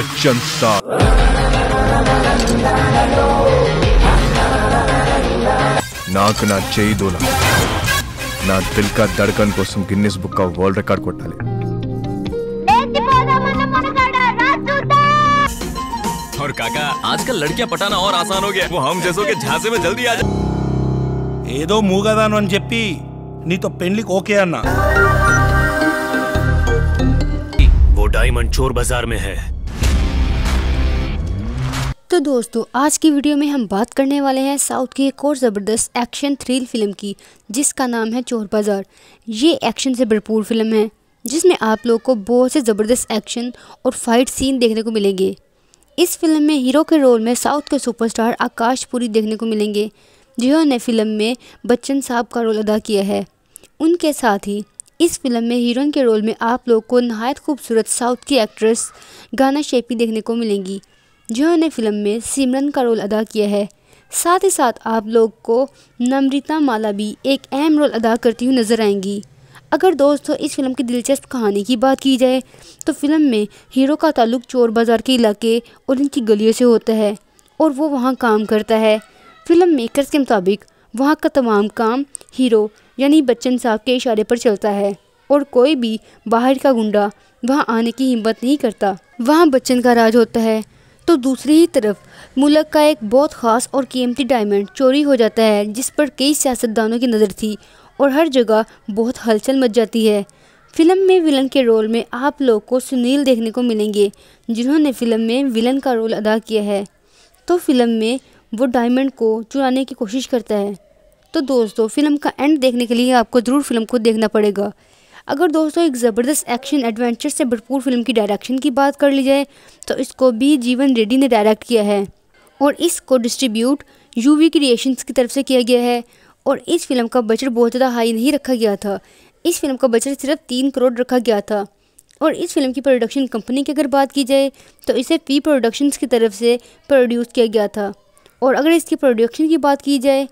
बच्चन साहब नाक ना चेई दोला ना दिल का धड़कन कोसम गिन्नीस बुक का వరల్డ్ రికార్డ్ కొట్టాలి और काका आजकल लड़कियां पटाना और आसान हो गया वो हम जैसों के झांसे में जल्दी आ जाए ఏదో మూగదాను అని చెప్పి నీతో పెళ్లికి ఓకే అన్నా वो डायमंड चोर बाजार में है तो दोस्तों आज की वीडियो में हम बात करने वाले हैं साउथ की एक और ज़बरदस्त एक्शन थ्रिल फिल्म की जिसका नाम है चोर बाज़ार ये एक्शन से भरपूर फिल्म है जिसमें आप लोग को बहुत से ज़बरदस्त एक्शन और फाइट सीन देखने को मिलेंगे इस फिल्म में हीरो के रोल में साउथ के सुपरस्टार आकाश पुरी देखने को मिलेंगे जिन्होंने फिल्म में बच्चन साहब का रोल अदा किया है उनके साथ ही इस फिल्म में हीरोइन के रोल में आप लोग को नहायत खूबसूरत साउथ की एक्ट्रेस गाना शेपी देखने को मिलेंगी जिन्होंने फ़िल्म में सिमरन का रोल अदा किया है साथ ही साथ आप लोग को नम्रिता माला भी एक अहम रोल अदा करती हुई नज़र आएंगी अगर दोस्तों इस फिल्म की दिलचस्प कहानी की बात की जाए तो फिल्म में हीरो का ताल्लुक चोर बाज़ार के इलाके और इनकी गलियों से होता है और वो वहाँ काम करता है फिल्म मेकर्स के मुताबिक वहाँ का तमाम काम हीरो यानी बच्चन साहब के इशारे पर चलता है और कोई भी बाहर का गुंडा वहाँ आने की हिम्मत नहीं करता वहाँ बच्चन का राज होता है तो दूसरी ही तरफ मुल्क का एक बहुत ख़ास और कीमती डायमंड चोरी हो जाता है जिस पर कई सियासतदानों की नज़र थी और हर जगह बहुत हलचल मच जाती है फिल्म में विलन के रोल में आप लोग को सुनील देखने को मिलेंगे जिन्होंने फिल्म में विलन का रोल अदा किया है तो फिल्म में वो डायमंड को चुराने की कोशिश करता है तो दोस्तों फिल्म का एंड देखने के लिए आपको ज़रूर फिल्म को देखना पड़ेगा अगर दोस्तों एक ज़बरदस्त एक्शन एडवेंचर से भरपूर फिल्म की डायरेक्शन की बात कर ली जाए तो इसको भी जीवन रेड्डी ने डायरेक्ट किया है और इसको डिस्ट्रीब्यूट यूवी क्रिएशंस की तरफ से किया गया है और इस फिल्म का बजट बहुत ज़्यादा हाई नहीं रखा गया था इस फिल्म का बजट सिर्फ तीन करोड़ रखा गया था और इस फिल्म की प्रोडक्शन कंपनी की अगर बात की जाए तो इसे पी प्रोडक्शंस की तरफ से प्रोड्यूस किया गया था और अगर इसकी प्रोडक्शन की बात की जाए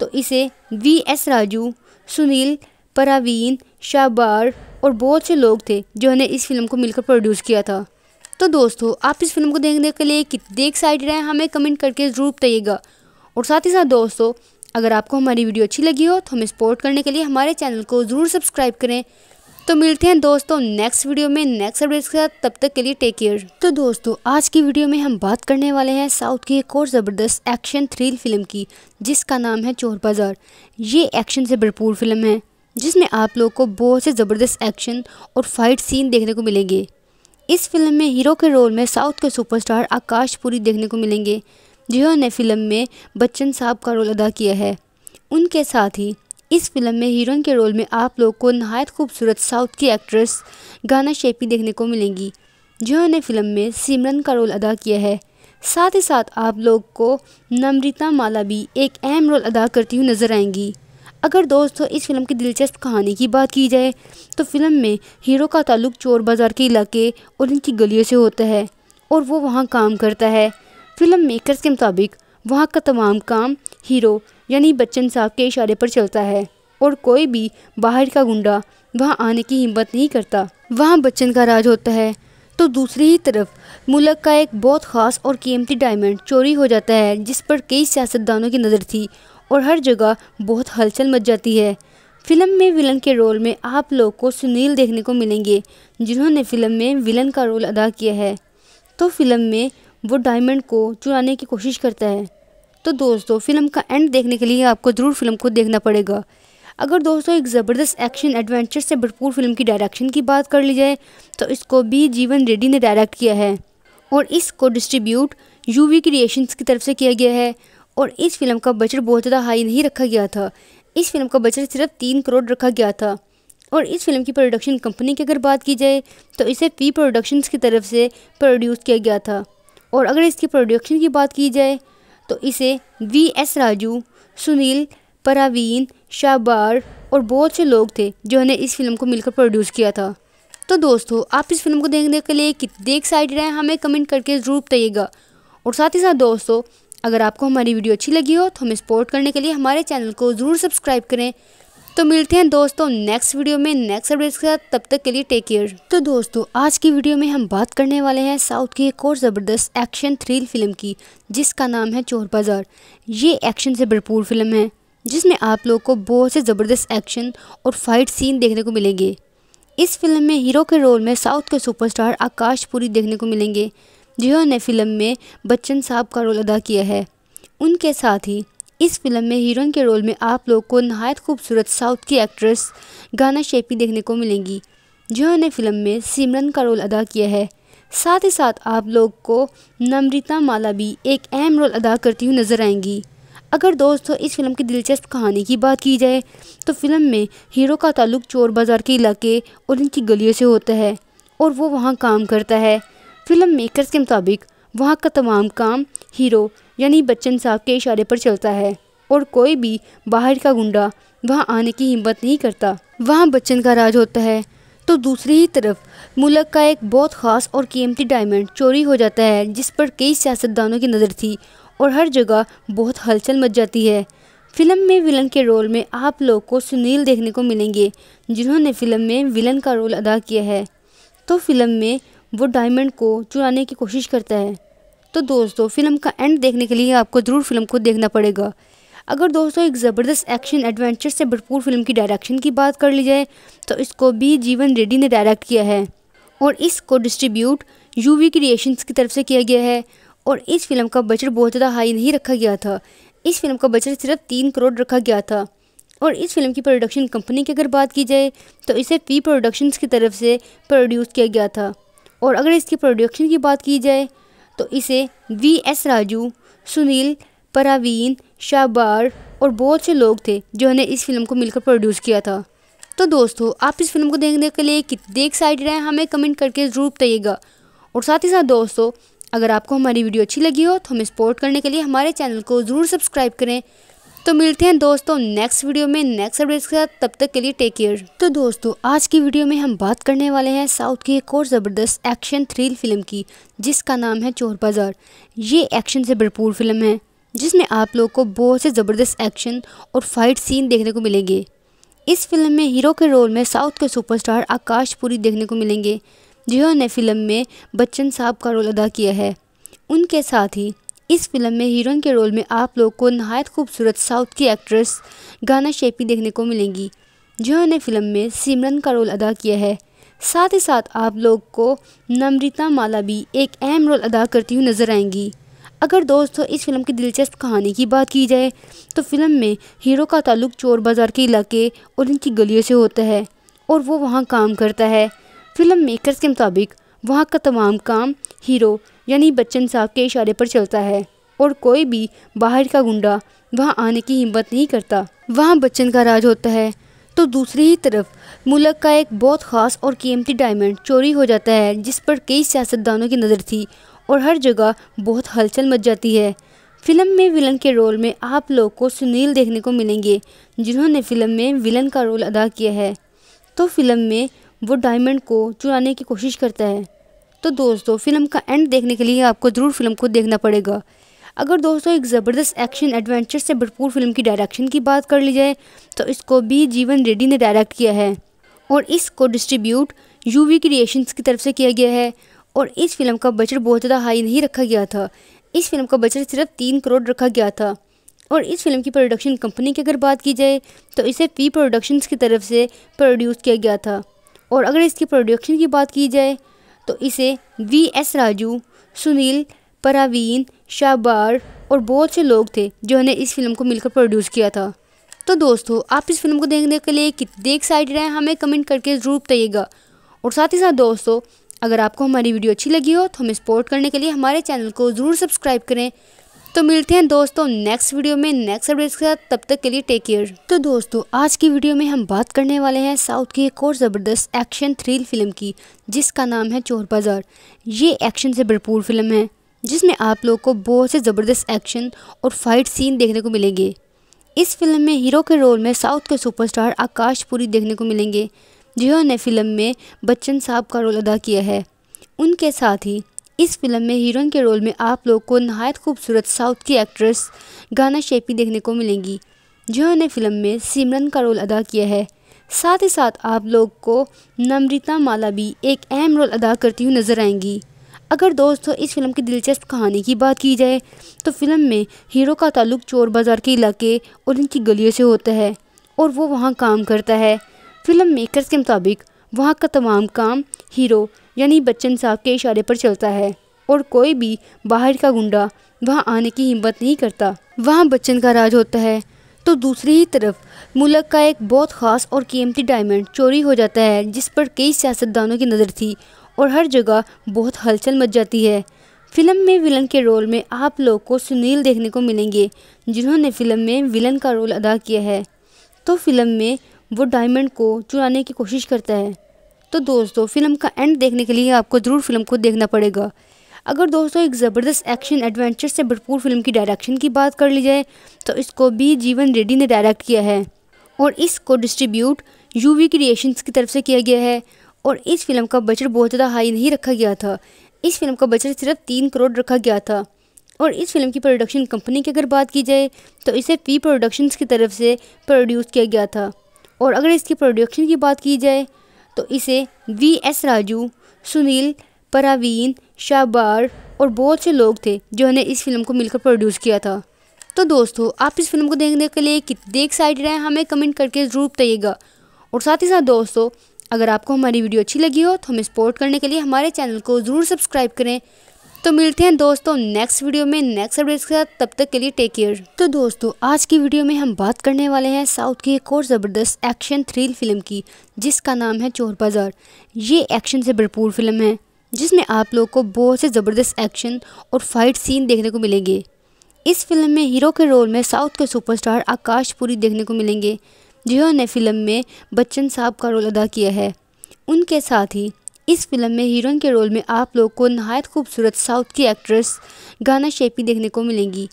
तो इसे वी एस राजू सुनील परावीन शाबार और बहुत से लोग थे जिन्होंने इस फिल्म को मिलकर प्रोड्यूस किया था तो दोस्तों आप इस फिल्म को देखने के लिए कितने एक्साइटेड हैं हमें कमेंट करके ज़रूर बताइएगा और साथ ही साथ दोस्तों अगर आपको हमारी वीडियो अच्छी लगी हो तो हमें सपोर्ट करने के लिए हमारे चैनल को ज़रूर सब्सक्राइब करें तो मिलते हैं दोस्तों नेक्स्ट वीडियो में नेक्स्ट अपडेट्स के साथ तब तक के लिए टेक केयर तो दोस्तों आज की वीडियो में हम बात करने वाले हैं साउथ की एक और ज़बरदस्त एक्शन थ्रिल फिल्म की जिसका नाम है चोर बाज़ार ये एक्शन से भरपूर फिल्म है जिसमें आप लोग को बहुत से ज़बरदस्त एक्शन और फाइट सीन देखने को मिलेंगे इस फिल्म में हीरो के रोल में साउथ के सुपरस्टार आकाश पुरी देखने को मिलेंगे जिन्होंने फिल्म में बच्चन साहब का रोल अदा किया है उनके साथ ही इस फिल्म में हीरोइन के रोल में आप लोग को नहायत खूबसूरत साउथ की एक्ट्रेस गाना शेपी देखने को मिलेंगी जिन्होंने फिल्म में सिमरन का रोल अदा किया है साथ ही साथ आप लोग को नम्रिता माला भी एक अहम रोल अदा करती हुई नज़र आएंगी अगर दोस्तों इस फिल्म की दिलचस्प कहानी की बात की जाए तो फिल्म में हीरो का ताल्लुक चोर बाज़ार के इलाके और इनकी गलियों से होता है और वो वहाँ काम करता है फिल्म मेकर्स के मुताबिक वहाँ का तमाम काम हीरो यानी बच्चन साहब के इशारे पर चलता है और कोई भी बाहर का गुंडा वहाँ आने की हिम्मत नहीं करता वहाँ बच्चन का राज होता है तो दूसरी ही तरफ मुल्क का एक बहुत ख़ास और कीमती डायमंड चोरी हो जाता है जिस पर कई सियासतदानों की नज़र थी और हर जगह बहुत हलचल मच जाती है फिल्म में विलन के रोल में आप लोग को सुनील देखने को मिलेंगे जिन्होंने फिल्म में विलन का रोल अदा किया है तो फिल्म में वो डायमंड को चुराने की कोशिश करता है तो दोस्तों फिल्म का एंड देखने के लिए आपको ज़रूर फिल्म को देखना पड़ेगा अगर दोस्तों एक ज़बरदस्त एक्शन एडवेंचर से भरपूर फिल्म की डायरेक्शन की बात कर ली जाए तो इसको भी जीवन रेड्डी ने डायरेक्ट किया है और इसको डिस्ट्रीब्यूट यूवी क्रिएशंस की तरफ से किया गया है और इस फिल्म का बजट बहुत ज़्यादा हाई नहीं रखा गया था इस फिल्म का बजट सिर्फ तीन करोड़ रखा गया था और इस फिल्म की प्रोडक्शन कंपनी की अगर बात की जाए तो इसे पी प्रोडक्शंस की तरफ से प्रोड्यूस किया गया था और अगर इसकी प्रोडक्शन की बात की जाए तो इसे वी एस राजू सुनील परावीन शाबार और बहुत से लोग थे जिन्होंने इस फिल्म को मिलकर प्रोड्यूस किया था तो दोस्तों आप इस फिल्म को देखने के लिए कितने एक्साइटेड हैं हमें कमेंट करके ज़रूर बताइएगा और साथ ही साथ दोस्तों अगर आपको हमारी वीडियो अच्छी लगी हो तो हमें सपोर्ट करने के लिए हमारे चैनल को ज़रूर सब्सक्राइब करें तो मिलते हैं दोस्तों नेक्स्ट वीडियो में नेक्स्ट अपडेट्स के साथ तब तक के लिए टेक केयर तो दोस्तों आज की वीडियो में हम बात करने वाले हैं साउथ की एक और ज़बरदस्त एक्शन थ्रिल फिल्म की जिसका नाम है चोर बाज़ार ये एक्शन से भरपूर फिल्म है जिसमें आप लोग को बहुत से ज़बरदस्त एक्शन और फाइट सीन देखने को मिलेंगे इस फिल्म में हीरो के रोल में साउथ के सुपरस्टार आकाश पुरी देखने को मिलेंगे जिन्होंने फ़िल्म में बच्चन साहब का रोल अदा किया है उनके साथ ही इस फिल्म में हीरोइन के रोल में आप लोग को नहायत खूबसूरत साउथ की एक्ट्रेस गाना शेपी देखने को मिलेंगी जिन्होंने फिल्म में सिमरन का रोल अदा किया है साथ ही साथ आप लोग को नम्रिता माला भी एक अहम रोल अदा करती हुई नज़र आएंगी अगर दोस्तों इस फिल्म की दिलचस्प कहानी की बात की जाए तो फिल्म में हीरो का ताल्लुक चोर बाज़ार के इलाके और इनकी गलियों से होता है और वो वहाँ काम करता है फिल्म मेकर्स के मुताबिक वहाँ का तमाम काम हीरो यानी बच्चन साहब के इशारे पर चलता है और कोई भी बाहर का गुंडा वहाँ आने की हिम्मत नहीं करता वहाँ बच्चन का राज होता है तो दूसरी ही तरफ मुल्क का एक बहुत ख़ास और कीमती डायमंड चोरी हो जाता है जिस पर कई सियासतदानों की नज़र थी और हर जगह बहुत हलचल मच जाती है फिल्म में विलन के रोल में आप लोग को सुनील देखने को मिलेंगे जिन्होंने फिल्म में विलन का रोल अदा किया है तो फिल्म में वो डायमंड को चुराने की कोशिश करता है तो दोस्तों फिल्म का एंड देखने के लिए आपको ज़रूर फिल्म को देखना पड़ेगा अगर दोस्तों एक ज़बरदस्त एक्शन एडवेंचर से भरपूर फिल्म की डायरेक्शन की बात कर ली जाए तो इसको भी जीवन रेड्डी ने डायरेक्ट किया है और इसको डिस्ट्रीब्यूट यूवी क्रिएशंस की तरफ से किया गया है और इस फिल्म का बजट बहुत ज़्यादा हाई नहीं रखा गया था इस फिल्म का बजट सिर्फ तीन करोड़ रखा गया था और इस फिल्म की प्रोडक्शन कंपनी की अगर बात की जाए तो इसे पी प्रोडक्शंस की तरफ से प्रोड्यूस किया गया था और अगर इसकी प्रोडक्शन की बात की जाए तो इसे वी एस राजू सुनील परावीन शाबार और बहुत से लोग थे जिन्होंने इस फिल्म को मिलकर प्रोड्यूस किया था तो दोस्तों आप इस फिल्म को देखने के लिए कितने एक्साइटेड हैं हमें कमेंट करके ज़रूर बताइएगा और साथ ही साथ दोस्तों अगर आपको हमारी वीडियो अच्छी लगी हो तो हमें सपोर्ट करने के लिए हमारे चैनल को ज़रूर सब्सक्राइब करें तो मिलते हैं दोस्तों नेक्स्ट वीडियो में नेक्स्ट अपडेट्स के साथ तब तक के लिए टेक केयर तो दोस्तों आज की वीडियो में हम बात करने वाले हैं साउथ की एक और ज़बरदस्त एक्शन थ्रिल फिल्म की जिसका नाम है चोर बाज़ार ये एक्शन से भरपूर फिल्म है जिसमें आप लोग को बहुत से ज़बरदस्त एक्शन और फाइट सीन देखने को मिलेंगे इस फिल्म में हीरो के रोल में साउथ के सुपरस्टार आकाश पुरी देखने को मिलेंगे जिन्होंने फिल्म में बच्चन साहब का रोल अदा किया है उनके साथ ही इस फिल्म में हीरोइन के रोल में आप लोग को नहायत खूबसूरत साउथ की एक्ट्रेस गाना शेपी देखने को मिलेंगी जिन्होंने फिल्म में सिमरन का रोल अदा किया है साथ ही साथ आप लोग को नम्रिता माला भी एक अहम रोल अदा करती हुई नज़र आएंगी अगर दोस्तों इस फिल्म की दिलचस्प कहानी की बात की जाए तो फिल्म में हीरो का ताल्लुक चोर बाज़ार के इलाके और इनकी गलियों से होता है और वो वहाँ काम करता है फिल्म मेकर्स के मुताबिक वहाँ का तमाम काम हीरो यानी बच्चन साहब के इशारे पर चलता है और कोई भी बाहर का गुंडा वहाँ आने की हिम्मत नहीं करता वहाँ बच्चन का राज होता है तो दूसरी ही तरफ मुलक का एक बहुत ख़ास और कीमती डायमंड चोरी हो जाता है जिस पर कई सियासतदानों की नज़र थी और हर जगह बहुत हलचल मच जाती है फिल्म में विलन के रोल में आप लोग को सुनील देखने को मिलेंगे जिन्होंने फिल्म में विलन का रोल अदा किया है तो फिल्म में वो डायमंड को चुराने की कोशिश करता है तो दोस्तों फिल्म का एंड देखने के लिए आपको ज़रूर फिल्म को देखना पड़ेगा अगर दोस्तों एक ज़बरदस्त एक्शन एडवेंचर से भरपूर फिल्म की डायरेक्शन की बात कर ली जाए तो इसको भी जीवन रेड्डी ने डायरेक्ट किया है और इसको डिस्ट्रीब्यूट यू वी क्रिएशन की तरफ से किया गया है और इस फिल्म का बजट बहुत ज़्यादा हाई नहीं रखा गया था इस फिल्म का बजट सिर्फ तीन करोड़ रखा गया था और इस फिल्म की प्रोडक्शन कंपनी की अगर बात की जाए तो इसे पी प्रोडक्शंस की तरफ से प्रोड्यूस किया गया था और अगर इसकी प्रोडक्शन की बात की जाए तो इसे वी एस राजू सुनील परावीन शाबार और बहुत से लोग थे जिन्होंने इस फिल्म को मिलकर प्रोड्यूस किया था तो दोस्तों आप इस फिल्म को देखने के लिए कितने एक्साइटेड हैं हमें कमेंट करके ज़रूर बताइएगा और साथ ही साथ दोस्तों अगर आपको हमारी वीडियो अच्छी लगी हो तो हमें सपोर्ट करने के लिए हमारे चैनल को ज़रूर सब्सक्राइब करें तो मिलते हैं दोस्तों नेक्स्ट वीडियो में नेक्स्ट अपडेट्स के साथ तब तक के लिए टेक केयर तो दोस्तों आज की वीडियो में हम बात करने वाले हैं साउथ की एक और ज़बरदस्त एक्शन थ्रिल फिल्म की जिसका नाम है चोर बाज़ार ये एक्शन से भरपूर फिल्म है जिसमें आप लोग को बहुत से ज़बरदस्त एक्शन और फाइट सीन देखने को मिलेंगे इस फिल्म में हीरो के रोल में साउथ के सुपरस्टार आकाश पुरी देखने को मिलेंगे जिन्होंने फिल्म में बच्चन साहब का रोल अदा किया है उनके साथ ही इस फिल्म में हीरोइन के रोल में आप लोग को नहायत खूबसूरत साउथ की एक्ट्रेस गाना शेपी देखने को मिलेंगी जिन्होंने फिल्म में सिमरन का रोल अदा किया है साथ ही साथ आप लोग को नम्रिता माला भी एक अहम रोल अदा करती हुई नज़र आएंगी अगर दोस्तों इस फिल्म की दिलचस्प कहानी की बात की जाए तो फिल्म में हीरो का ताल्लुक चोर बाज़ार के इलाके और इनकी गलियों से होता है और वो वहाँ काम करता है फिल्म मेकर्स के मुताबिक वहाँ का तमाम काम हीरो यानी बच्चन साहब के इशारे पर चलता है और कोई भी बाहर का गुंडा वहाँ आने की हिम्मत नहीं करता वहाँ बच्चन का राज होता है तो दूसरी ही तरफ मुलक का एक बहुत ख़ास और कीमती डायमंड चोरी हो जाता है जिस पर कई सियासतदानों की नज़र थी और हर जगह बहुत हलचल मच जाती है फिल्म में विलन के रोल में आप लोग को सुनील देखने को मिलेंगे जिन्होंने फिल्म में विलन का रोल अदा किया है तो फिल्म में वो डायमंड को चुराने की कोशिश करता है तो दोस्तों फिल्म का एंड देखने के लिए आपको ज़रूर फिल्म को देखना पड़ेगा अगर दोस्तों एक ज़बरदस्त एक्शन एडवेंचर से भरपूर फिल्म की डायरेक्शन की बात कर ली जाए तो इसको भी जीवन रेड्डी ने डायरेक्ट किया है और इसको डिस्ट्रीब्यूट यूवी क्रिएशंस की तरफ से किया गया है और इस फिल्म का बजट बहुत ज़्यादा हाई नहीं रखा गया था इस फिल्म का बजट सिर्फ तीन करोड़ रखा गया था और इस फिल्म की प्रोडक्शन कंपनी की अगर बात की जाए तो इसे पी प्रोडक्शंस की तरफ से प्रोड्यूस किया गया था और अगर इसकी प्रोडक्शन की बात की जाए तो इसे वी एस राजू सुनील परावीन शाबार और बहुत से लोग थे जिन्होंने इस फिल्म को मिलकर प्रोड्यूस किया था तो दोस्तों आप इस फिल्म को देखने के लिए कितने एक्साइटेड हैं हमें कमेंट करके ज़रूर बताइएगा और साथ ही साथ दोस्तों अगर आपको हमारी वीडियो अच्छी लगी हो तो हमें सपोर्ट करने के लिए हमारे चैनल को ज़रूर सब्सक्राइब करें तो मिलते हैं दोस्तों नेक्स्ट वीडियो में नेक्स्ट अपडेट्स के साथ तब तक के लिए टेक केयर तो दोस्तों आज की वीडियो में हम बात करने वाले हैं साउथ की एक और ज़बरदस्त एक्शन थ्रिल फिल्म की जिसका नाम है चोर बाज़ार ये एक्शन से भरपूर फिल्म है जिसमें आप लोग को बहुत से ज़बरदस्त एक्शन और फाइट सीन देखने को मिलेंगे इस फिल्म में हीरो के रोल में साउथ के सुपरस्टार आकाश पुरी देखने को मिलेंगे जिन्होंने फिल्म में बच्चन साहब का रोल अदा किया है उनके साथ ही इस फिल्म में हीरोइन के रोल में आप लोग को नहायत खूबसूरत साउथ की एक्ट्रेस गाना शेपी देखने को मिलेंगी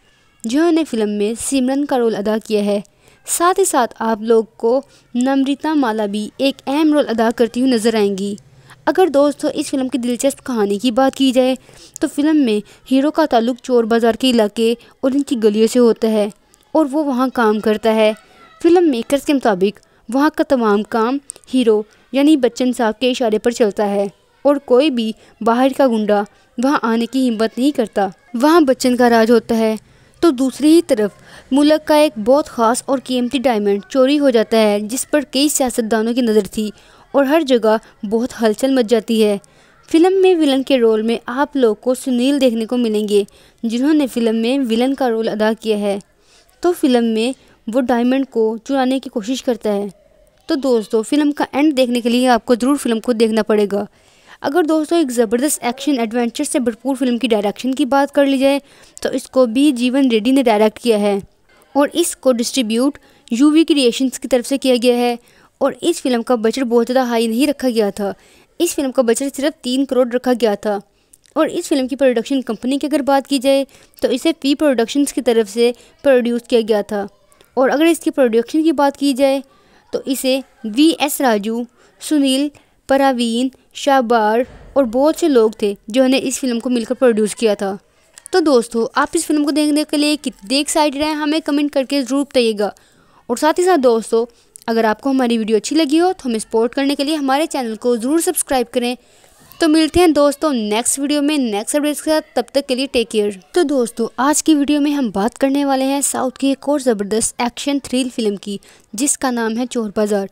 जिन्होंने फिल्म में सिमरन का रोल अदा किया है साथ ही साथ आप लोग को नम्रिता माला भी एक अहम रोल अदा करती हुई नज़र आएंगी अगर दोस्तों इस फिल्म की दिलचस्प कहानी की बात की जाए तो फिल्म में हीरो का ताल्लुक चोर बाज़ार के इलाके और इनकी गलियों से होता है और वो वहाँ काम करता है फिल्म मेकर्स के मुताबिक वहाँ का तमाम काम हीरो यानी बच्चन साहब के इशारे पर चलता है और कोई भी बाहर का गुंडा वहाँ आने की हिम्मत नहीं करता वहाँ बच्चन का राज होता है तो दूसरी ही तरफ मुलक का एक बहुत ख़ास और कीमती डायमंड चोरी हो जाता है जिस पर कई सियासतदानों की नज़र थी और हर जगह बहुत हलचल मच जाती है फिल्म में विलन के रोल में आप लोग को सुनील देखने को मिलेंगे जिन्होंने फिल्म में विलन का रोल अदा किया है तो फिल्म में वो डायमंड को चुराने की कोशिश करता है तो दोस्तों फिल्म का एंड देखने के लिए आपको ज़रूर फिल्म को देखना पड़ेगा अगर दोस्तों एक ज़बरदस्त एक्शन एडवेंचर से भरपूर फिल्म की डायरेक्शन की बात कर ली जाए तो इसको भी जीवन रेड्डी ने डायरेक्ट किया है और इसको डिस्ट्रीब्यूट वी क्रिएशन की तरफ से किया गया है और इस फिल्म का बजट बहुत ज़्यादा हाई नहीं रखा गया था इस फिल्म का बजट सिर्फ तीन करोड़ रखा गया था और इस फिल्म की प्रोडक्शन कंपनी की अगर बात की जाए तो इसे पी प्रोडक्शंस की तरफ से प्रोड्यूस किया गया था और अगर इसकी प्रोडक्शन की बात की जाए तो इसे वी एस राजू सुनील परावीन शाबार और बहुत से लोग थे जिन्होंने इस फिल्म को मिलकर प्रोड्यूस किया था तो दोस्तों आप इस फिल्म को देखने के लिए कितने एक्साइटेड हैं हमें कमेंट करके ज़रूर बताइएगा और साथ ही साथ दोस्तों अगर आपको हमारी वीडियो अच्छी लगी हो तो हमें सपोर्ट करने के लिए हमारे चैनल को ज़रूर सब्सक्राइब करें तो मिलते हैं दोस्तों नेक्स्ट वीडियो में नेक्स्ट अपडेट्स के साथ तब तक के लिए टेक केयर तो दोस्तों आज की वीडियो में हम बात करने वाले हैं साउथ की एक और ज़बरदस्त एक्शन थ्रिल फिल्म की जिसका नाम है चोर बाज़ार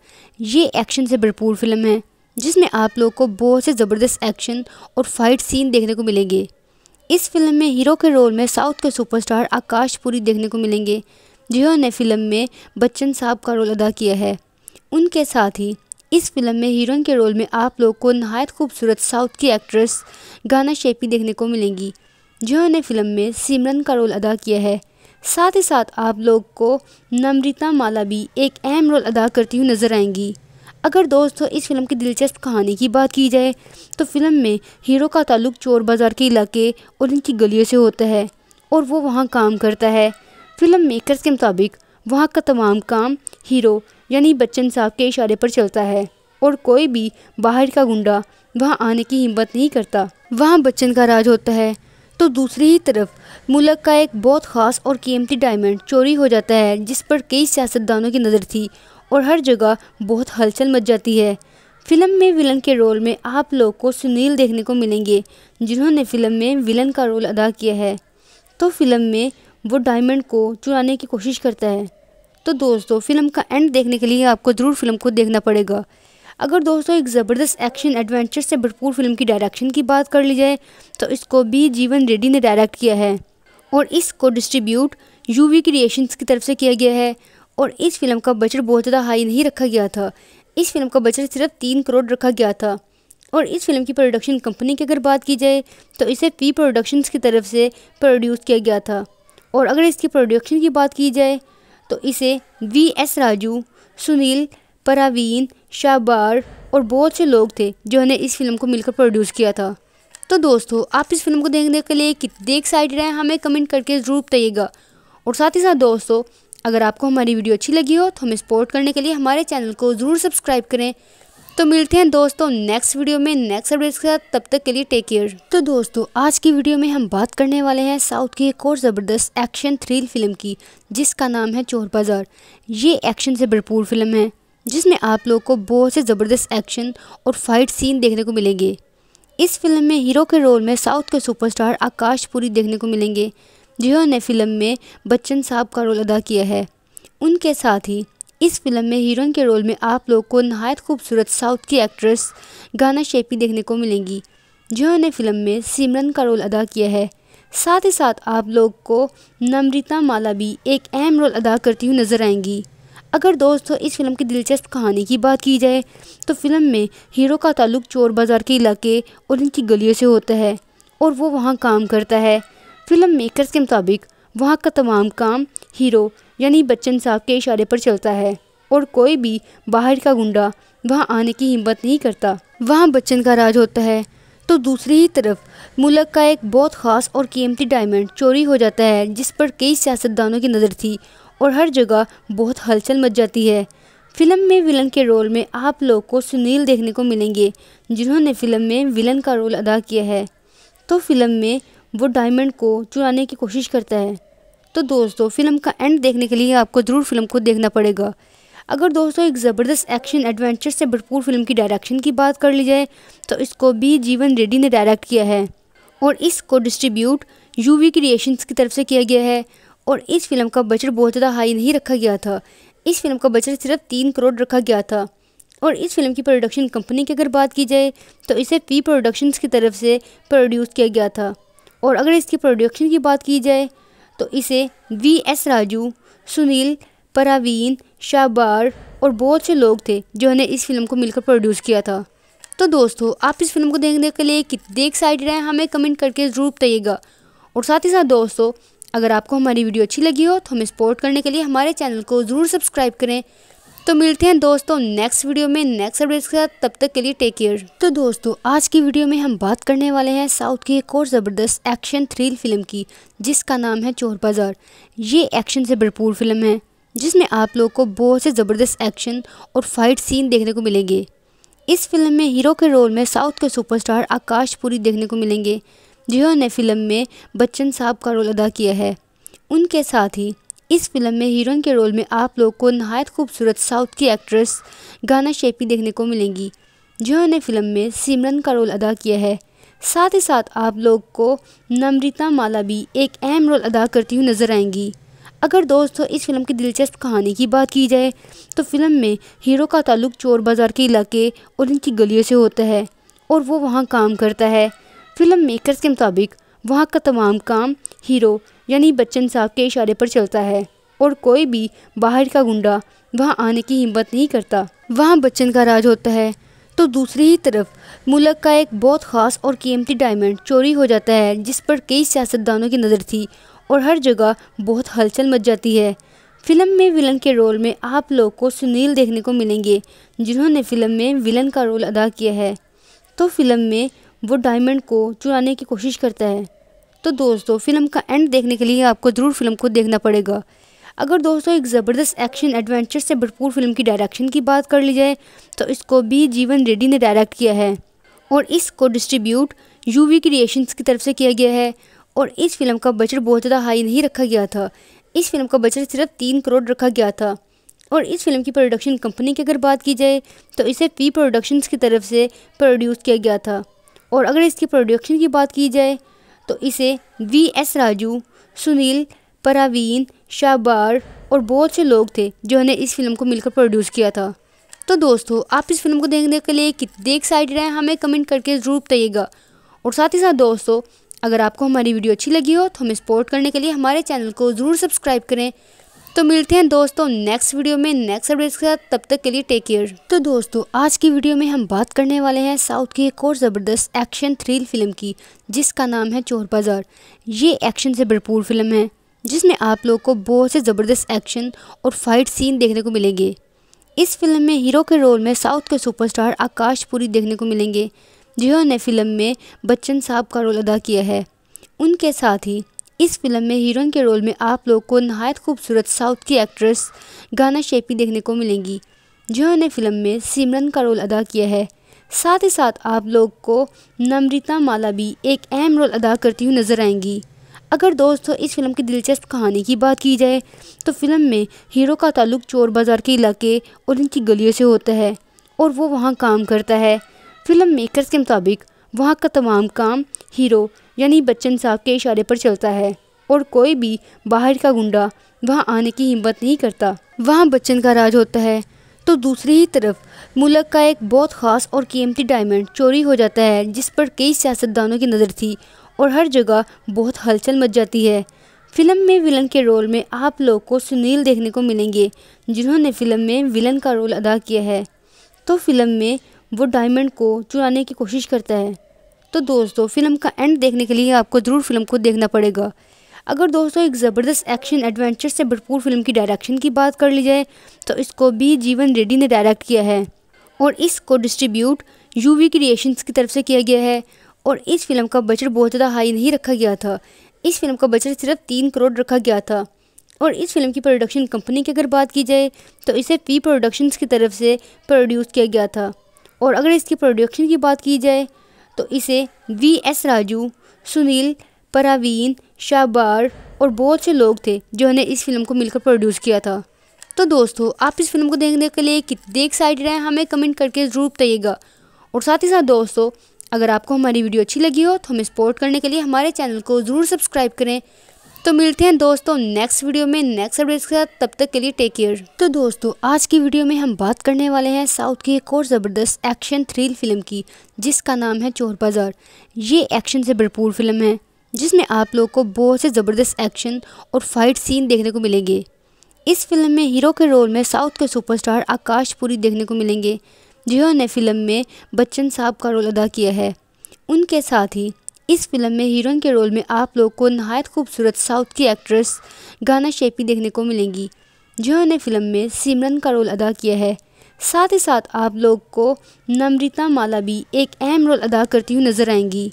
ये एक्शन से भरपूर फिल्म है जिसमें आप लोग को बहुत से ज़बरदस्त एक्शन और फाइट सीन देखने को मिलेंगे इस फिल्म में हीरो के रोल में साउथ के सुपरस्टार आकाश पुरी देखने को मिलेंगे जिन्होंने फिल्म में बच्चन साहब का रोल अदा किया है उनके साथ ही इस फिल्म में हीरोइन के रोल में आप लोग को नहायत खूबसूरत साउथ की एक्ट्रेस गाना शेपी देखने को मिलेंगी जिन्होंने फिल्म में सिमरन का रोल अदा किया है साथ ही साथ आप लोग को नम्रिता माला भी एक अहम रोल अदा करती हुई नज़र आएंगी अगर दोस्तों इस फिल्म की दिलचस्प कहानी की बात की जाए तो फिल्म में हीरो का ताल्लुक चोर बाज़ार के इलाके और इनकी गलियों से होता है और वो वहाँ काम करता है फिल्म मेकर्स के मुताबिक वहाँ का तमाम काम हीरो यानी बच्चन साहब के इशारे पर चलता है और कोई भी बाहर का गुंडा वहाँ आने की हिम्मत नहीं करता वहाँ बच्चन का राज होता है तो दूसरी ही तरफ मुल्क का एक बहुत ख़ास और कीमती डायमंड चोरी हो जाता है जिस पर कई सियासतदानों की नज़र थी और हर जगह बहुत हलचल मच जाती है फिल्म में विलन के रोल में आप लोग को सुनील देखने को मिलेंगे जिन्होंने फिल्म में विलन का रोल अदा किया है तो फिल्म में वो डायमंड को चुराने की कोशिश करता है तो दोस्तों फिल्म का एंड देखने के लिए आपको ज़रूर फिल्म को देखना पड़ेगा अगर दोस्तों एक ज़बरदस्त एक्शन एडवेंचर से भरपूर फिल्म की डायरेक्शन की बात कर ली जाए तो इसको भी जीवन रेड्डी ने डायरेक्ट किया है और इसको डिस्ट्रीब्यूट वी क्रिएशंस की तरफ से किया गया है और इस फिल्म का बजट बहुत ज़्यादा हाई नहीं रखा गया था इस फिल्म का बजट सिर्फ तीन करोड़ रखा गया था और इस फिल्म की प्रोडक्शन कंपनी की अगर बात की जाए तो इसे पी प्रोडक्शंस की तरफ से प्रोड्यूस किया गया था और अगर इसकी प्रोडक्शन की बात की जाए तो इसे वी एस राजू सुनील परावीन शाबार और बहुत से लोग थे जिन्होंने इस फिल्म को मिलकर प्रोड्यूस किया था तो दोस्तों आप इस फिल्म को देखने के लिए कितने एक्साइटेड हैं हमें कमेंट करके ज़रूर बताइएगा और साथ ही साथ दोस्तों अगर आपको हमारी वीडियो अच्छी लगी हो तो हमें सपोर्ट करने के लिए हमारे चैनल को ज़रूर सब्सक्राइब करें तो मिलते हैं दोस्तों नेक्स्ट वीडियो में नेक्स्ट अपडेट्स के साथ तब तक के लिए टेक केयर तो दोस्तों आज की वीडियो में हम बात करने वाले हैं साउथ की एक और ज़बरदस्त एक्शन थ्रिल फिल्म की जिसका नाम है चोर बाज़ार ये एक्शन से भरपूर फिल्म है जिसमें आप लोग को बहुत से ज़बरदस्त एक्शन और फाइट सीन देखने को मिलेंगे इस फिल्म में हीरो के रोल में साउथ के सुपरस्टार आकाश पुरी देखने को मिलेंगे जिन्होंने फिल्म में बच्चन साहब का रोल अदा किया है उनके साथ ही इस फिल्म में हीरोइन के रोल में आप लोग को नहायत खूबसूरत साउथ की एक्ट्रेस गाना शेपी देखने को मिलेंगी जिन्होंने फिल्म में सिमरन का रोल अदा किया है साथ ही साथ आप लोग को नम्रिता माला भी एक अहम रोल अदा करती हुई नज़र आएंगी अगर दोस्तों इस फिल्म की दिलचस्प कहानी की बात की जाए तो फिल्म में हीरो का ताल्लुक चोर बाज़ार के इलाके और इनकी गलियों से होता है और वो वहाँ काम करता है फिल्म मेकर्स के मुताबिक वहाँ का तमाम काम हीरो यानी बच्चन साहब के इशारे पर चलता है और कोई भी बाहर का गुंडा वहाँ आने की हिम्मत नहीं करता वहाँ बच्चन का राज होता है तो दूसरी ही तरफ मुल्क का एक बहुत ख़ास और कीमती डायमंड चोरी हो जाता है जिस पर कई सियासतदानों की नज़र थी और हर जगह बहुत हलचल मच जाती है फिल्म में विलन के रोल में आप लोग को सुनील देखने को मिलेंगे जिन्होंने फिल्म में विलन का रोल अदा किया है तो फिल्म में वो डायमंड को चुराने की कोशिश करता है तो दोस्तों फिल्म का एंड देखने के लिए आपको ज़रूर फिल्म को देखना पड़ेगा अगर दोस्तों एक ज़बरदस्त एक्शन एडवेंचर से भरपूर फिल्म की डायरेक्शन की बात कर ली जाए तो इसको भी जीवन रेड्डी ने डायरेक्ट किया है और इसको डिस्ट्रीब्यूट वी क्रिएशन की तरफ से किया गया है और इस फिल्म का बजट बहुत ज़्यादा हाई नहीं रखा गया था इस फिल्म का बजट सिर्फ तीन करोड़ रखा गया था और इस फिल्म की प्रोडक्शन कंपनी की अगर बात की जाए तो इसे पी प्रोडक्शंस की तरफ से प्रोड्यूस किया गया था और अगर इसकी प्रोडक्शन की बात की जाए तो इसे वी एस राजू सुनील परावीन शाबार और बहुत से लोग थे जिन्होंने इस फिल्म को मिलकर प्रोड्यूस किया था तो दोस्तों आप इस फिल्म को देखने के लिए कितने एक्साइटेड हैं हमें कमेंट करके ज़रूर बताइएगा और साथ ही साथ दोस्तों अगर आपको हमारी वीडियो अच्छी लगी हो तो हमें सपोर्ट करने के लिए हमारे चैनल को ज़रूर सब्सक्राइब करें तो मिलते हैं दोस्तों नेक्स्ट वीडियो में नेक्स्ट अपडेट के साथ तब तक के लिए टेक केयर तो दोस्तों आज की वीडियो में हम बात करने वाले हैं साउथ की एक और ज़बरदस्त एक्शन थ्रिल फिल्म की जिसका नाम है चोर बाज़ार ये एक्शन से भरपूर फिल्म है जिसमें आप लोग को बहुत से ज़बरदस्त एक्शन और फाइट सीन देखने को मिलेंगे इस फिल्म में हीरो के रोल में साउथ के सुपरस्टार आकाश पुरी देखने को मिलेंगे जिन्होंने फिल्म में बच्चन साहब का रोल अदा किया है उनके साथ ही इस फिल्म में हीरोइन के रोल में आप लोग को नहायत खूबसूरत साउथ की एक्ट्रेस गाना शेपी देखने को मिलेंगी जिन्होंने फिल्म में सिमरन का रोल अदा किया है साथ ही साथ आप लोग को नम्रिता माला भी एक अहम रोल अदा करती हुई नज़र आएंगी अगर दोस्तों इस फिल्म की दिलचस्प कहानी की बात की जाए तो फिल्म में हीरो का ताल्लुक चोर बाज़ार के इलाके और इनकी गलियों से होता है और वो वहाँ काम करता है फिल्म मेकर्स के मुताबिक वहाँ का तमाम काम हीरो यानी बच्चन साहब के इशारे पर चलता है और कोई भी बाहर का गुंडा वहाँ आने की हिम्मत नहीं करता वहाँ बच्चन का राज होता है तो दूसरी ही तरफ मुल्क का एक बहुत ख़ास और कीमती डायमंड चोरी हो जाता है जिस पर कई सियासतदानों की नज़र थी और हर जगह बहुत हलचल मच जाती है फिल्म में विलन के रोल में आप लोग को सुनील देखने को मिलेंगे जिन्होंने फिल्म में विलन का रोल अदा किया है तो फिल्म में वो डायमंड को चुराने की कोशिश करता है तो दोस्तों फिल्म का एंड देखने के लिए आपको ज़रूर फिल्म को देखना पड़ेगा अगर दोस्तों एक ज़बरदस्त एक्शन एडवेंचर से भरपूर फिल्म की डायरेक्शन की बात कर ली जाए तो इसको भी जीवन रेड्डी ने डायरेक्ट किया है और इसको डिस्ट्रीब्यूट यूवी क्रिएशंस की तरफ से किया गया है और इस फिल्म का बजट बहुत ज़्यादा हाई नहीं रखा गया था इस फिल्म का बजट सिर्फ तीन करोड़ रखा गया था और इस फिल्म की प्रोडक्शन कंपनी की अगर बात की जाए तो इसे पी प्रोडक्शंस की तरफ से प्रोड्यूस किया गया था और अगर इसकी प्रोडक्शन की बात की जाए तो इसे वी एस राजू सुनील परावीन शाबार और बहुत से लोग थे जिन्होंने इस फिल्म को मिलकर प्रोड्यूस किया था तो दोस्तों आप इस फिल्म को देखने के लिए कितने एक्साइटेड हैं हमें कमेंट करके ज़रूर बताइएगा और साथ ही साथ दोस्तों अगर आपको हमारी वीडियो अच्छी लगी हो तो हमें सपोर्ट करने के लिए हमारे चैनल को ज़रूर सब्सक्राइब करें तो मिलते हैं दोस्तों नेक्स्ट वीडियो में नेक्स्ट अपडेट के साथ तब तक के लिए टेक केयर तो दोस्तों आज की वीडियो में हम बात करने वाले हैं साउथ की एक और ज़बरदस्त एक्शन थ्रिल फिल्म की जिसका नाम है चोर बाज़ार ये एक्शन से भरपूर फिल्म है जिसमें आप लोग को बहुत से ज़बरदस्त एक्शन और फाइट सीन देखने को मिलेंगे इस फिल्म में हीरो के रोल में साउथ के सुपरस्टार आकाश पुरी देखने को मिलेंगे जिन्होंने फिल्म में बच्चन साहब का रोल अदा किया है उनके साथ ही इस फिल्म में हीरोइन के रोल में आप लोग को नहायत खूबसूरत साउथ की एक्ट्रेस गाना शेपी देखने को मिलेंगी जिन्होंने फिल्म में सिमरन का रोल अदा किया है साथ ही साथ आप लोग को नम्रिता माला भी एक अहम रोल अदा करती हुई नज़र आएंगी अगर दोस्तों इस फिल्म की दिलचस्प कहानी की बात की जाए तो फिल्म में हीरो का ताल्लुक चोर बाज़ार के इलाके और इनकी गलियों से होता है और वो वहाँ काम करता है फिल्म मेकर्स के मुताबिक वहाँ का तमाम काम हीरो यानी बच्चन साहब के इशारे पर चलता है और कोई भी बाहर का गुंडा वहाँ आने की हिम्मत नहीं करता वहाँ बच्चन का राज होता है तो दूसरी ही तरफ मुल्क का एक बहुत ख़ास और कीमती डायमंड चोरी हो जाता है जिस पर कई सियासतदानों की नज़र थी और हर जगह बहुत हलचल मच जाती है फिल्म में विलन के रोल में आप लोग को सुनील देखने को मिलेंगे जिन्होंने फिल्म में विलन का रोल अदा किया है तो फिल्म में वो डायमंड को चुराने की कोशिश करता है तो दोस्तों फिल्म का एंड देखने के लिए आपको ज़रूर फिल्म को देखना पड़ेगा अगर दोस्तों एक ज़बरदस्त एक्शन एडवेंचर से भरपूर फिल्म की डायरेक्शन की बात कर ली जाए तो इसको बी जीवन रेड्डी ने डायरेक्ट किया है और इसको डिस्ट्रीब्यूट वी क्रिएशंस की तरफ से किया गया है और इस फिल्म का बजट बहुत ज़्यादा हाई नहीं रखा गया था इस फिल्म का बजट सिर्फ तीन करोड़ रखा गया था और इस फिल्म की प्रोडक्शन कंपनी की अगर बात की जाए तो इसे पी प्रोडक्शंस की तरफ से प्रोड्यूस किया गया था और अगर इसकी प्रोडक्शन की बात की जाए तो इसे वी एस राजू सुनील परावीन शाबार और बहुत से लोग थे जिन्होंने इस फिल्म को मिलकर प्रोड्यूस किया था तो दोस्तों आप इस फिल्म को देखने के लिए कितने एक्साइटेड हैं हमें कमेंट करके ज़रूर बताइएगा और साथ ही साथ दोस्तों अगर आपको हमारी वीडियो अच्छी लगी हो तो हमें सपोर्ट करने के लिए हमारे चैनल को ज़रूर सब्सक्राइब करें तो मिलते हैं दोस्तों नेक्स्ट वीडियो में नेक्स्ट अपडेट्स के साथ तब तक के लिए टेक केयर तो दोस्तों आज की वीडियो में हम बात करने वाले हैं साउथ की एक और ज़बरदस्त एक्शन थ्रिल फिल्म की जिसका नाम है चोर बाज़ार ये एक्शन से भरपूर फिल्म है जिसमें आप लोग को बहुत से ज़बरदस्त एक्शन और फाइट सीन देखने को मिलेंगे इस फिल्म में हीरो के रोल में साउथ के सुपरस्टार आकाश पुरी देखने को मिलेंगे जिन्होंने फिल्म में बच्चन साहब का रोल अदा किया है उनके साथ ही इस फिल्म में हीरोइन के रोल में आप लोग को नहायत खूबसूरत साउथ की एक्ट्रेस गाना शेपी देखने को मिलेंगी जिन्होंने फिल्म में सिमरन का रोल अदा किया है साथ ही साथ आप लोग को नम्रिता माला भी एक अहम रोल अदा करती हुई नज़र आएंगी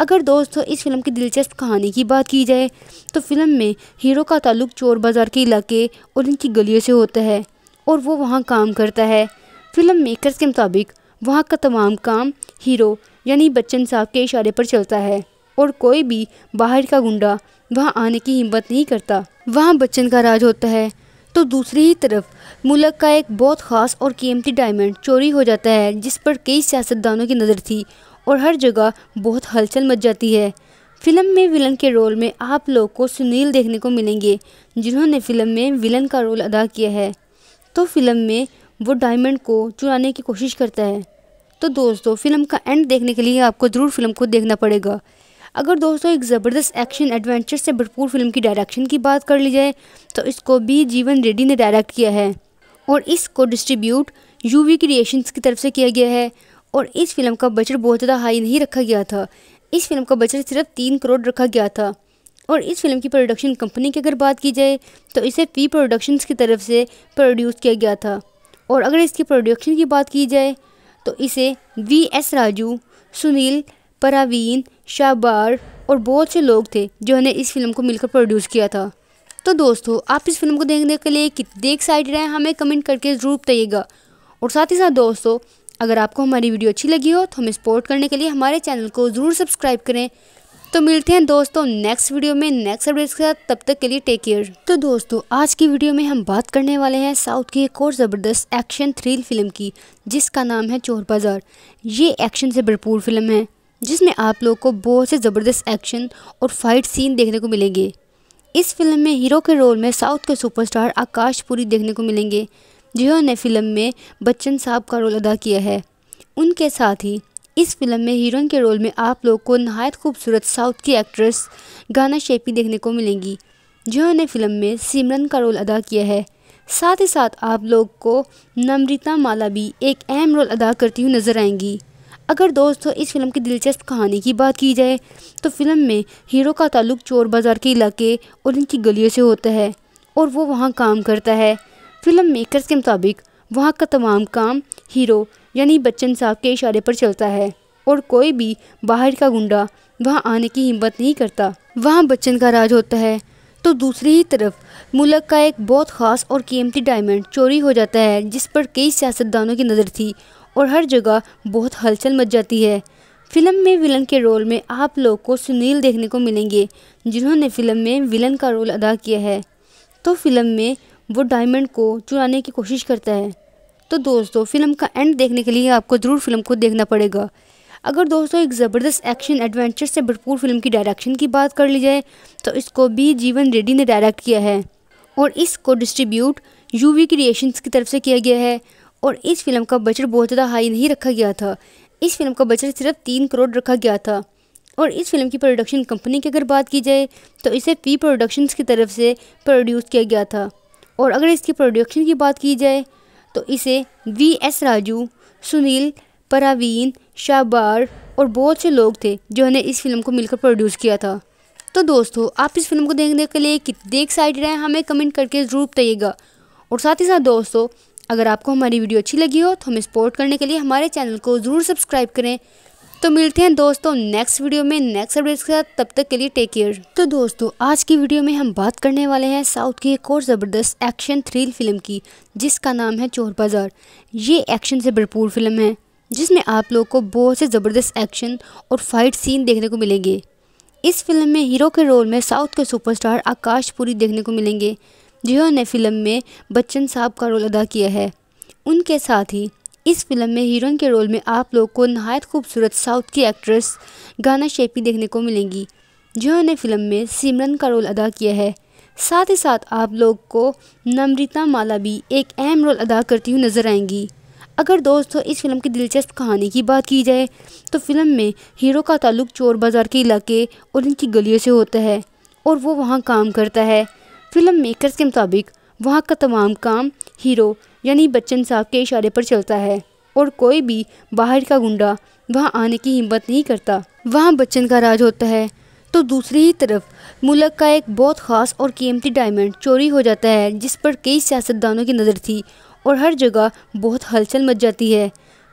अगर दोस्तों इस फिल्म की दिलचस्प कहानी की बात की जाए तो फिल्म में हीरो का ताल्लुक चोर बाज़ार के इलाके और इनकी गलियों से होता है और वो वहाँ काम करता है फिल्म मेकर्स के मुताबिक वहाँ का तमाम काम हीरो यानी बच्चन साहब के इशारे पर चलता है और कोई भी बाहर का गुंडा वहाँ आने की हिम्मत नहीं करता वहाँ बच्चन का राज होता है तो दूसरी ही तरफ मुल्क का एक बहुत ख़ास और कीमती डायमंड चोरी हो जाता है जिस पर कई सियासतदानों की नज़र थी और हर जगह बहुत हलचल मच जाती है फिल्म में विलन के रोल में आप लोग को सुनील देखने को मिलेंगे जिन्होंने फिल्म में विलन का रोल अदा किया है तो फिल्म में वो डायमंड को चुराने की कोशिश करता है तो दोस्तों फिल्म का एंड देखने के लिए आपको ज़रूर फिल्म को देखना पड़ेगा अगर दोस्तों एक ज़बरदस्त एक्शन एडवेंचर से भरपूर फिल्म की डायरेक्शन की बात कर ली जाए तो इसको भी जीवन रेड्डी ने डायरेक्ट किया है और इसको डिस्ट्रीब्यूट यूवी क्रिएशंस की तरफ से किया गया है और इस फिल्म का बजट बहुत ज़्यादा हाई नहीं रखा गया था इस फिल्म का बजट सिर्फ तीन करोड़ रखा गया था और इस फिल्म की प्रोडक्शन कंपनी की अगर बात की जाए तो इसे पी प्रोडक्शंस की तरफ से प्रोड्यूस किया गया था और अगर इसकी प्रोडक्शन की बात की जाए तो इसे वी एस राजू सुनील परावीन शाबार और बहुत से लोग थे जिन्होंने इस फिल्म को मिलकर प्रोड्यूस किया था तो दोस्तों आप इस फिल्म को देखने के लिए कितने एक्साइटेड हैं हमें कमेंट करके ज़रूर बताइएगा और साथ ही साथ दोस्तों अगर आपको हमारी वीडियो अच्छी लगी हो तो हमें सपोर्ट करने के लिए हमारे चैनल को ज़रूर सब्सक्राइब करें तो मिलते हैं दोस्तों नेक्स्ट वीडियो में नेक्स्ट अपडेट्स के साथ तब तक के लिए टेक केयर तो दोस्तों आज की वीडियो में हम बात करने वाले हैं साउथ की एक और ज़बरदस्त एक्शन थ्रिल फिल्म की जिसका नाम है चोर बाज़ार ये एक्शन से भरपूर फिल्म है जिसमें आप लोग को बहुत से ज़बरदस्त एक्शन और फाइट सीन देखने को मिलेंगे इस फिल्म में हीरो के रोल में साउथ के सुपरस्टार आकाश पुरी देखने को मिलेंगे जिन्होंने फिल्म में बच्चन साहब का रोल अदा किया है उनके साथ ही इस फिल्म में हीरोइन के रोल में आप लोग को नहायत खूबसूरत साउथ की एक्ट्रेस गाना शेपी देखने को मिलेंगी जिन्होंने फिल्म में सिमरन का रोल अदा किया है साथ ही साथ आप लोग को नम्रिता माला भी एक अहम रोल अदा करती हुई नज़र आएंगी अगर दोस्तों इस फिल्म की दिलचस्प कहानी की बात की जाए तो फिल्म में हीरो का ताल्लुक चोर बाज़ार के इलाके और इनकी गलियों से होता है और वो वहाँ काम करता है फिल्म मेकर्स के मुताबिक वहाँ का तमाम काम हीरो यानी बच्चन साहब के इशारे पर चलता है और कोई भी बाहर का गुंडा वहाँ आने की हिम्मत नहीं करता वहाँ बच्चन का राज होता है तो दूसरी ही तरफ मुलक का एक बहुत ख़ास और कीमती डायमंड चोरी हो जाता है जिस पर कई सियासतदानों की नज़र थी और हर जगह बहुत हलचल मच जाती है फिल्म में विलन के रोल में आप लोग को सुनील देखने को मिलेंगे जिन्होंने फिल्म में विलन का रोल अदा किया है तो फिल्म में वो डायमंड को चुराने की कोशिश करता है तो दोस्तों फिल्म का एंड देखने के लिए आपको ज़रूर फिल्म को देखना पड़ेगा अगर दोस्तों एक ज़बरदस्त एक्शन एडवेंचर से भरपूर फिल्म की डायरेक्शन की बात कर ली जाए तो इसको भी जीवन रेड्डी ने डायरेक्ट किया है और इसको डिस्ट्रीब्यूट यूवी क्रिएशंस की तरफ से किया गया है और इस फिल्म का बजट बहुत ज़्यादा हाई नहीं रखा गया था इस फिल्म का बजट सिर्फ तीन करोड़ रखा गया था और इस फिल्म की प्रोडक्शन कंपनी की अगर बात की जाए तो इसे पी प्रोडक्शंस की तरफ से प्रोड्यूस किया गया था और अगर इसकी प्रोडक्शन की बात की जाए तो इसे वी एस राजू सुनील परावीन शाबार और बहुत से लोग थे जिन्होंने इस फिल्म को मिलकर प्रोड्यूस किया था तो दोस्तों आप इस फिल्म को देखने के लिए कितने एक्साइटेड हैं हमें कमेंट करके ज़रूर बताइएगा और साथ ही साथ दोस्तों अगर आपको हमारी वीडियो अच्छी लगी हो तो हमें सपोर्ट करने के लिए हमारे चैनल को ज़रूर सब्सक्राइब करें तो मिलते हैं दोस्तों नेक्स्ट वीडियो में नेक्स्ट अपडेट्स के साथ तब तक के लिए टेक केयर तो दोस्तों आज की वीडियो में हम बात करने वाले हैं साउथ की एक और ज़बरदस्त एक्शन थ्रिल फिल्म की जिसका नाम है चोर बाज़ार ये एक्शन से भरपूर फिल्म है जिसमें आप लोग को बहुत से ज़बरदस्त एक्शन और फाइट सीन देखने को मिलेंगे इस फिल्म में हीरो के रोल में साउथ के सुपरस्टार आकाश पुरी देखने को मिलेंगे जिन्होंने फिल्म में बच्चन साहब का रोल अदा किया है उनके साथ ही इस फिल्म में हीरोइन के रोल में आप लोग को नहायत खूबसूरत साउथ की एक्ट्रेस गाना शेपी देखने को मिलेंगी जिन्होंने फिल्म में सिमरन का रोल अदा किया है साथ ही साथ आप लोग को नम्रिता माला भी एक अहम रोल अदा करती हुई नज़र आएंगी अगर दोस्तों इस फिल्म की दिलचस्प कहानी की बात की जाए तो फिल्म में हीरो का ताल्लुक चोर बाज़ार के इलाके और इनकी गलियों से होता है और वो वहाँ काम करता है फिल्म मेकर्स के मुताबिक वहाँ का तमाम काम हीरो यानी बच्चन साहब के इशारे पर चलता है और कोई भी बाहर का गुंडा वहाँ आने की हिम्मत नहीं करता वहाँ बच्चन का राज होता है तो दूसरी ही तरफ मुल्क का एक बहुत ख़ास और कीमती डायमंड चोरी हो जाता है जिस पर कई सियासतदानों की नज़र थी और हर जगह बहुत हलचल मच जाती है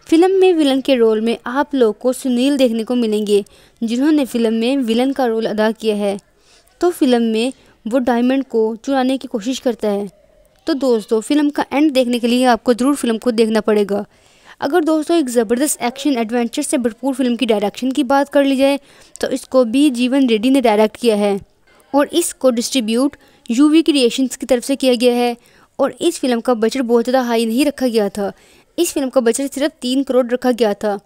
फिल्म में विलन के रोल में आप लोग को सुनील देखने को मिलेंगे जिन्होंने फिल्म में विलन का रोल अदा किया है तो फिल्म में वो डायमंड को चुराने की कोशिश करता है तो दोस्तों फिल्म का एंड देखने के लिए आपको ज़रूर फिल्म को देखना पड़ेगा अगर दोस्तों एक ज़बरदस्त एक्शन एडवेंचर से भरपूर फिल्म की डायरेक्शन की बात कर ली जाए तो इसको भी जीवन रेड्डी ने डायरेक्ट किया है और इसको डिस्ट्रीब्यूट यूवी क्रिएशंस की तरफ से किया गया है और इस फिल्म का बजट बहुत ज़्यादा हाई नहीं रखा गया था इस फिल्म का बजट सिर्फ तीन करोड़ रखा गया था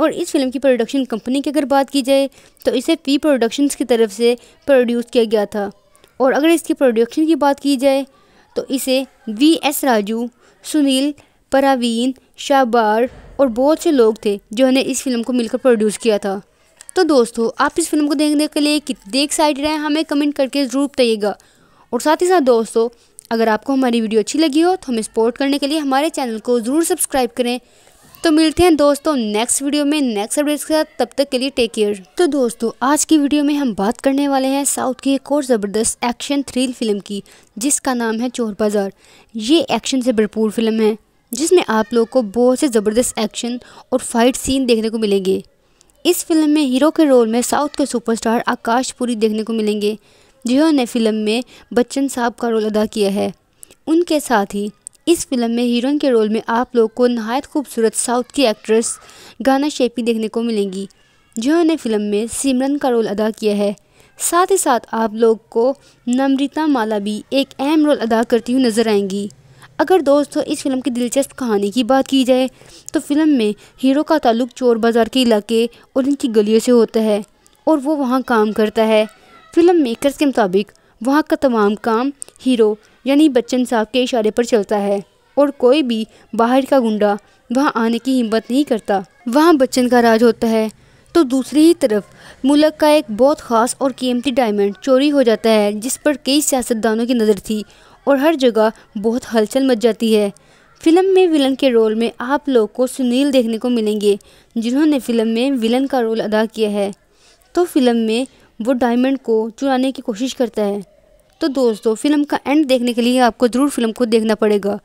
और इस फिल्म की प्रोडक्शन कंपनी की अगर बात की जाए तो इसे पी प्रोडक्शंस की तरफ से प्रोड्यूस किया गया था और अगर इसकी प्रोडक्शन की बात की जाए तो इसे वी एस राजू सुनील परावीन शाबार और बहुत से लोग थे जिन्होंने इस फिल्म को मिलकर प्रोड्यूस किया था तो दोस्तों आप इस फिल्म को देखने के लिए कितने एक्साइटेड हैं हमें कमेंट करके ज़रूर बताइएगा और साथ ही साथ दोस्तों अगर आपको हमारी वीडियो अच्छी लगी हो तो हमें सपोर्ट करने के लिए हमारे चैनल को ज़रूर सब्सक्राइब करें तो मिलते हैं दोस्तों नेक्स्ट वीडियो में नेक्स्ट अपडेट्स के साथ तब तक के लिए टेक केयर तो दोस्तों आज की वीडियो में हम बात करने वाले हैं साउथ की एक और ज़बरदस्त एक्शन थ्रिल फिल्म की जिसका नाम है चोर बाज़ार ये एक्शन से भरपूर फिल्म है जिसमें आप लोग को बहुत से ज़बरदस्त एक्शन और फाइट सीन देखने को मिलेंगे इस फिल्म में हीरो के रोल में साउथ के सुपरस्टार आकाश पुरी देखने को मिलेंगे जिन्होंने फिल्म में बच्चन साहब का रोल अदा किया है उनके साथ ही इस फिल्म में हीरोइन के रोल में आप लोग को नहायत खूबसूरत साउथ की एक्ट्रेस गाना शेपी देखने को मिलेंगी जिन्होंने फिल्म में सिमरन का रोल अदा किया है साथ ही साथ आप लोग को नम्रिता माला भी एक अहम रोल अदा करती हुई नज़र आएंगी अगर दोस्तों इस फिल्म की दिलचस्प कहानी की बात की जाए तो फिल्म में हीरो का ताल्लुक चोर बाज़ार के इलाके और इनकी गलियों से होता है और वो वहाँ काम करता है फिल्म मेकर्स के मुताबिक वहाँ का तमाम काम हीरो यानी बच्चन साहब के इशारे पर चलता है और कोई भी बाहर का गुंडा वहाँ आने की हिम्मत नहीं करता वहाँ बच्चन का राज होता है तो दूसरी ही तरफ मुलक का एक बहुत ख़ास और कीमती डायमंड चोरी हो जाता है जिस पर कई सियासतदानों की नज़र थी और हर जगह बहुत हलचल मच जाती है फिल्म में विलन के रोल में आप लोग को सुनील देखने को मिलेंगे जिन्होंने फिल्म में विलन का रोल अदा किया है तो फिल्म में वो डायमंड को चुराने की कोशिश करता है तो दोस्तों फिल्म का एंड देखने के लिए आपको ज़रूर फिल्म को देखना पड़ेगा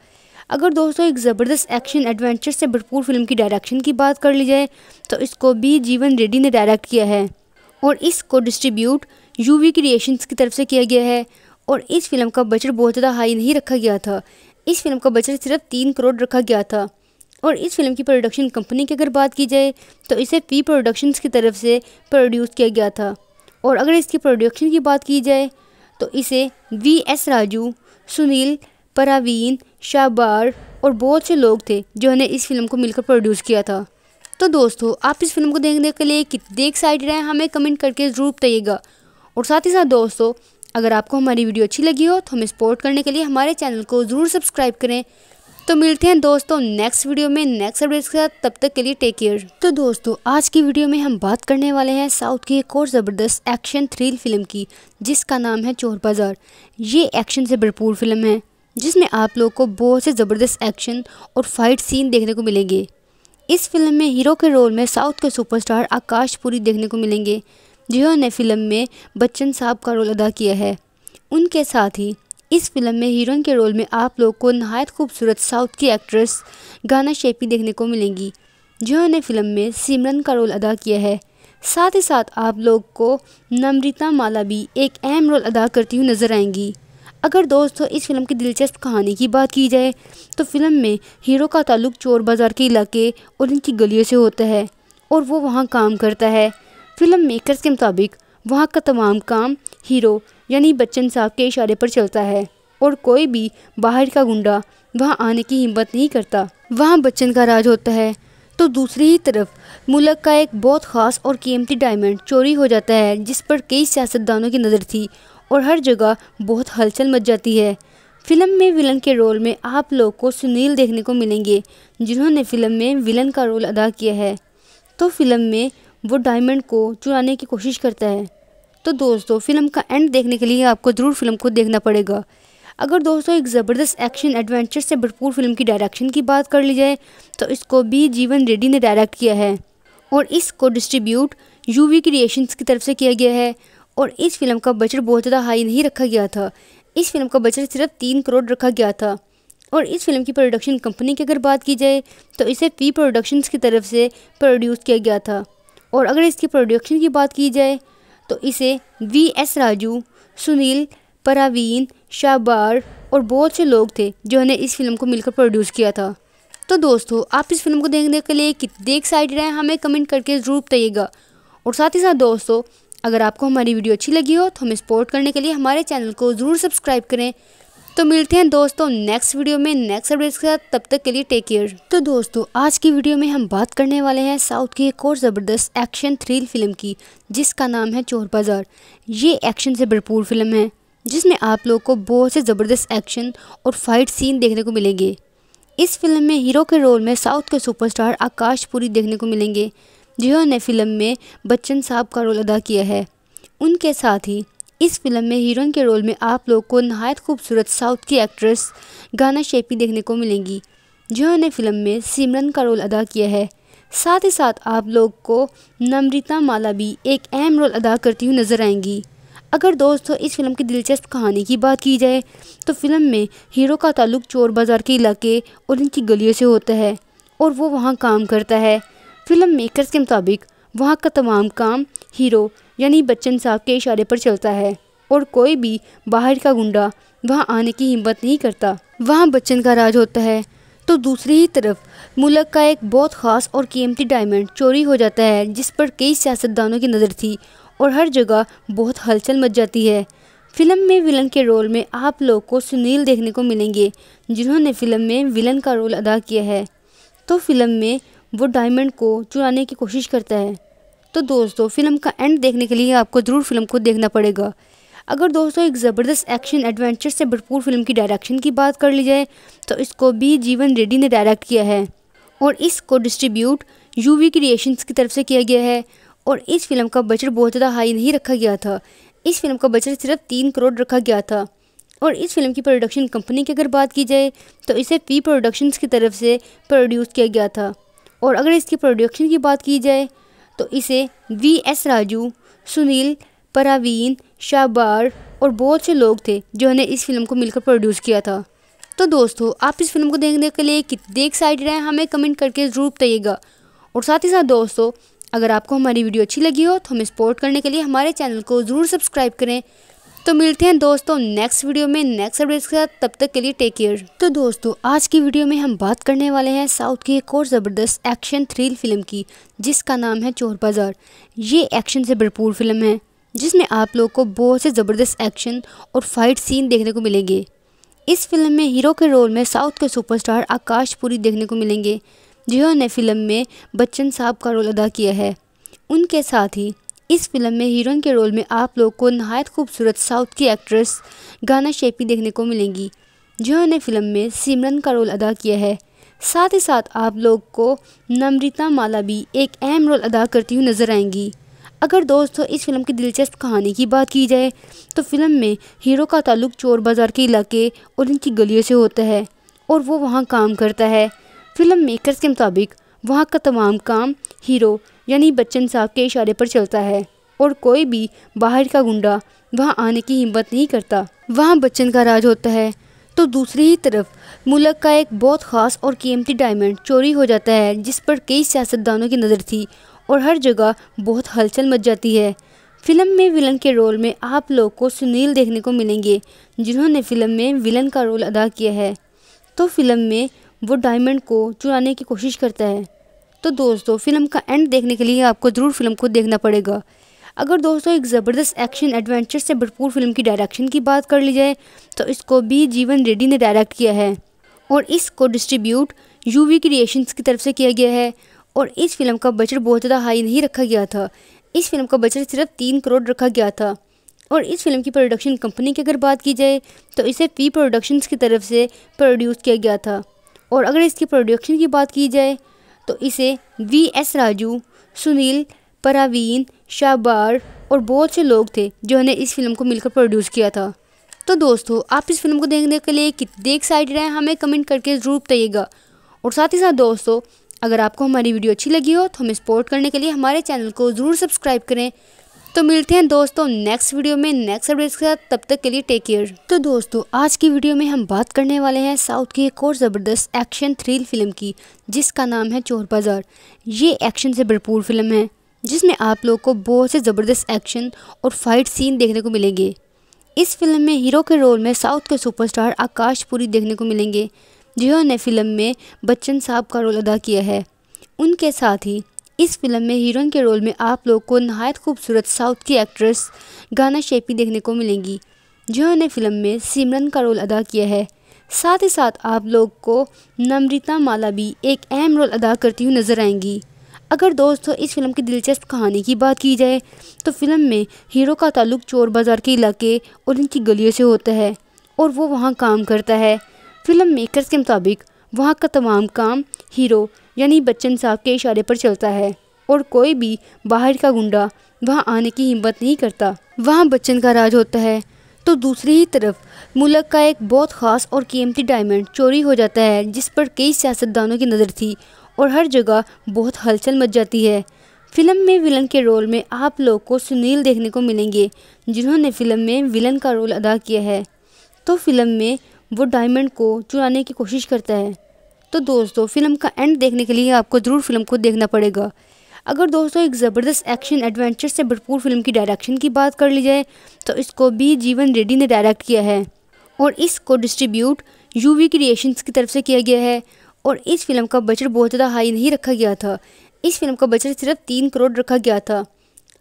अगर दोस्तों एक ज़बरदस्त एक्शन एडवेंचर से भरपूर फिल्म की डायरेक्शन की बात कर ली जाए तो इसको भी जीवन रेड्डी ने डायरेक्ट किया है और इसको डिस्ट्रीब्यूट यूवी क्रिएशंस की तरफ से किया गया है और इस फिल्म का बजट बहुत ज़्यादा हाई नहीं रखा गया था इस फिल्म का बजट सिर्फ तीन करोड़ रखा गया था और इस फिल्म की प्रोडक्शन कंपनी की अगर बात की जाए तो इसे पी प्रोडक्शंस की तरफ से प्रोड्यूस किया गया था और अगर इसकी प्रोडक्शन की बात की जाए तो इसे वी एस राजू सुनील परावीन शाबार और बहुत से लोग थे जिन्होंने इस फिल्म को मिलकर प्रोड्यूस किया था तो दोस्तों आप इस फिल्म को देखने के लिए कितने एक्साइटेड हैं हमें कमेंट करके ज़रूर बताइएगा और साथ ही साथ दोस्तों अगर आपको हमारी वीडियो अच्छी लगी हो तो हमें सपोर्ट करने के लिए हमारे चैनल को ज़रूर सब्सक्राइब करें तो मिलते हैं दोस्तों नेक्स्ट वीडियो में नेक्स्ट अपडेट्स के साथ तब तक के लिए टेक केयर तो दोस्तों आज की वीडियो में हम बात करने वाले हैं साउथ की एक और ज़बरदस्त एक्शन थ्रिल फिल्म की जिसका नाम है चोर बाज़ार ये एक्शन से भरपूर फिल्म है जिसमें आप लोग को बहुत से ज़बरदस्त एक्शन और फाइट सीन देखने को मिलेंगे इस फिल्म में हीरो के रोल में साउथ के सुपरस्टार आकाश पुरी देखने को मिलेंगे जिन्होंने फिल्म में बच्चन साहब का रोल अदा किया है उनके साथ ही इस फिल्म में हीरोइन के रोल में आप लोग को नहायत खूबसूरत साउथ की एक्ट्रेस गाना शेपी देखने को मिलेंगी जिन्होंने फिल्म में सिमरन का रोल अदा किया है साथ ही साथ आप लोग को नम्रिता माला भी एक अहम रोल अदा करती हुई नज़र आएंगी अगर दोस्तों इस फिल्म की दिलचस्प कहानी की बात की जाए तो फिल्म में हीरो का ताल्लुक चोर बाज़ार के इलाके और इनकी गलियों से होता है और वो वहाँ काम करता है फिल्म मेकर्स के मुताबिक वहाँ का तमाम काम हीरो यानी बच्चन साहब के इशारे पर चलता है और कोई भी बाहर का गुंडा वहाँ आने की हिम्मत नहीं करता वहाँ बच्चन का राज होता है तो दूसरी ही तरफ मुल्क का एक बहुत ख़ास और कीमती डायमंड चोरी हो जाता है जिस पर कई सियासतदानों की नज़र थी और हर जगह बहुत हलचल मच जाती है फिल्म में विलन के रोल में आप लोग को सुनील देखने को मिलेंगे जिन्होंने फिल्म में विलन का रोल अदा किया है तो फिल्म में वो डायमंड को चुराने की कोशिश करता है तो दोस्तों फिल्म का एंड देखने के लिए आपको ज़रूर फिल्म को देखना पड़ेगा अगर दोस्तों एक ज़बरदस्त एक्शन एडवेंचर से भरपूर फिल्म की डायरेक्शन की बात कर ली जाए तो इसको भी जीवन रेड्डी ने डायरेक्ट किया है और इसको डिस्ट्रीब्यूट यू वी क्रिएशंस की तरफ से किया गया है और इस फिल्म का बजट बहुत ज़्यादा हाई नहीं रखा गया था इस फिल्म का बजट सिर्फ तीन करोड़ रखा गया था और इस फिल्म की प्रोडक्शन कंपनी की अगर बात की जाए तो इसे पी प्रोडक्शंस की तरफ से प्रोड्यूस किया गया था और अगर इसकी प्रोडक्शन की बात की जाए तो इसे वी एस राजू सुनील परावीन शाबार और बहुत से लोग थे जिन्होंने इस फिल्म को मिलकर प्रोड्यूस किया था तो दोस्तों आप इस फिल्म को देखने के लिए कितने एक्साइटेड हैं हमें कमेंट करके ज़रूर बताइएगा और साथ ही साथ दोस्तों अगर आपको हमारी वीडियो अच्छी लगी हो तो हमें सपोर्ट करने के लिए हमारे चैनल को ज़रूर सब्सक्राइब करें तो मिलते हैं दोस्तों नेक्स्ट वीडियो में नेक्स्ट अपडेट्स के साथ तब तक के लिए टेक केयर तो दोस्तों आज की वीडियो में हम बात करने वाले हैं साउथ की एक और ज़बरदस्त एक्शन थ्रिल फिल्म की जिसका नाम है चोर बाज़ार ये एक्शन से भरपूर फिल्म है जिसमें आप लोग को बहुत से ज़बरदस्त एक्शन और फाइट सीन देखने को मिलेंगे इस फिल्म में हीरो के रोल में साउथ के सुपरस्टार आकाश पुरी देखने को मिलेंगे जिन्होंने फिल्म में बच्चन साहब का रोल अदा किया है उनके साथ ही इस फिल्म में हीरोइन के रोल में आप लोग को नहायत खूबसूरत साउथ की एक्ट्रेस गाना शेपी देखने को मिलेंगी जिन्होंने फिल्म में सिमरन का रोल अदा किया है साथ ही साथ आप लोग को नम्रिता माला भी एक अहम रोल अदा करती हुई नज़र आएंगी अगर दोस्तों इस फिल्म की दिलचस्प कहानी की बात की जाए तो फिल्म में हीरो का ताल्लुक चोर बाज़ार के इलाके और इनकी गलियों से होता है और वो वहाँ काम करता है फिल्म मेकर्स के मुताबिक वहाँ का तमाम काम हीरो यानी बच्चन साहब के इशारे पर चलता है और कोई भी बाहर का गुंडा वहाँ आने की हिम्मत नहीं करता वहाँ बच्चन का राज होता है तो दूसरी ही तरफ मुलक का एक बहुत ख़ास और कीमती डायमंड चोरी हो जाता है जिस पर कई सियासतदानों की नज़र थी और हर जगह बहुत हलचल मच जाती है फिल्म में विलन के रोल में आप लोग को सुनील देखने को मिलेंगे जिन्होंने फिल्म में विलन का रोल अदा किया है तो फिल्म में वो डायमंड को चुराने की कोशिश करता है तो दोस्तों फिल्म का एंड देखने के लिए आपको ज़रूर फिल्म को देखना पड़ेगा अगर दोस्तों एक ज़बरदस्त एक्शन एडवेंचर से भरपूर फिल्म की डायरेक्शन की बात कर ली जाए तो इसको भी जीवन रेड्डी ने डायरेक्ट किया है और इसको डिस्ट्रीब्यूट यू वी क्रिएशन की तरफ से किया गया है और इस फिल्म का बजट बहुत ज़्यादा हाई नहीं रखा गया था इस फिल्म का बजट सिर्फ तीन करोड़ रखा गया था और इस फिल्म की प्रोडक्शन कंपनी की अगर बात की जाए तो इसे पी प्रोडक्शंस की तरफ से प्रोड्यूस किया गया था और अगर इसकी प्रोडक्शन की बात की जाए तो इसे वी एस राजू सुनील परावीन शाबार और बहुत से लोग थे जिन्होंने इस फिल्म को मिलकर प्रोड्यूस किया था तो दोस्तों आप इस फिल्म को देखने के लिए कितने एक्साइटेड हैं हमें कमेंट करके ज़रूर बताइएगा और साथ ही साथ दोस्तों अगर आपको हमारी वीडियो अच्छी लगी हो तो हमें सपोर्ट करने के लिए हमारे चैनल को ज़रूर सब्सक्राइब करें तो मिलते हैं दोस्तों नेक्स्ट वीडियो में नेक्स्ट अपडेट्स के साथ तब तक के लिए टेक केयर तो दोस्तों आज की वीडियो में हम बात करने वाले हैं साउथ की एक और ज़बरदस्त एक्शन थ्रिल फिल्म की जिसका नाम है चोर बाज़ार ये एक्शन से भरपूर फिल्म है जिसमें आप लोग को बहुत से ज़बरदस्त एक्शन और फाइट सीन देखने को मिलेंगे इस फिल्म में हीरो के रोल में साउथ के सुपरस्टार आकाश पुरी देखने को मिलेंगे जिन्होंने फिल्म में बच्चन साहब का रोल अदा किया है उनके साथ ही इस फिल्म में हीरोइन के रोल में आप लोग को नहायत खूबसूरत साउथ की एक्ट्रेस गाना शेपी देखने को मिलेंगी जिन्होंने फिल्म में सिमरन का रोल अदा किया है साथ ही साथ आप लोग को नम्रिता माला भी एक अहम रोल अदा करती हुई नज़र आएंगी अगर दोस्तों इस फिल्म की दिलचस्प कहानी की बात की जाए तो फिल्म में हीरो का ताल्लुक चोर बाज़ार के इलाके और इनकी गलियों से होता है और वो वहाँ काम करता है फिल्म मेकर्स के मुताबिक वहाँ का तमाम काम हीरो यानी बच्चन साहब के इशारे पर चलता है और कोई भी बाहर का गुंडा वहाँ आने की हिम्मत नहीं करता वहाँ बच्चन का राज होता है तो दूसरी ही तरफ मुलक का एक बहुत ख़ास और कीमती डायमंड चोरी हो जाता है जिस पर कई सियासतदानों की नज़र थी और हर जगह बहुत हलचल मच जाती है फिल्म में विलन के रोल में आप लोग को सुनील देखने को मिलेंगे जिन्होंने फिल्म में विलन का रोल अदा किया है तो फिल्म में वो डायमंड को चुराने की कोशिश करता है तो दोस्तों फिल्म का एंड देखने के लिए आपको ज़रूर फिल्म को देखना पड़ेगा अगर दोस्तों एक ज़बरदस्त एक्शन एडवेंचर से भरपूर फिल्म की डायरेक्शन की बात कर ली जाए तो इसको भी जीवन रेड्डी ने डायरेक्ट किया है और इसको डिस्ट्रीब्यूट यू वी क्रिएशन की तरफ से किया गया है और इस फिल्म का बजट बहुत ज़्यादा हाई नहीं रखा गया था इस फिल्म का बजट सिर्फ तीन करोड़ रखा गया था और इस फिल्म की प्रोडक्शन कंपनी की अगर बात की जाए तो इसे पी प्रोडक्शंस की तरफ से प्रोड्यूस किया गया था और अगर इसकी प्रोडक्शन की बात की जाए तो इसे वी एस राजू सुनील परावीन शाबार और बहुत से लोग थे जिन्होंने इस फिल्म को मिलकर प्रोड्यूस किया था तो दोस्तों आप इस फिल्म को देखने के लिए कितने एक्साइटेड हैं हमें कमेंट करके ज़रूर बताइएगा और साथ ही साथ दोस्तों अगर आपको हमारी वीडियो अच्छी लगी हो तो हमें सपोर्ट करने के लिए हमारे चैनल को ज़रूर सब्सक्राइब करें तो मिलते हैं दोस्तों नेक्स्ट वीडियो में नेक्स्ट अपडेट्स के साथ तब तक के लिए टेक केयर तो दोस्तों आज की वीडियो में हम बात करने वाले हैं साउथ की एक और ज़बरदस्त एक्शन थ्रिल फिल्म की जिसका नाम है चोर बाज़ार ये एक्शन से भरपूर फिल्म है जिसमें आप लोग को बहुत से ज़बरदस्त एक्शन और फाइट सीन देखने को मिलेंगे इस फिल्म में हीरो के रोल में साउथ के सुपरस्टार आकाश पुरी देखने को मिलेंगे जिन्होंने फिल्म में बच्चन साहब का रोल अदा किया है उनके साथ ही इस फिल्म में हीरोइन के रोल में आप लोग को नहायत खूबसूरत साउथ की एक्ट्रेस गाना शेपी देखने को मिलेंगी जिन्होंने फिल्म में सिमरन का रोल अदा किया है साथ ही साथ आप लोग को नम्रिता माला भी एक अहम रोल अदा करती हुई नज़र आएंगी अगर दोस्तों इस फिल्म की दिलचस्प कहानी की बात की जाए तो फिल्म में हीरो का ताल्लुक चोर बाज़ार के इलाके और इनकी गलियों से होता है और वो वहाँ काम करता है फिल्म मेकर्स के मुताबिक वहाँ का तमाम काम हीरो यानी बच्चन साहब के इशारे पर चलता है और कोई भी बाहर का गुंडा वहाँ आने की हिम्मत नहीं करता वहाँ बच्चन का राज होता है तो दूसरी ही तरफ मुलक का एक बहुत ख़ास और कीमती डायमंड चोरी हो जाता है जिस पर कई सियासतदानों की नज़र थी और हर जगह बहुत हलचल मच जाती है फिल्म में विलन के रोल में आप लोग को सुनील देखने को मिलेंगे जिन्होंने फिल्म में विलन का रोल अदा किया है तो फिल्म में वो डायमंड को चुराने की कोशिश करता है तो दोस्तों फिल्म का एंड देखने के लिए आपको ज़रूर फिल्म को देखना पड़ेगा अगर दोस्तों एक ज़बरदस्त एक्शन एडवेंचर से भरपूर फिल्म की डायरेक्शन की बात कर ली जाए तो इसको भी जीवन रेड्डी ने डायरेक्ट किया है और इसको डिस्ट्रीब्यूट वी क्रिएशन की तरफ से किया गया है और इस फिल्म का बजट बहुत ज़्यादा हाई नहीं रखा गया था इस फिल्म का बजट सिर्फ तीन करोड़ रखा गया था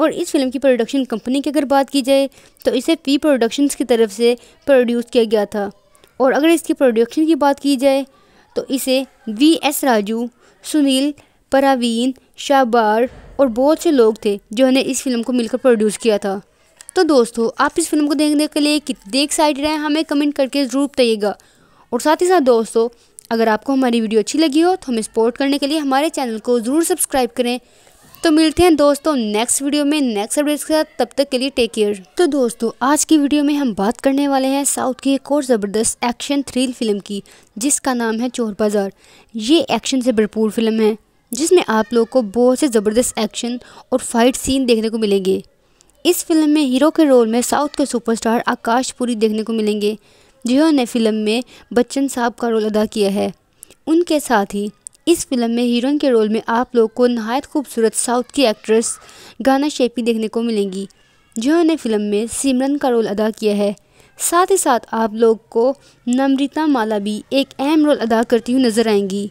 और इस फिल्म की प्रोडक्शन कंपनी की अगर बात की जाए तो इसे पी प्रोडक्शंस की तरफ से प्रोड्यूस किया गया था और अगर इसकी प्रोडक्शन की बात की जाए तो इसे वी एस राजू सुनील परावीन शाबार और बहुत से लोग थे जिन्होंने इस फिल्म को मिलकर प्रोड्यूस किया था तो दोस्तों आप इस फिल्म को देखने के लिए कितने एक्साइटेड हैं हमें कमेंट करके ज़रूर बताइएगा और साथ ही साथ दोस्तों अगर आपको हमारी वीडियो अच्छी लगी हो तो हमें सपोर्ट करने के लिए हमारे चैनल को ज़रूर सब्सक्राइब करें तो मिलते हैं दोस्तों नेक्स्ट वीडियो में नेक्स्ट अपडेट्स के साथ तब तक के लिए टेक केयर तो दोस्तों आज की वीडियो में हम बात करने वाले हैं साउथ की एक और ज़बरदस्त एक्शन थ्रिल फिल्म की जिसका नाम है चोर बाज़ार ये एक्शन से भरपूर फिल्म है जिसमें आप लोग को बहुत से ज़बरदस्त एक्शन और फाइट सीन देखने को मिलेंगे इस फिल्म में हीरो के रोल में साउथ के सुपरस्टार आकाश पुरी देखने को मिलेंगे जिन्होंने फिल्म में बच्चन साहब का रोल अदा किया है उनके साथ ही इस फिल्म में हीरोइन के रोल में आप लोग को नहायत खूबसूरत साउथ की एक्ट्रेस गाना शेपी देखने को मिलेंगी जिन्होंने फिल्म में सिमरन का रोल अदा किया है साथ ही साथ आप लोग को नम्रिता माला भी एक अहम रोल अदा करती हुई नज़र आएंगी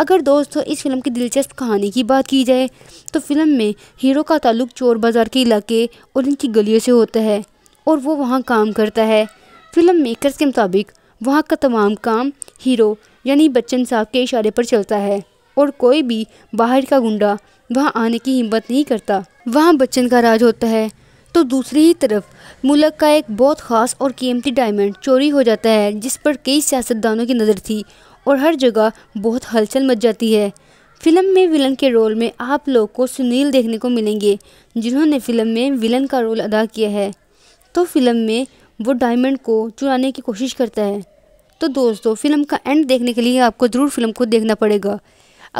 अगर दोस्तों इस फिल्म की दिलचस्प कहानी की बात की जाए तो फिल्म में हीरो का ताल्लुक चोर बाज़ार के इलाके और इनकी गलियों से होता है और वो वहाँ काम करता है फिल्म मेकर्स के मुताबिक वहाँ का तमाम काम हीरो यानी बच्चन साहब के इशारे पर चलता है और कोई भी बाहर का गुंडा वहाँ आने की हिम्मत नहीं करता वहाँ बच्चन का राज होता है तो दूसरी ही तरफ मुलक का एक बहुत ख़ास और कीमती डायमंड चोरी हो जाता है जिस पर कई सियासतदानों की नज़र थी और हर जगह बहुत हलचल मच जाती है फिल्म में विलन के रोल में आप लोग को सुनील देखने को मिलेंगे जिन्होंने फिल्म में विलन का रोल अदा किया है तो फिल्म में वो डायमंड को चुराने की कोशिश करता है तो दोस्तों फिल्म का एंड देखने के लिए आपको ज़रूर फिल्म को देखना पड़ेगा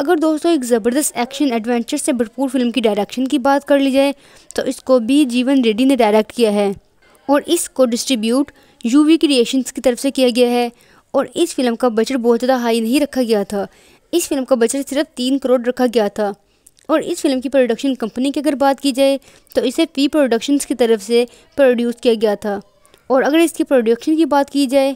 अगर दोस्तों एक ज़बरदस्त एक्शन एडवेंचर से भरपूर फिल्म की डायरेक्शन की बात कर ली जाए तो इसको भी जीवन रेड्डी ने डायरेक्ट किया है और इसको डिस्ट्रीब्यूट वी क्रिएशन की तरफ से किया गया है और इस फिल्म का बजट बहुत ज़्यादा हाई नहीं रखा गया था इस फिल्म का बजट सिर्फ तीन करोड़ रखा गया था और इस फिल्म की प्रोडक्शन कंपनी की अगर बात की जाए तो इसे पी प्रोडक्शंस की तरफ से प्रोड्यूस किया गया था और अगर इसकी प्रोडक्शन की बात की जाए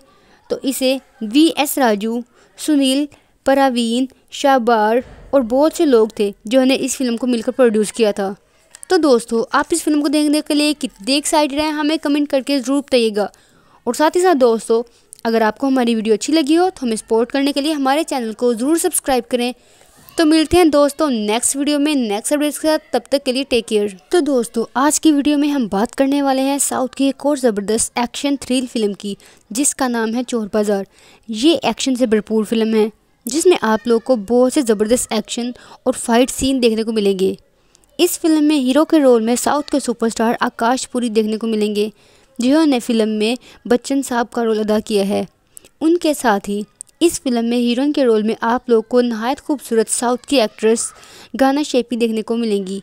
तो इसे वी एस राजू सुनील परावीन शाबार और बहुत से लोग थे जिन्होंने इस फिल्म को मिलकर प्रोड्यूस किया था तो दोस्तों आप इस फिल्म को देखने के लिए कितने एक्साइटेड हैं हमें कमेंट करके ज़रूर बताइएगा और साथ ही साथ दोस्तों अगर आपको हमारी वीडियो अच्छी लगी हो तो हमें सपोर्ट करने के लिए हमारे चैनल को ज़रूर सब्सक्राइब करें तो मिलते हैं दोस्तों नेक्स्ट वीडियो में नेक्स्ट अपडेट्स के साथ तब तक के लिए टेक केयर तो दोस्तों आज की वीडियो में हम बात करने वाले हैं साउथ की एक और ज़बरदस्त एक्शन थ्रिल फिल्म की जिसका नाम है चोर बाज़ार ये एक्शन से भरपूर फिल्म है जिसमें आप लोग को बहुत से ज़बरदस्त एक्शन और फाइट सीन देखने को मिलेंगे इस फिल्म में हीरो के रोल में साउथ के सुपरस्टार आकाश पुरी देखने को मिलेंगे जिन्होंने फिल्म में बच्चन साहब का रोल अदा किया है उनके साथ ही इस फिल्म में हीरोइन के रोल में आप लोग को नहायत खूबसूरत साउथ की एक्ट्रेस गाना शेपी देखने को मिलेंगी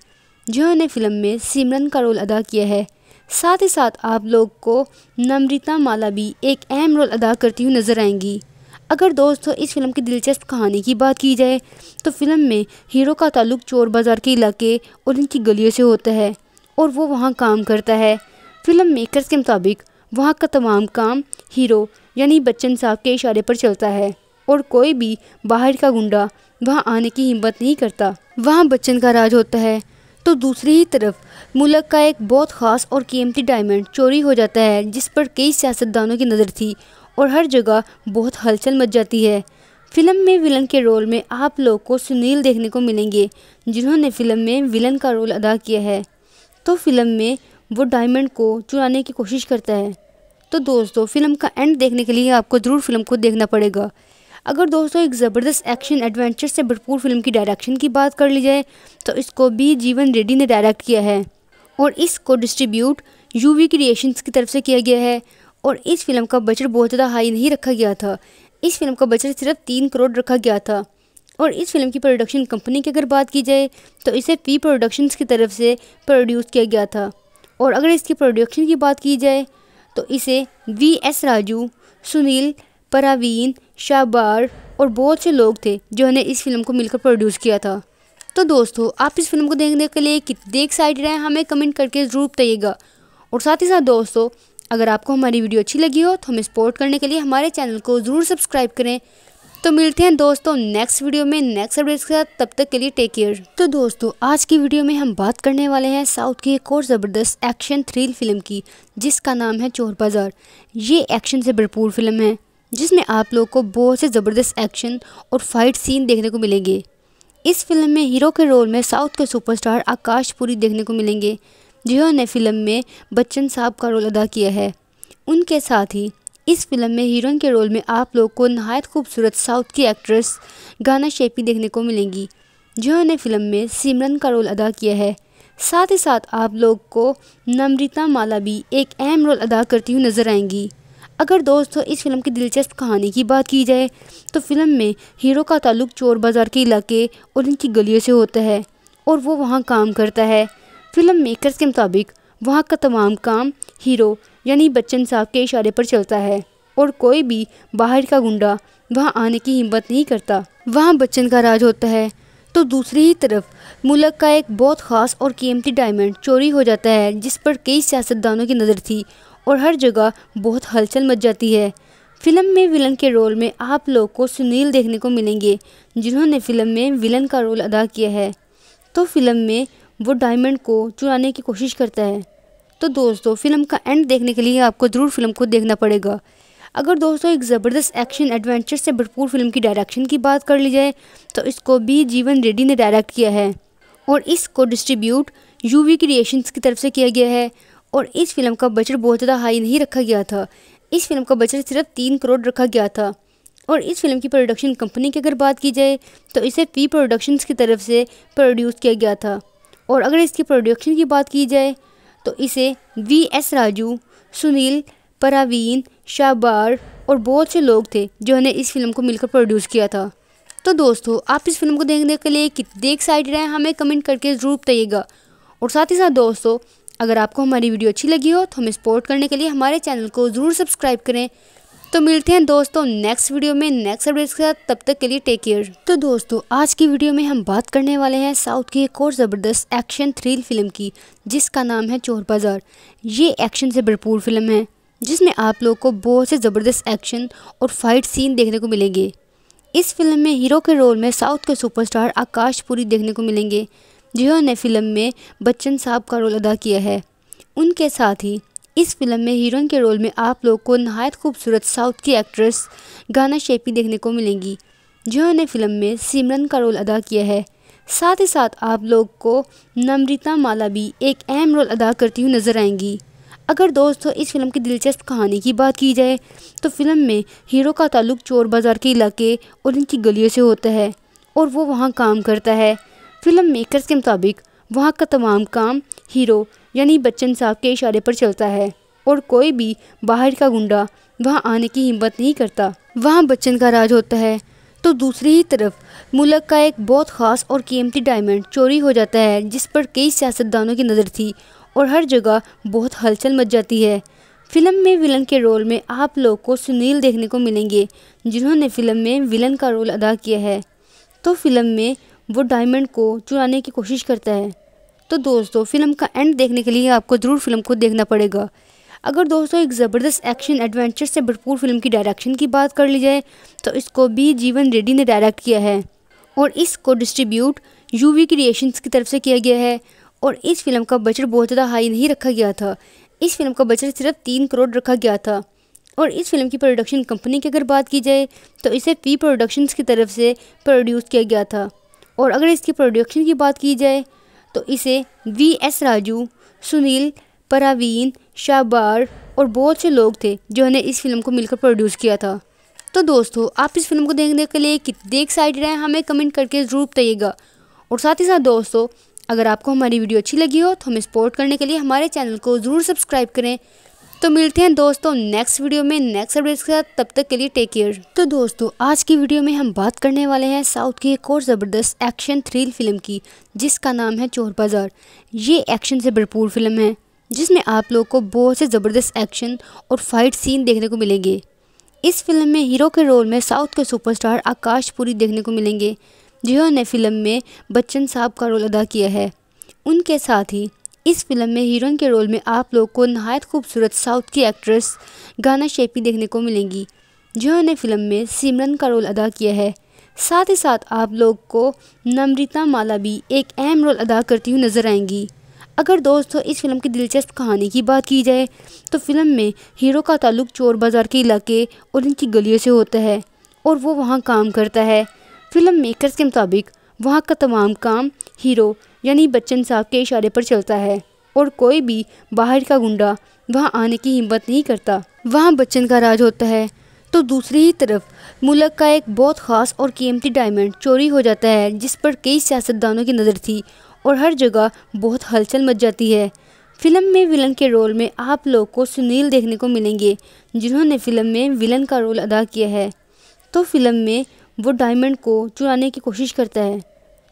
जिन्होंने फिल्म में सिमरन का रोल अदा किया है साथ ही साथ आप लोग को नम्रिता माला भी एक अहम रोल अदा करती हुई नज़र आएंगी अगर दोस्तों इस फिल्म की दिलचस्प कहानी की बात की जाए तो फिल्म में हीरो का ताल्लुक चोर बाज़ार के इलाके और इनकी गलियों से होता है और वो वहाँ काम करता है फिल्म मेकर्स के मुताबिक वहाँ का तमाम काम हीरो यानी बच्चन साहब के इशारे पर चलता है और कोई भी बाहर का गुंडा वहाँ आने की हिम्मत नहीं करता वहाँ बच्चन का राज होता है तो दूसरी ही तरफ मुलक का एक बहुत ख़ास और कीमती डायमंड चोरी हो जाता है जिस पर कई सियासतदानों की नज़र थी और हर जगह बहुत हलचल मच जाती है फिल्म में विलन के रोल में आप लोग को सुनील देखने को मिलेंगे जिन्होंने फिल्म में विलन का रोल अदा किया है तो फिल्म में वो डायमंड को चुराने की कोशिश करता है तो दोस्तों फिल्म का एंड देखने के लिए आपको ज़रूर फिल्म को देखना पड़ेगा अगर दोस्तों एक ज़बरदस्त एक्शन एडवेंचर से भरपूर फिल्म की डायरेक्शन की बात कर ली जाए तो इसको भी जीवन रेड्डी ने डायरेक्ट किया है और इसको डिस्ट्रीब्यूट वी क्रिएशन की तरफ से किया गया है और इस फिल्म का बजट बहुत ज़्यादा हाई नहीं रखा गया था इस फिल्म का बजट सिर्फ तीन करोड़ रखा गया था और इस फिल्म की प्रोडक्शन कंपनी की अगर बात की जाए तो इसे पी प्रोडक्शंस की तरफ से प्रोड्यूस किया गया था और अगर इसकी प्रोडक्शन की बात की जाए तो इसे वी एस राजू सुनील परावीन शाबार और बहुत से लोग थे जिन्होंने इस फिल्म को मिलकर प्रोड्यूस किया था तो दोस्तों आप इस फिल्म को देखने के लिए कितने एक्साइटेड हैं हमें कमेंट करके ज़रूर बताइएगा और साथ ही साथ दोस्तों अगर आपको हमारी वीडियो अच्छी लगी हो तो हमें सपोर्ट करने के लिए हमारे चैनल को ज़रूर सब्सक्राइब करें तो मिलते हैं दोस्तों नेक्स्ट वीडियो में नेक्स्ट अपडेट के साथ तब तक के लिए टेक केयर तो दोस्तों आज की वीडियो में हम बात करने वाले हैं साउथ की एक और ज़बरदस्त एक्शन थ्रिल फिल्म की जिसका नाम है चोर बाज़ार ये एक्शन से भरपूर फिल्म है जिसमें आप लोग को बहुत से ज़बरदस्त एक्शन और फाइट सीन देखने को मिलेंगे इस फिल्म में हीरो के रोल में साउथ के सुपरस्टार आकाश पुरी देखने को मिलेंगे जिन्होंने फिल्म में बच्चन साहब का रोल अदा किया है उनके साथ ही इस फिल्म में हीरोइन के रोल में आप लोग को नहायत खूबसूरत साउथ की एक्ट्रेस गाना शेपी देखने को मिलेंगी जिन्होंने फिल्म में सिमरन का रोल अदा किया है साथ ही साथ आप लोग को नम्रिता माला भी एक अहम रोल अदा करती हुई नज़र आएंगी अगर दोस्तों इस फिल्म की दिलचस्प कहानी की बात की जाए तो फिल्म में हीरो का ताल्लुक चोर बाज़ार के इलाके और इनकी गलियों से होता है और वो वहाँ काम करता है फिल्म मेकर्स के मुताबिक वहाँ का तमाम काम हीरो यानी बच्चन साहब के इशारे पर चलता है और कोई भी बाहर का गुंडा वहाँ आने की हिम्मत नहीं करता वहाँ बच्चन का राज होता है तो दूसरी ही तरफ मुल्क का एक बहुत ख़ास और कीमती डायमंड चोरी हो जाता है जिस पर कई सियासतदानों की नज़र थी और हर जगह बहुत हलचल मच जाती है फिल्म में विलन के रोल में आप लोग को सुनील देखने को मिलेंगे जिन्होंने फिल्म में विलन का रोल अदा किया है तो फिल्म में वो डायमंड को चुराने की कोशिश करता है तो दोस्तों फिल्म का एंड देखने के लिए आपको ज़रूर फिल्म को देखना पड़ेगा अगर दोस्तों एक ज़बरदस्त एक्शन एडवेंचर से भरपूर फिल्म की डायरेक्शन की बात कर ली जाए तो इसको भी जीवन रेड्डी ने डायरेक्ट किया है और इसको डिस्ट्रीब्यूट यूवी क्रिएशंस की तरफ से किया गया है और इस फिल्म का बजट बहुत ज़्यादा हाई नहीं रखा गया था इस फिल्म का बजट सिर्फ तीन करोड़ रखा गया था और इस फिल्म की प्रोडक्शन कंपनी की अगर बात की जाए तो इसे पी प्रोडक्शंस की तरफ से प्रोड्यूस किया गया था और अगर इसकी प्रोडक्शन की बात की जाए तो इसे वी एस राजू सुनील परावीन शाबार और बहुत से लोग थे जिन्होंने इस फिल्म को मिलकर प्रोड्यूस किया था तो दोस्तों आप इस फिल्म को देखने के लिए कितने एक्साइटेड हैं हमें कमेंट करके ज़रूर बताइएगा और साथ ही साथ दोस्तों अगर आपको हमारी वीडियो अच्छी लगी हो तो हमें सपोर्ट करने के लिए हमारे चैनल को ज़रूर सब्सक्राइब करें तो मिलते हैं दोस्तों नेक्स्ट वीडियो में नेक्स्ट अपडेट के साथ तब तक के लिए टेक केयर तो दोस्तों आज की वीडियो में हम बात करने वाले हैं साउथ की एक और ज़बरदस्त एक्शन थ्रिल फिल्म की जिसका नाम है चोर बाज़ार ये एक्शन से भरपूर फिल्म है जिसमें आप लोग को बहुत से ज़बरदस्त एक्शन और फाइट सीन देखने को मिलेंगे इस फिल्म में हीरो के रोल में साउथ के सुपरस्टार आकाश पुरी देखने को मिलेंगे जिन्होंने फिल्म में बच्चन साहब का रोल अदा किया है उनके साथ ही इस फिल्म में हीरोइन के रोल में आप लोग को नहायत खूबसूरत साउथ की एक्ट्रेस गाना शेपी देखने को मिलेंगी जिन्होंने फिल्म में सिमरन का रोल अदा किया है साथ ही साथ आप लोग को नम्रिता माला भी एक अहम रोल अदा करती हुई नज़र आएंगी अगर दोस्तों इस फिल्म की दिलचस्प कहानी की बात की जाए तो फिल्म में हीरो का ताल्लुक चोर बाज़ार के इलाके और इनकी गलियों से होता है और वो वहाँ काम करता है फिल्म मेकर्स के मुताबिक वहाँ का तमाम काम हीरो यानी बच्चन साहब के इशारे पर चलता है और कोई भी बाहर का गुंडा वहाँ आने की हिम्मत नहीं करता वहाँ बच्चन का राज होता है तो दूसरी ही तरफ मुल्क का एक बहुत ख़ास और कीमती डायमंड चोरी हो जाता है जिस पर कई सियासतदानों की नज़र थी और हर जगह बहुत हलचल मच जाती है फिल्म में विलन के रोल में आप लोग को सुनील देखने को मिलेंगे जिन्होंने फिल्म में विलन का रोल अदा किया है तो फिल्म में वो डायमंड को चुराने की कोशिश करता है तो दोस्तों फिल्म का एंड देखने के लिए आपको ज़रूर फिल्म को देखना पड़ेगा अगर दोस्तों एक ज़बरदस्त एक्शन एडवेंचर से भरपूर फिल्म की डायरेक्शन की बात कर ली जाए तो इसको बी जीवन रेड्डी ने डायरेक्ट किया है और इसको डिस्ट्रीब्यूट यूवी क्रिएशंस की तरफ से किया गया है और इस फिल्म का बजट बहुत ज़्यादा हाई नहीं रखा गया था इस फिल्म का बजट सिर्फ तीन करोड़ रखा गया था और इस फिल्म की प्रोडक्शन कंपनी की अगर बात की जाए तो इसे पी प्रोडक्शंस की तरफ से प्रोड्यूस किया गया था और अगर इसकी प्रोडक्शन की बात की जाए तो इसे वी एस राजू सुनील परावीन शाबार और बहुत से लोग थे जिन्होंने इस फिल्म को मिलकर प्रोड्यूस किया था तो दोस्तों आप इस फिल्म को देखने के लिए कितने एक्साइटेड हैं हमें कमेंट करके ज़रूर बताइएगा और साथ ही साथ दोस्तों अगर आपको हमारी वीडियो अच्छी लगी हो तो हमें सपोर्ट करने के लिए हमारे चैनल को ज़रूर सब्सक्राइब करें तो मिलते हैं दोस्तों नेक्स्ट वीडियो में नेक्स्ट अपडेट्स के साथ तब तक के लिए टेक केयर तो दोस्तों आज की वीडियो में हम बात करने वाले हैं साउथ की एक और ज़बरदस्त एक्शन थ्रिल फिल्म की जिसका नाम है चोर बाज़ार ये एक्शन से भरपूर फिल्म है जिसमें आप लोग को बहुत से ज़बरदस्त एक्शन और फाइट सीन देखने को मिलेंगे इस फिल्म में हीरो के रोल में साउथ के सुपरस्टार आकाश पुरी देखने को मिलेंगे जिन्होंने फिल्म में बच्चन साहब का रोल अदा किया है उनके साथ ही इस फिल्म में हीरोइन के रोल में आप लोग को नहायत खूबसूरत साउथ की एक्ट्रेस गाना शेपी देखने को मिलेंगी जिन्होंने फिल्म में सिमरन का रोल अदा किया है साथ ही साथ आप लोग को नम्रिता माला भी एक अहम रोल अदा करती हुई नज़र आएंगी अगर दोस्तों इस फिल्म की दिलचस्प कहानी की बात की जाए तो फिल्म में हीरो का ताल्लुक चोर बाज़ार के इलाके और इनकी गलियों से होता है और वो वहाँ काम करता है फिल्म मेकर्स के मुताबिक वहाँ का तमाम काम हीरो यानी बच्चन साहब के इशारे पर चलता है और कोई भी बाहर का गुंडा वहाँ आने की हिम्मत नहीं करता वहाँ बच्चन का राज होता है तो दूसरी ही तरफ मुल्क का एक बहुत ख़ास और कीमती डायमंड चोरी हो जाता है जिस पर कई सियासतदानों की नज़र थी और हर जगह बहुत हलचल मच जाती है फिल्म में विलन के रोल में आप लोग को सुनील देखने को मिलेंगे जिन्होंने फिल्म में विलन का रोल अदा किया है तो फिल्म में वो डायमंड को चुराने की कोशिश करता है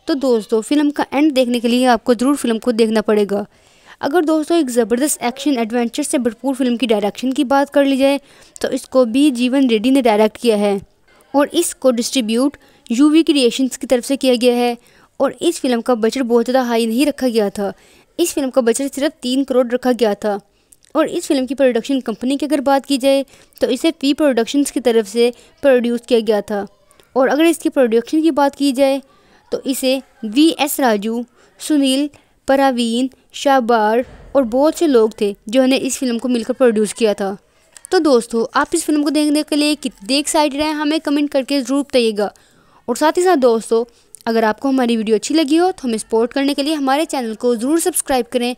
तो दोस्तों फिल्म का एंड देखने के लिए आपको ज़रूर फिल्म को देखना पड़ेगा अगर दोस्तों एक ज़बरदस्त एक्शन एडवेंचर से भरपूर फिल्म की डायरेक्शन की बात कर ली जाए तो इसको भी जीवन रेड्डी ने डायरेक्ट किया है और इसको डिस्ट्रीब्यूट यूवी क्रिएशंस की तरफ से किया गया है और इस फिल्म का बजट बहुत ज़्यादा हाई नहीं रखा गया था इस फिल्म का बजट सिर्फ तीन करोड़ रखा गया था और इस फिल्म की प्रोडक्शन कंपनी की अगर बात की जाए तो इसे पी प्रोडक्शंस की तरफ से प्रोड्यूस किया गया था और अगर इसकी प्रोडक्शन की बात की जाए तो इसे वी एस राजू सुनील परावीन शाबार और बहुत से लोग थे जिन्होंने इस फिल्म को मिलकर प्रोड्यूस किया था तो दोस्तों आप इस फिल्म को देखने के लिए कितने एक्साइटेड हैं हमें कमेंट करके ज़रूर बताइएगा और साथ ही साथ दोस्तों अगर आपको हमारी वीडियो अच्छी लगी हो तो हमें सपोर्ट करने के लिए हमारे चैनल को ज़रूर सब्सक्राइब करें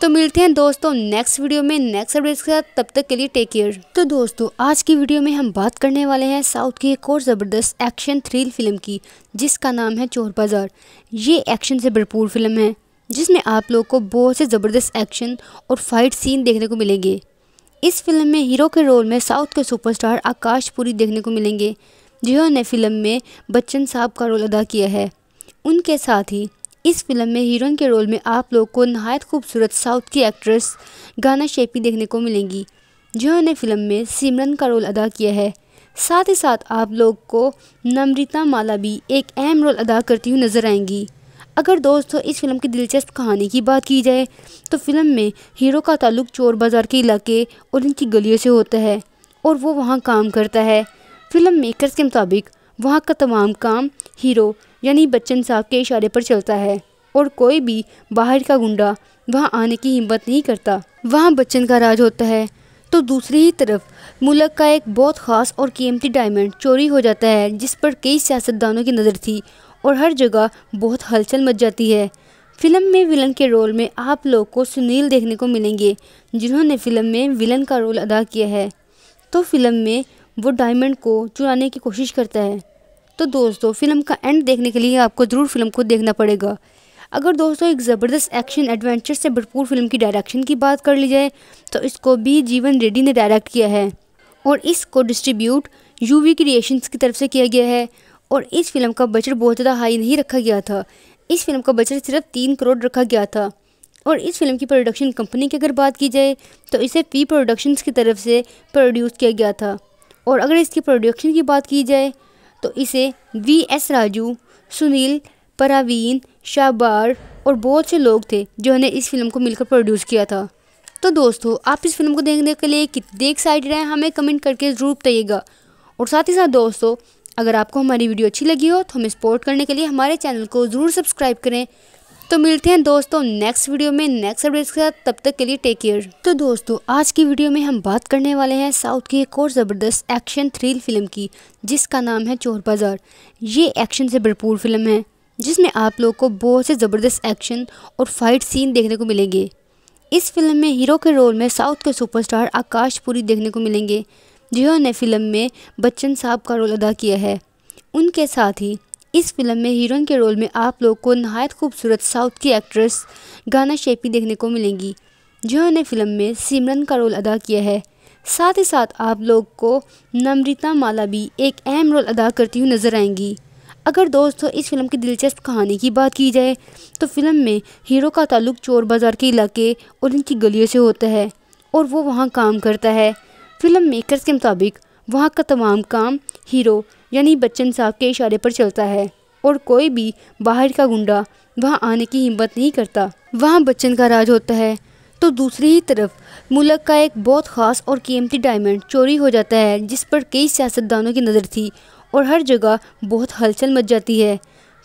तो मिलते हैं दोस्तों नेक्स्ट वीडियो में नेक्स्ट अपडेट्स के साथ तब तक के लिए टेक केयर तो दोस्तों आज की वीडियो में हम बात करने वाले हैं साउथ की एक और ज़बरदस्त एक्शन थ्रिल फिल्म की जिसका नाम है चोर बाज़ार ये एक्शन से भरपूर फिल्म है जिसमें आप लोग को बहुत से ज़बरदस्त एक्शन और फाइट सीन देखने को मिलेंगे इस फिल्म में हीरो के रोल में साउथ के सुपरस्टार आकाश पुरी देखने को मिलेंगे जिन्होंने फिल्म में बच्चन साहब का रोल अदा किया है उनके साथ ही इस फिल्म में हीरोइन के रोल में आप लोग को नहायत खूबसूरत साउथ की एक्ट्रेस गाना शेपी देखने को मिलेंगी जिन्होंने फिल्म में सिमरन का रोल अदा किया है साथ ही साथ आप लोग को नम्रिता माला भी एक अहम रोल अदा करती हुई नज़र आएंगी अगर दोस्तों इस फिल्म की दिलचस्प कहानी की बात की जाए तो फिल्म में हीरो का ताल्लुक चोर बाज़ार के इलाके और इनकी गलियों से होता है और वो वहाँ काम करता है फिल्म मेकर्स के मुताबिक वहाँ का तमाम काम हीरो यानी बच्चन साहब के इशारे पर चलता है और कोई भी बाहर का गुंडा वहाँ आने की हिम्मत नहीं करता वहाँ बच्चन का राज होता है तो दूसरी ही तरफ मुल्क का एक बहुत ख़ास और कीमती डायमंड चोरी हो जाता है जिस पर कई सियासतदानों की नज़र थी और हर जगह बहुत हलचल मच जाती है फिल्म में विलन के रोल में आप लोग को सुनील देखने को मिलेंगे जिन्होंने फिल्म में विलन का रोल अदा किया है तो फिल्म में वो डायमंड को चुराने की कोशिश करता है तो दोस्तों फिल्म का एंड देखने के लिए आपको ज़रूर फिल्म को देखना पड़ेगा अगर दोस्तों एक ज़बरदस्त एक्शन एडवेंचर से भरपूर फिल्म की डायरेक्शन की बात कर ली जाए तो इसको भी जीवन रेड्डी ने डायरेक्ट किया है और इसको डिस्ट्रीब्यूट यूवी क्रिएशंस की तरफ से किया गया है और इस फिल्म का बजट बहुत ज़्यादा हाई नहीं रखा गया था इस फिल्म का बजट सिर्फ तीन करोड़ रखा गया था और इस फिल्म की प्रोडक्शन कंपनी की अगर बात की जाए तो इसे पी प्रोडक्शंस की तरफ से प्रोड्यूस किया गया था और अगर इसकी प्रोडक्शन की बात की जाए तो इसे वी एस राजू सुनील परावीन शाबार और बहुत से लोग थे जिन्होंने इस फिल्म को मिलकर प्रोड्यूस किया था तो दोस्तों आप इस फिल्म को देखने के लिए कितने एक्साइटेड हैं हमें कमेंट करके ज़रूर बताइएगा और साथ ही साथ दोस्तों अगर आपको हमारी वीडियो अच्छी लगी हो तो हमें सपोर्ट करने के लिए हमारे चैनल को ज़रूर सब्सक्राइब करें तो मिलते हैं दोस्तों नेक्स्ट वीडियो में नेक्स्ट अपडेट्स के साथ तब तक के लिए टेक केयर तो दोस्तों आज की वीडियो में हम बात करने वाले हैं साउथ की एक और ज़बरदस्त एक्शन थ्रिल फिल्म की जिसका नाम है चोर बाज़ार ये एक्शन से भरपूर फिल्म है जिसमें आप लोग को बहुत से ज़बरदस्त एक्शन और फाइट सीन देखने को मिलेंगे इस फिल्म में हीरो के रोल में साउथ के सुपरस्टार आकाश पुरी देखने को मिलेंगे जिन्होंने फिल्म में बच्चन साहब का रोल अदा किया है उनके साथ ही इस फिल्म में हीरोइन के रोल में आप लोग को नहायत खूबसूरत साउथ की एक्ट्रेस गाना शेपी देखने को मिलेंगी जिन्होंने फिल्म में सिमरन का रोल अदा किया है साथ ही साथ आप लोग को नम्रिता माला भी एक अहम रोल अदा करती हुई नज़र आएंगी अगर दोस्तों इस फिल्म की दिलचस्प कहानी की बात की जाए तो फिल्म में हीरो का ताल्लुक चोर बाज़ार के इलाके और इनकी गलियों से होता है और वो वहाँ काम करता है फिल्म मेकर्स के मुताबिक वहाँ का तमाम काम हीरो यानी बच्चन साहब के इशारे पर चलता है और कोई भी बाहर का गुंडा वहाँ आने की हिम्मत नहीं करता वहाँ बच्चन का राज होता है तो दूसरी ही तरफ मुल्क का एक बहुत ख़ास और कीमती डायमंड चोरी हो जाता है जिस पर कई सियासतदानों की नज़र थी और हर जगह बहुत हलचल मच जाती है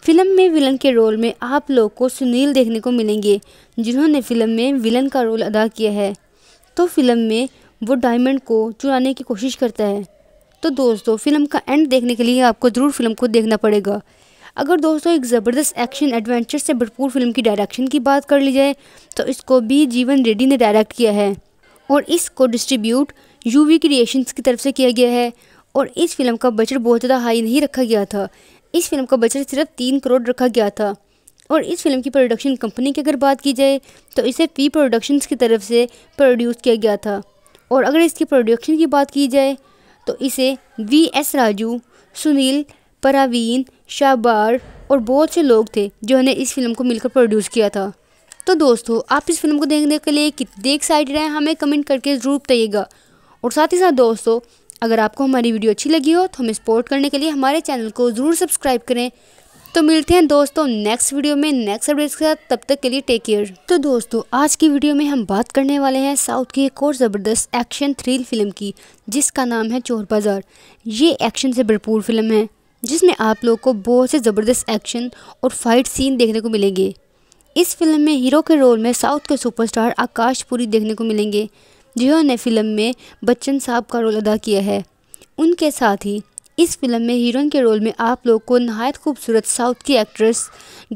फिल्म में विलन के रोल में आप लोग को सुनील देखने को मिलेंगे जिन्होंने फिल्म में विलन का रोल अदा किया है तो फिल्म में वो डायमंड को चुराने की कोशिश करता है तो दोस्तों फिल्म का एंड देखने के लिए आपको ज़रूर फिल्म को देखना पड़ेगा अगर दोस्तों एक ज़बरदस्त एक्शन एडवेंचर से भरपूर फिल्म की डायरेक्शन की बात कर ली जाए तो इसको भी जीवन रेड्डी ने डायरेक्ट किया है और इसको डिस्ट्रीब्यूट यूवी क्रिएशंस की तरफ से किया गया है और इस फिल्म का बजट बहुत ज़्यादा हाई नहीं रखा गया था इस फिल्म का बजट सिर्फ तीन करोड़ रखा गया था और इस फिल्म की प्रोडक्शन कंपनी की अगर बात की जाए तो इसे पी प्रोडक्शंस की तरफ से प्रोड्यूस किया गया था और अगर इसकी प्रोडक्शन की बात की जाए तो इसे वी एस राजू सुनील परावीन शाबार और बहुत से लोग थे जिन्होंने इस फिल्म को मिलकर प्रोड्यूस किया था तो दोस्तों आप इस फिल्म को देखने के लिए कितने एक्साइटेड हैं हमें कमेंट करके ज़रूर बताइएगा और साथ ही साथ दोस्तों अगर आपको हमारी वीडियो अच्छी लगी हो तो हमें सपोर्ट करने के लिए हमारे चैनल को ज़रूर सब्सक्राइब करें तो मिलते हैं दोस्तों नेक्स्ट वीडियो में नेक्स्ट अपडेट्स के साथ तब तक के लिए टेक केयर तो दोस्तों आज की वीडियो में हम बात करने वाले हैं साउथ की एक और ज़बरदस्त एक्शन थ्रिल फिल्म की जिसका नाम है चोर बाज़ार ये एक्शन से भरपूर फिल्म है जिसमें आप लोग को बहुत से ज़बरदस्त एक्शन और फाइट सीन देखने को मिलेंगे इस फिल्म में हीरो के रोल में साउथ के सुपरस्टार आकाश पुरी देखने को मिलेंगे जिन्होंने फिल्म में बच्चन साहब का रोल अदा किया है उनके साथ ही इस फिल्म में हीरोइन के रोल में आप लोग को नहायत खूबसूरत साउथ की एक्ट्रेस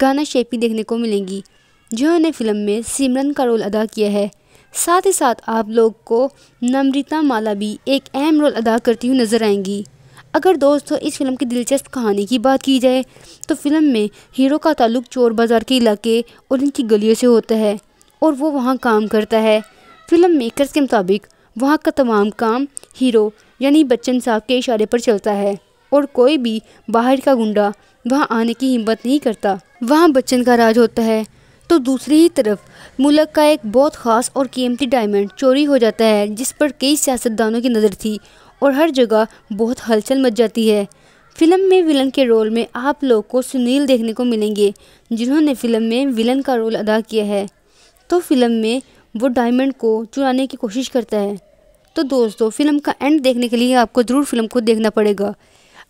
गाना शेपी देखने को मिलेंगी जिन्होंने फिल्म में सिमरन का रोल अदा किया है साथ ही साथ आप लोग को नम्रिता माला भी एक अहम रोल अदा करती हुई नज़र आएंगी अगर दोस्तों इस फिल्म की दिलचस्प कहानी की बात की जाए तो फिल्म में हीरो का ताल्लुक चोर बाज़ार के इलाके और इनकी गलियों से होता है और वो वहाँ काम करता है फिल्म मेकर्स के मुताबिक वहाँ का तमाम काम हीरो यानी बच्चन साहब के इशारे पर चलता है और कोई भी बाहर का गुंडा वहाँ आने की हिम्मत नहीं करता वहाँ बच्चन का राज होता है तो दूसरी ही तरफ मुलक का एक बहुत ख़ास और कीमती डायमंड चोरी हो जाता है जिस पर कई सियासतदानों की नज़र थी और हर जगह बहुत हलचल मच जाती है फिल्म में विलन के रोल में आप लोग को सुनील देखने को मिलेंगे जिन्होंने फिल्म में विलन का रोल अदा किया है तो फिल्म में वो डायमंड को चुराने की कोशिश करता है तो दोस्तों फिल्म का एंड देखने के लिए आपको ज़रूर फिल्म को देखना पड़ेगा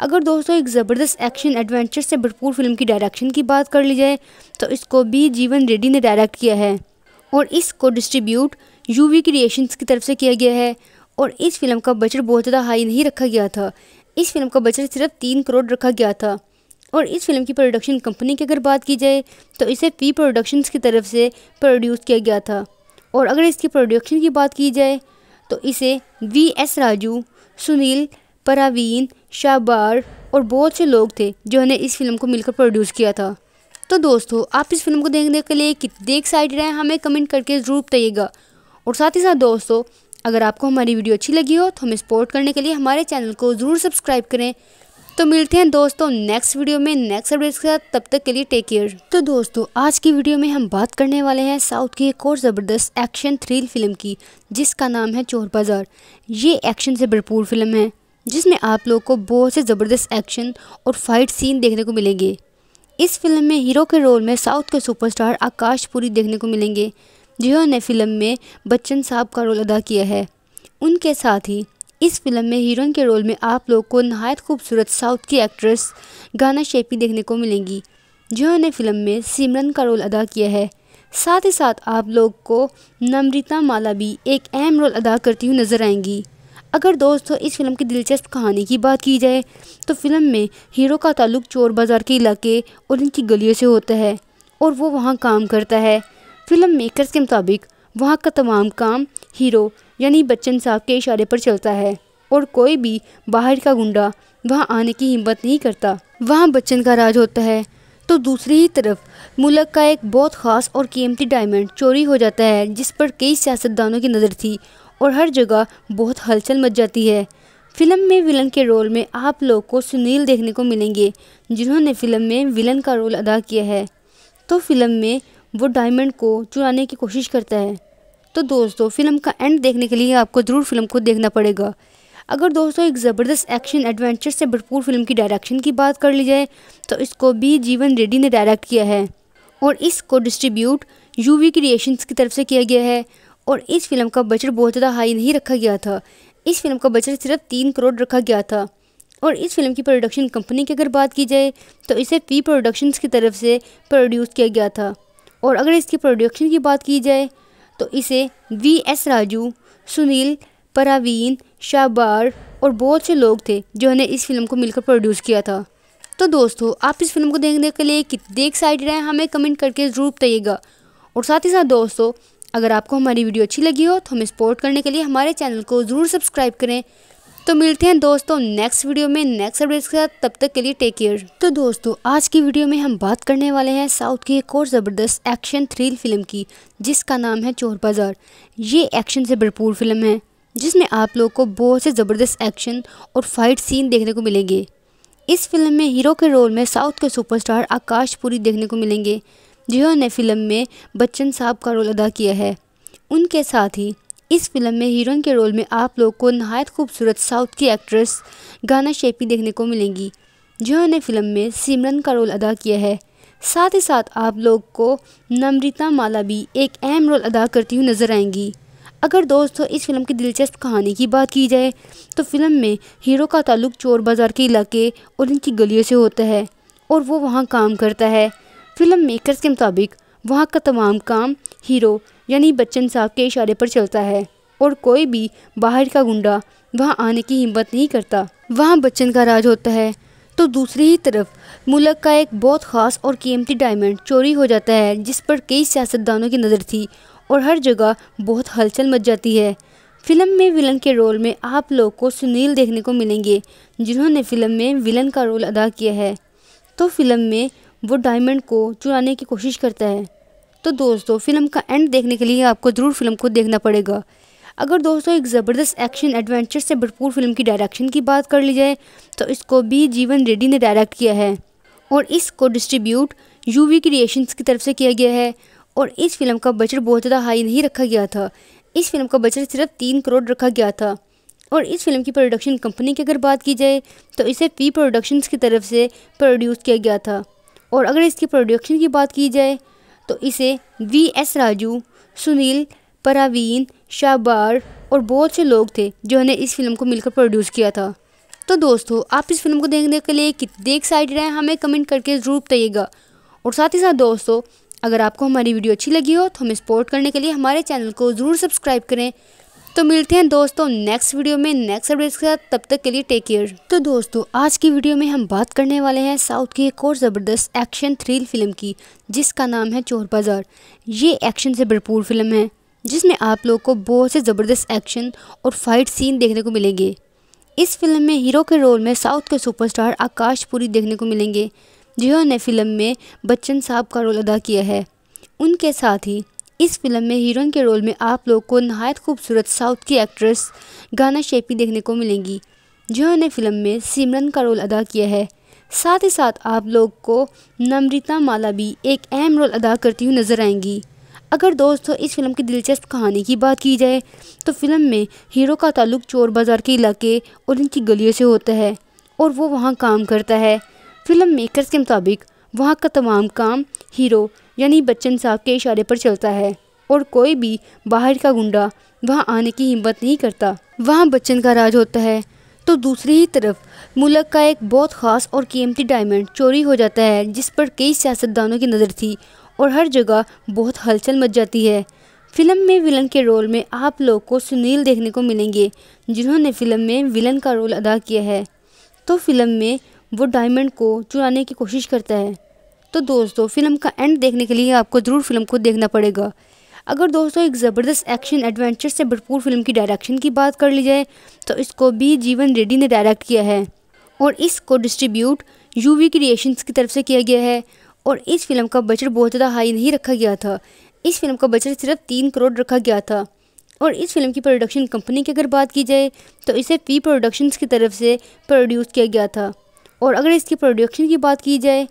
अगर दोस्तों एक ज़बरदस्त एक्शन एडवेंचर से भरपूर फिल्म की डायरेक्शन की बात कर ली जाए तो इसको भी जीवन रेड्डी ने डायरेक्ट किया है और इसको डिस्ट्रीब्यूट यूवी क्रिएशंस की तरफ से किया गया है और इस फिल्म का बजट बहुत ज़्यादा हाई नहीं रखा गया था इस फिल्म का बजट सिर्फ तीन करोड़ रखा गया था और इस फिल्म की प्रोडक्शन कंपनी की अगर बात की जाए तो इसे पी प्रोडक्शंस की तरफ से प्रोड्यूस किया गया था और अगर इसकी प्रोडक्शन की बात की जाए तो इसे वी एस राजू सुनील परावीन शाबार और बहुत से लोग थे जिन्होंने इस फिल्म को मिलकर प्रोड्यूस किया था तो दोस्तों आप इस फिल्म को देखने के लिए कितने एक्साइटेड हैं हमें कमेंट करके ज़रूर बताइएगा और साथ ही साथ दोस्तों अगर आपको हमारी वीडियो अच्छी लगी हो तो हमें सपोर्ट करने के लिए हमारे चैनल को ज़रूर सब्सक्राइब करें तो मिलते हैं दोस्तों नेक्स्ट वीडियो में नेक्स्ट अपडेट्स के साथ तब तक के लिए टेक केयर तो दोस्तों आज की वीडियो में हम बात करने वाले हैं साउथ की एक और ज़बरदस्त एक्शन थ्रिल फिल्म की जिसका नाम है चोर बाज़ार ये एक्शन से भरपूर फिल्म है जिसमें आप लोग को बहुत से ज़बरदस्त एक्शन और फाइट सीन देखने को मिलेंगे इस फिल्म में हीरो के रोल में साउथ के सुपरस्टार आकाश पुरी देखने को मिलेंगे जिन्होंने फिल्म में बच्चन साहब का रोल अदा किया है उनके साथ ही इस फिल्म में हीरोइन के रोल में आप लोग को नहायत खूबसूरत साउथ की एक्ट्रेस गाना शेपी देखने को मिलेंगी जिन्होंने फिल्म में सिमरन का रोल अदा किया है साथ ही साथ आप लोग को नम्रिता माला भी एक अहम रोल अदा करती हुई नज़र आएंगी अगर दोस्तों इस फिल्म की दिलचस्प कहानी की बात की जाए तो फिल्म में हीरो का ताल्लुक चोर बाज़ार के इलाके और इनकी गलियों से होता है और वो वहाँ काम करता है फिल्म मेकर्स के मुताबिक वहाँ का तमाम काम हीरो यानी बच्चन साहब के इशारे पर चलता है और कोई भी बाहर का गुंडा वहाँ आने की हिम्मत नहीं करता वहाँ बच्चन का राज होता है तो दूसरी ही तरफ मुलक का एक बहुत ख़ास और कीमती डायमंड चोरी हो जाता है जिस पर कई सियासतदानों की नज़र थी और हर जगह बहुत हलचल मच जाती है फिल्म में विलन के रोल में आप लोग को सुनील देखने को मिलेंगे जिन्होंने फिल्म में विलन का रोल अदा किया है तो फिल्म में वो डायमंड को चुराने की कोशिश करता है तो दोस्तों फिल्म का एंड देखने के लिए आपको ज़रूर फिल्म को देखना पड़ेगा अगर दोस्तों एक ज़बरदस्त एक्शन एडवेंचर से भरपूर फिल्म की डायरेक्शन की बात कर ली जाए तो इसको भी जीवन रेड्डी ने डायरेक्ट किया है और इसको डिस्ट्रीब्यूट यू वी क्रिएशंस की तरफ से किया गया है और इस फिल्म का बजट बहुत ज़्यादा हाई नहीं रखा गया था इस फिल्म का बजट सिर्फ तीन करोड़ रखा गया था और इस फिल्म की प्रोडक्शन कंपनी की अगर बात की जाए तो इसे पी प्रोडक्शंस की तरफ से प्रोड्यूस किया गया था और अगर इसकी प्रोडक्शन की बात की जाए तो इसे वी एस राजू सुनील परावीन शाबार और बहुत से लोग थे जिन्होंने इस फिल्म को मिलकर प्रोड्यूस किया था तो दोस्तों आप इस फिल्म को देखने के लिए कितने एक्साइटेड हैं हमें कमेंट करके ज़रूर बताइएगा और साथ ही साथ दोस्तों अगर आपको हमारी वीडियो अच्छी लगी हो तो हमें सपोर्ट करने के लिए हमारे चैनल को ज़रूर सब्सक्राइब करें तो मिलते हैं दोस्तों नेक्स्ट वीडियो में नेक्स्ट अपडेट्स के साथ तब तक के लिए टेक केयर तो दोस्तों आज की वीडियो में हम बात करने वाले हैं साउथ की एक और ज़बरदस्त एक्शन थ्रिल फिल्म की जिसका नाम है चोर बाज़ार ये एक्शन से भरपूर फिल्म है जिसमें आप लोग को बहुत से ज़बरदस्त एक्शन और फाइट सीन देखने को मिलेंगे इस फिल्म में हीरो के रोल में साउथ के सुपरस्टार आकाश पुरी देखने को मिलेंगे जिन्होंने फिल्म में बच्चन साहब का रोल अदा किया है उनके साथ ही इस फिल्म में हीरोइन के रोल में आप लोग को नहायत खूबसूरत साउथ की एक्ट्रेस गाना शेपी देखने को मिलेंगी जिन्होंने फिल्म में सिमरन का रोल अदा किया है साथ ही साथ आप लोग को नम्रिता माला भी एक अहम रोल अदा करती हुई नज़र आएंगी अगर दोस्तों इस फिल्म की दिलचस्प कहानी की बात की जाए तो फिल्म में हीरो का ताल्लुक चोर बाज़ार के इलाके और इनकी गलियों से होता है और वो वहाँ काम करता है फिल्म मेकर्स के मुताबिक वहाँ का तमाम काम हीरो यानी बच्चन साहब के इशारे पर चलता है और कोई भी बाहर का गुंडा वहाँ आने की हिम्मत नहीं करता वहाँ बच्चन का राज होता है तो दूसरी ही तरफ मुलक का एक बहुत ख़ास और कीमती डायमंड चोरी हो जाता है जिस पर कई सियासतदानों की नज़र थी और हर जगह बहुत हलचल मच जाती है फिल्म में विलन के रोल में आप लोग को सुनील देखने को मिलेंगे जिन्होंने फिल्म में विलन का रोल अदा किया है तो फिल्म में वो डायमंड को चुराने की कोशिश करता है तो दोस्तों फिल्म का एंड देखने के लिए आपको ज़रूर फिल्म को देखना पड़ेगा अगर दोस्तों एक ज़बरदस्त एक्शन एडवेंचर से भरपूर फिल्म की डायरेक्शन की बात कर ली जाए तो इसको भी जीवन रेड्डी ने डायरेक्ट किया है और इसको डिस्ट्रीब्यूट यू वी क्रिएशन की तरफ से किया गया है और इस फिल्म का बजट बहुत ज़्यादा हाई नहीं रखा गया था इस फिल्म का बजट सिर्फ तीन करोड़ रखा गया था और इस फिल्म की प्रोडक्शन कंपनी की अगर बात की जाए तो इसे पी प्रोडक्शंस की तरफ से प्रोड्यूस किया गया था और अगर इसकी प्रोडक्शन की बात की जाए तो इसे वी एस राजू सुनील परावीन शाबार और बहुत से लोग थे जिन्होंने इस फिल्म को मिलकर प्रोड्यूस किया था तो दोस्तों आप इस फिल्म को देखने के लिए कितने एक्साइटेड हैं हमें कमेंट करके ज़रूर बताइएगा और साथ ही साथ दोस्तों अगर आपको हमारी वीडियो अच्छी लगी हो तो हमें सपोर्ट करने के लिए हमारे चैनल को ज़रूर सब्सक्राइब करें तो मिलते हैं दोस्तों नेक्स्ट वीडियो में नेक्स्ट अपडेट्स के साथ तब तक के लिए टेक केयर तो दोस्तों आज की वीडियो में हम बात करने वाले हैं साउथ की एक और ज़बरदस्त एक्शन थ्रिल फिल्म की जिसका नाम है चोर बाज़ार ये एक्शन से भरपूर फिल्म है जिसमें आप लोग को बहुत से ज़बरदस्त एक्शन और फाइट सीन देखने को मिलेंगे इस फिल्म में हीरो के रोल में साउथ के सुपरस्टार आकाश पुरी देखने को मिलेंगे जिन्होंने फिल्म में बच्चन साहब का रोल अदा किया है उनके साथ ही इस फिल्म में हीरोइन के रोल में आप लोग को नहायत खूबसूरत साउथ की एक्ट्रेस गाना शेपी देखने को मिलेंगी जिन्होंने फिल्म में सिमरन का रोल अदा किया है साथ ही साथ आप लोग को नम्रिता माला भी एक अहम रोल अदा करती हुई नज़र आएंगी अगर दोस्तों इस फिल्म की दिलचस्प कहानी की बात की जाए तो फिल्म में हीरो का ताल्लुक चोर बाज़ार के इलाके और इनकी गलियों से होता है और वो वहाँ काम करता है फिल्म मेकर्स के मुताबिक वहाँ का तमाम काम हीरो यानी बच्चन साहब के इशारे पर चलता है और कोई भी बाहर का गुंडा वहाँ आने की हिम्मत नहीं करता वहाँ बच्चन का राज होता है तो दूसरी ही तरफ मुलक का एक बहुत ख़ास और कीमती डायमंड चोरी हो जाता है जिस पर कई सियासतदानों की नज़र थी और हर जगह बहुत हलचल मच जाती है फिल्म में विलन के रोल में आप लोग को सुनील देखने को मिलेंगे जिन्होंने फिल्म में विलन का रोल अदा किया है तो फिल्म में वो डायमंड को चुराने की कोशिश करता है तो दोस्तों फिल्म का एंड देखने के लिए आपको ज़रूर फिल्म को देखना पड़ेगा अगर दोस्तों एक ज़बरदस्त एक्शन एडवेंचर से भरपूर फिल्म की डायरेक्शन की बात कर ली जाए तो इसको भी जीवन रेड्डी ने डायरेक्ट किया है और इसको डिस्ट्रीब्यूट यू वी क्रिएशन की तरफ से किया गया है और इस फिल्म का बजट बहुत ज़्यादा हाई नहीं रखा गया था इस फिल्म का बजट सिर्फ तीन करोड़ रखा गया था और इस फिल्म की प्रोडक्शन कंपनी की अगर बात की जाए तो इसे पी प्रोडक्शंस की तरफ से प्रोड्यूस किया गया था और अगर इसकी प्रोडक्शन की बात की जाए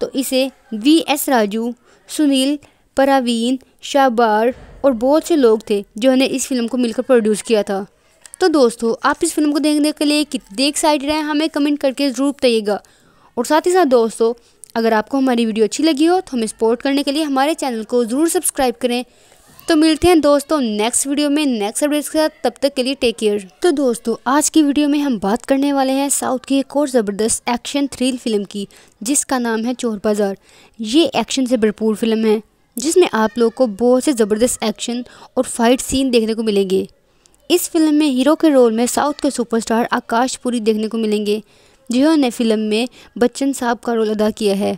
तो इसे वी एस राजू सुनील परावीन शाबार और बहुत से लोग थे जिन्होंने इस फिल्म को मिलकर प्रोड्यूस किया था तो दोस्तों आप इस फिल्म को देखने के लिए कितने एक्साइटेड हैं हमें कमेंट करके ज़रूर बताइएगा और साथ ही साथ दोस्तों अगर आपको हमारी वीडियो अच्छी लगी हो तो हमें सपोर्ट करने के लिए हमारे चैनल को ज़रूर सब्सक्राइब करें तो मिलते हैं दोस्तों नेक्स्ट वीडियो में नेक्स्ट अपडेट्स के साथ तब तक के लिए टेक केयर तो दोस्तों आज की वीडियो में हम बात करने वाले हैं साउथ की एक और ज़बरदस्त एक्शन थ्रिल फिल्म की जिसका नाम है चोर बाज़ार ये एक्शन से भरपूर फिल्म है जिसमें आप लोग को बहुत से ज़बरदस्त एक्शन और फाइट सीन देखने को मिलेंगे इस फिल्म में हीरो के रोल में साउथ के सुपरस्टार आकाश पुरी देखने को मिलेंगे जिन्होंने फिल्म में बच्चन साहब का रोल अदा किया है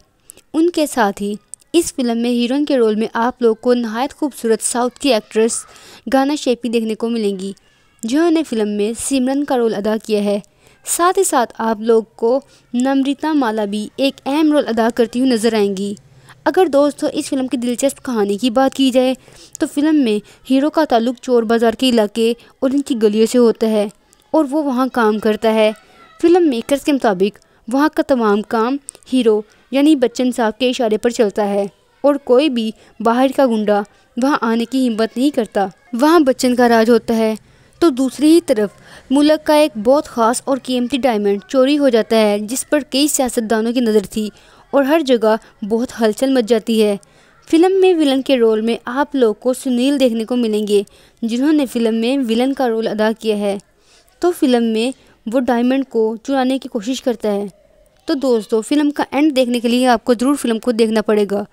उनके साथ ही इस फिल्म में हीरोइन के रोल में आप लोग को नहायत खूबसूरत साउथ की एक्ट्रेस गाना शेपी देखने को मिलेंगी जिन्होंने फिल्म में सिमरन का रोल अदा किया है साथ ही साथ आप लोग को नम्रिता माला भी एक अहम रोल अदा करती हुई नज़र आएंगी अगर दोस्तों इस फिल्म की दिलचस्प कहानी की बात की जाए तो फिल्म में हीरो का ताल्लुक चोर बाज़ार के इलाके और इनकी गलियों से होता है और वो वहाँ काम करता है फिल्म मेकर्स के मुताबिक वहाँ का तमाम काम हीरो यानी बच्चन साहब के इशारे पर चलता है और कोई भी बाहर का गुंडा वहाँ आने की हिम्मत नहीं करता वहाँ बच्चन का राज होता है तो दूसरी ही तरफ मुलक का एक बहुत ख़ास और कीमती डायमंड चोरी हो जाता है जिस पर कई सियासतदानों की नज़र थी और हर जगह बहुत हलचल मच जाती है फिल्म में विलन के रोल में आप लोग को सुनील देखने को मिलेंगे जिन्होंने फिल्म में विलन का रोल अदा किया है तो फिल्म में वो डायमंड को चुराने की कोशिश करता है तो दोस्तों फिल्म का एंड देखने के लिए आपको ज़रूर फिल्म को देखना पड़ेगा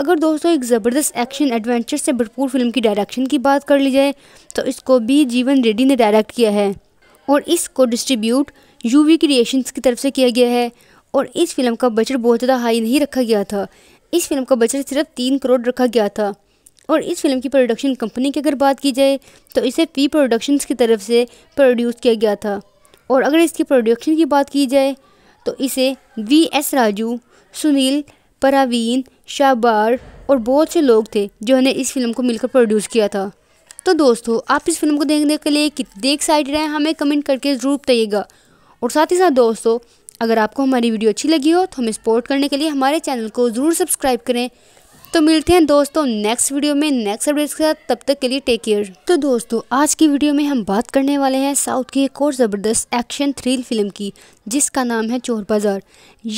अगर दोस्तों एक ज़बरदस्त एक्शन एडवेंचर से भरपूर फिल्म की डायरेक्शन की बात कर ली जाए तो इसको भी जीवन रेड्डी ने डायरेक्ट किया है और इसको डिस्ट्रीब्यूट वी क्रिएशन की तरफ से किया गया है और इस फिल्म का बजट बहुत ज़्यादा हाई नहीं रखा गया था इस फिल्म का बजट सिर्फ तीन करोड़ रखा गया था और इस फिल्म की प्रोडक्शन कंपनी की अगर बात की जाए तो इसे पी प्रोडक्शंस की तरफ से प्रोड्यूस किया गया था और अगर इसकी प्रोडक्शन की बात की जाए तो इसे वी एस राजू सुनील परावीन शाबार और बहुत से लोग थे जिन्होंने इस फिल्म को मिलकर प्रोड्यूस किया था तो दोस्तों आप इस फिल्म को देखने के लिए कितने एक्साइटेड हैं हमें कमेंट करके ज़रूर बताइएगा और साथ ही साथ दोस्तों अगर आपको हमारी वीडियो अच्छी लगी हो तो हमें सपोर्ट करने के लिए हमारे चैनल को ज़रूर सब्सक्राइब करें तो मिलते हैं दोस्तों नेक्स्ट वीडियो में नेक्स्ट अपडेट्स के साथ तब तक के लिए टेक केयर तो दोस्तों आज की वीडियो में हम बात करने वाले हैं साउथ की एक और ज़बरदस्त एक्शन थ्रिल फिल्म की जिसका नाम है चोर बाज़ार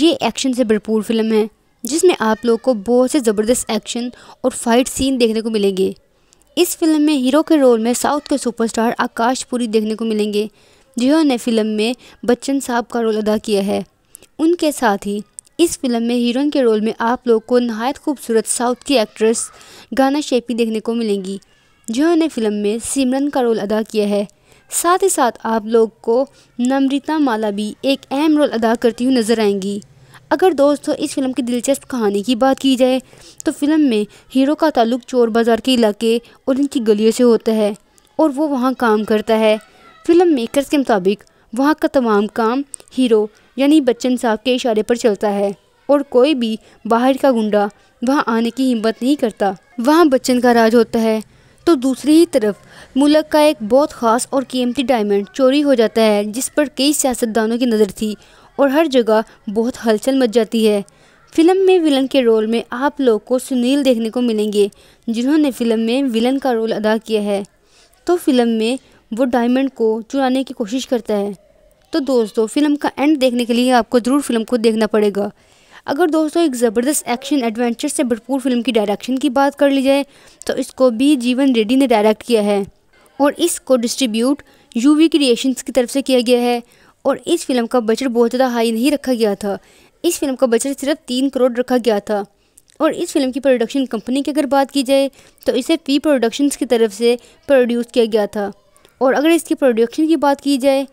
ये एक्शन से भरपूर फिल्म है जिसमें आप लोग को बहुत से ज़बरदस्त एक्शन और फाइट सीन देखने को मिलेंगे इस फिल्म में हीरो के रोल में साउथ के सुपरस्टार आकाश पुरी देखने को मिलेंगे जिन्होंने फिल्म में बच्चन साहब का रोल अदा किया है उनके साथ ही इस फिल्म में हीरोइन के रोल में आप लोग को नहायत खूबसूरत साउथ की एक्ट्रेस गाना शेपी देखने को मिलेंगी जिन्होंने फिल्म में सिमरन का रोल अदा किया है साथ ही साथ आप लोग को नम्रिता माला भी एक अहम रोल अदा करती हुई नज़र आएंगी अगर दोस्तों इस फिल्म की दिलचस्प कहानी की बात की जाए तो फिल्म में हीरो का ताल्लुक चोर बाज़ार के इलाके और इनकी गलियों से होता है और वो वहाँ काम करता है फिल्म मेकर्स के मुताबिक वहाँ का तमाम काम हीरो यानी बच्चन साहब के इशारे पर चलता है और कोई भी बाहर का गुंडा वहाँ आने की हिम्मत नहीं करता वहाँ बच्चन का राज होता है तो दूसरी ही तरफ मुलक का एक बहुत ख़ास और कीमती डायमंड चोरी हो जाता है जिस पर कई सियासतदानों की नज़र थी और हर जगह बहुत हलचल मच जाती है फिल्म में विलन के रोल में आप लोग को सुनील देखने को मिलेंगे जिन्होंने फिल्म में विलन का रोल अदा किया है तो फिल्म में वो डायमंड को चुराने की कोशिश करता है तो दोस्तों फिल्म का एंड देखने के लिए आपको ज़रूर फिल्म को देखना पड़ेगा अगर दोस्तों एक ज़बरदस्त एक्शन एडवेंचर से भरपूर फिल्म की डायरेक्शन की बात कर ली जाए तो इसको भी जीवन रेड्डी ने डायरेक्ट किया है और इसको डिस्ट्रीब्यूट यूवी क्रिएशंस की तरफ से किया गया है और इस फिल्म का बजट बहुत ज़्यादा हाई नहीं रखा गया था इस फिल्म का बजट सिर्फ तीन करोड़ रखा गया था और इस फिल्म की प्रोडक्शन कंपनी की अगर बात की जाए तो इसे पी प्रोडक्शंस की तरफ से प्रोड्यूस किया गया था और अगर इसकी प्रोडक्शन की बात की जाए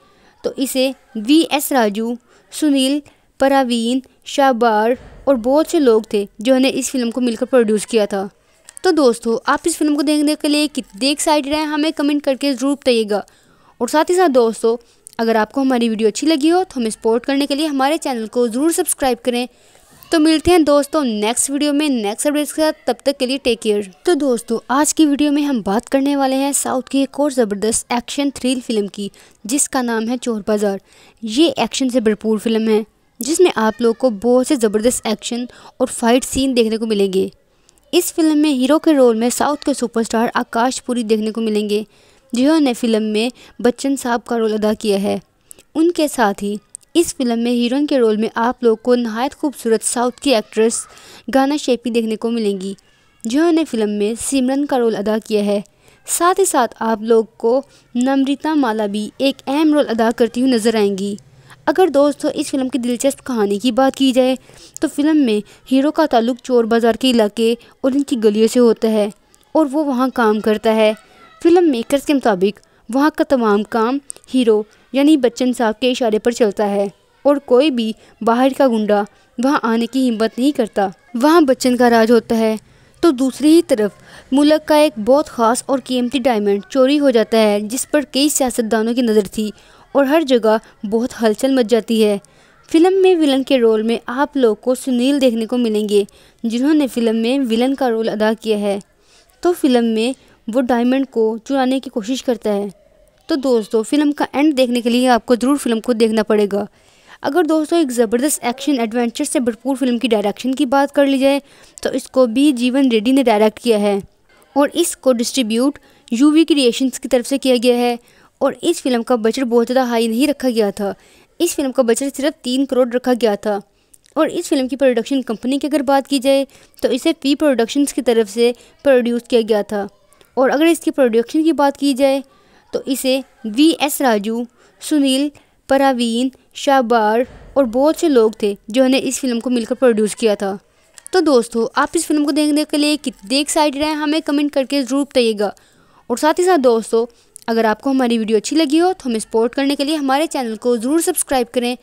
तो इसे वी एस राजू सुनील परावीन शाबार और बहुत से लोग थे जिन्होंने इस फिल्म को मिलकर प्रोड्यूस किया था तो दोस्तों आप इस फिल्म को देखने के लिए कितने एक्साइटेड हैं हमें कमेंट करके ज़रूर बताइएगा और साथ ही साथ दोस्तों अगर आपको हमारी वीडियो अच्छी लगी हो तो हमें सपोर्ट करने के लिए हमारे चैनल को ज़रूर सब्सक्राइब करें तो मिलते हैं दोस्तों नेक्स्ट वीडियो में नेक्स्ट अपडेट्स के साथ तब तक के लिए टेक केयर तो दोस्तों आज की वीडियो में हम बात करने वाले हैं साउथ की एक और ज़बरदस्त एक्शन थ्रिल फिल्म की जिसका नाम है चोर बाज़ार ये एक्शन से भरपूर फिल्म है जिसमें आप लोग को बहुत से ज़बरदस्त एक्शन और फाइट सीन देखने को मिलेंगे इस फिल्म में हीरो के रोल में साउथ के सुपरस्टार आकाश पुरी देखने को मिलेंगे जिन्होंने फिल्म में बच्चन साहब का रोल अदा किया है उनके साथ ही इस फिल्म में हीरोइन के रोल में आप लोग को नहायत खूबसूरत साउथ की एक्ट्रेस गाना शेपी देखने को मिलेंगी जिन्होंने फिल्म में सिमरन का रोल अदा किया है साथ ही साथ आप लोग को नम्रिता माला भी एक अहम रोल अदा करती हुई नज़र आएंगी अगर दोस्तों इस फिल्म की दिलचस्प कहानी की बात की जाए तो फिल्म में हीरो का ताल्लुक चोर बाज़ार के इलाके और इनकी गलियों से होता है और वो वहाँ काम करता है फिल्म मेकर्स के मुताबिक वहाँ का तमाम काम हीरो यानी बच्चन साहब के इशारे पर चलता है और कोई भी बाहर का गुंडा वहाँ आने की हिम्मत नहीं करता वहाँ बच्चन का राज होता है तो दूसरी ही तरफ मुलक का एक बहुत ख़ास और कीमती डायमंड चोरी हो जाता है जिस पर कई सियासतदानों की नज़र थी और हर जगह बहुत हलचल मच जाती है फिल्म में विलन के रोल में आप लोग को सुनील देखने को मिलेंगे जिन्होंने फिल्म में विलन का रोल अदा किया है तो फिल्म में वो डायमंड को चुराने की कोशिश करता है तो दोस्तों फिल्म का एंड देखने के लिए आपको ज़रूर फिल्म को देखना पड़ेगा अगर दोस्तों एक ज़बरदस्त एक्शन एडवेंचर से भरपूर फिल्म की डायरेक्शन की बात कर ली जाए तो इसको भी जीवन रेड्डी ने डायरेक्ट किया है और इसको डिस्ट्रीब्यूट यूवी क्रिएशंस की तरफ से किया गया है और इस फिल्म का बजट बहुत ज़्यादा हाई नहीं रखा गया था इस फिल्म का बजट सिर्फ तीन करोड़ रखा गया था और इस फिल्म की प्रोडक्शन कंपनी की अगर बात की जाए तो इसे पी प्रोडक्शंस की तरफ से प्रोड्यूस किया गया था और अगर इसकी प्रोडक्शन की बात की जाए तो इसे वी एस राजू सुनील परावीन शाबार और बहुत से लोग थे जिन्होंने इस फिल्म को मिलकर प्रोड्यूस किया था तो दोस्तों आप इस फिल्म को देखने के लिए कितने एक्साइटेड हैं हमें कमेंट करके ज़रूर बताइएगा और साथ ही साथ दोस्तों अगर आपको हमारी वीडियो अच्छी लगी हो तो हमें सपोर्ट करने के लिए हमारे चैनल को ज़रूर सब्सक्राइब करें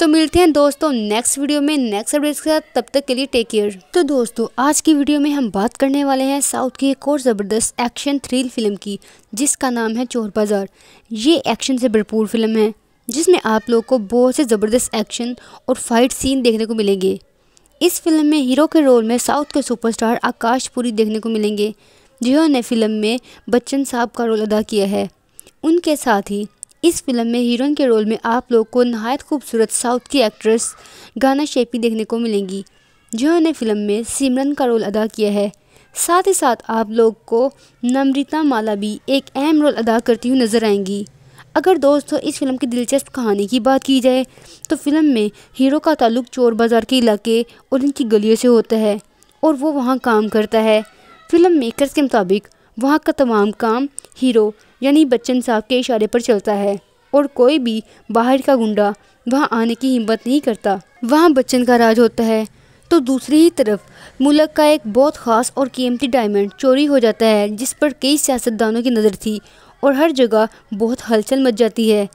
तो मिलते हैं दोस्तों नेक्स्ट वीडियो में नेक्स्ट अपडेट के साथ तब तक के लिए टेक केयर तो दोस्तों आज की वीडियो में हम बात करने वाले हैं साउथ की एक और ज़बरदस्त एक्शन थ्रिल फिल्म की जिसका नाम है चोर बाज़ार ये एक्शन से भरपूर फिल्म है जिसमें आप लोग को बहुत से ज़बरदस्त एक्शन और फाइट सीन देखने को मिलेंगे इस फिल्म में हीरो के रोल में साउथ के सुपरस्टार आकाश पुरी देखने को मिलेंगे जिन्होंने फिल्म में बच्चन साहब का रोल अदा किया है उनके साथ ही इस फिल्म में हीरोइन के रोल में आप लोग को नहायत खूबसूरत साउथ की एक्ट्रेस गाना शेपी देखने को मिलेंगी जिन्होंने फिल्म में सिमरन का रोल अदा किया है साथ ही साथ आप लोग को नम्रिता माला भी एक अहम रोल अदा करती हुई नज़र आएंगी अगर दोस्तों इस फिल्म की दिलचस्प कहानी की बात की जाए तो फिल्म में हीरो का ताल्लुक चोर बाज़ार के इलाके और इनकी गलियों से होता है और वो वहाँ काम करता है फिल्म मेकर्स के मुताबिक वहाँ का तमाम काम हीरो यानी बच्चन साहब के इशारे पर चलता है और कोई भी बाहर का गुंडा वहाँ आने की हिम्मत नहीं करता वहाँ बच्चन का राज होता है तो दूसरी ही तरफ मुल्क का एक बहुत ख़ास और कीमती डायमंड चोरी हो जाता है जिस पर कई सियासतदानों की नज़र थी और हर जगह बहुत हलचल मच जाती है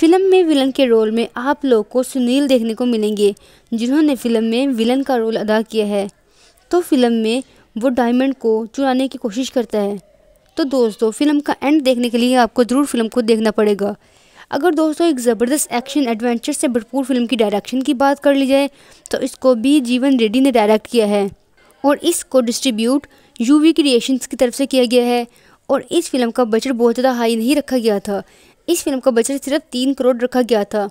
फिल्म में विलन के रोल में आप लोग को सुनील देखने को मिलेंगे जिन्होंने फिल्म में विलन का रोल अदा किया है तो फिल्म में वो डायमंड को चुराने की कोशिश करता है तो दोस्तों फिल्म का एंड देखने के लिए आपको ज़रूर फिल्म को देखना पड़ेगा अगर दोस्तों एक ज़बरदस्त एक्शन एडवेंचर से भरपूर फिल्म की डायरेक्शन की बात कर ली जाए तो इसको बी जीवन रेड्डी ने डायरेक्ट किया है और इसको डिस्ट्रीब्यूट यूवी क्रिएशंस की तरफ से किया गया है और इस फिल्म का बजट बहुत ज़्यादा हाई नहीं रखा गया था इस फिल्म का बजट सिर्फ तीन करोड़ रखा गया था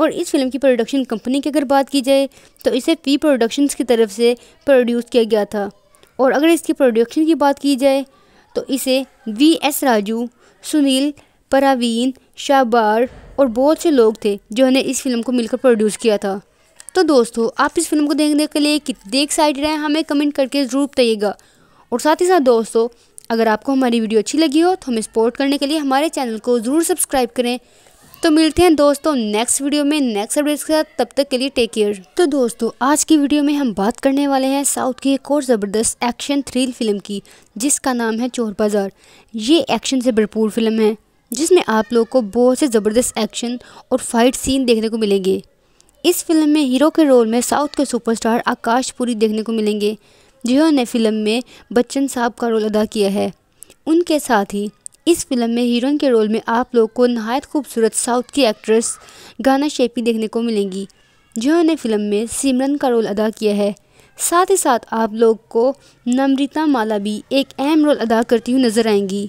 और इस फिल्म की प्रोडक्शन कंपनी की अगर बात की जाए तो इसे पी प्रोडक्शंस की तरफ से प्रोड्यूस किया गया था और अगर इसकी प्रोडक्शन की बात की जाए तो इसे वी एस राजू सुनील परावीन शाबार और बहुत से लोग थे जिन्होंने इस फिल्म को मिलकर प्रोड्यूस किया था तो दोस्तों आप इस फिल्म को देखने के लिए कितने एक्साइटेड हैं हमें कमेंट करके ज़रूर बताइएगा और साथ ही साथ दोस्तों अगर आपको हमारी वीडियो अच्छी लगी हो तो हमें सपोर्ट करने के लिए हमारे चैनल को ज़रूर सब्सक्राइब करें तो मिलते हैं दोस्तों नेक्स्ट वीडियो में नेक्स्ट अपडेट के साथ तब तक के लिए टेक केयर तो दोस्तों आज की वीडियो में हम बात करने वाले हैं साउथ की एक और ज़बरदस्त एक्शन थ्रिल फिल्म की जिसका नाम है चोर बाज़ार ये एक्शन से भरपूर फिल्म है जिसमें आप लोग को बहुत से ज़बरदस्त एक्शन और फाइट सीन देखने को मिलेंगे इस फिल्म में हीरो के रोल में साउथ के सुपरस्टार आकाश पुरी देखने को मिलेंगे जिन्होंने फिल्म में बच्चन साहब का रोल अदा किया है उनके साथ ही इस फिल्म में हीरोइन के रोल में आप लोग को नहायत खूबसूरत साउथ की एक्ट्रेस गाना शेपी देखने को मिलेंगी जिन्होंने फिल्म में सिमरन का रोल अदा किया है साथ ही साथ आप लोग को नम्रिता माला भी एक अहम रोल अदा करती हुई नज़र आएंगी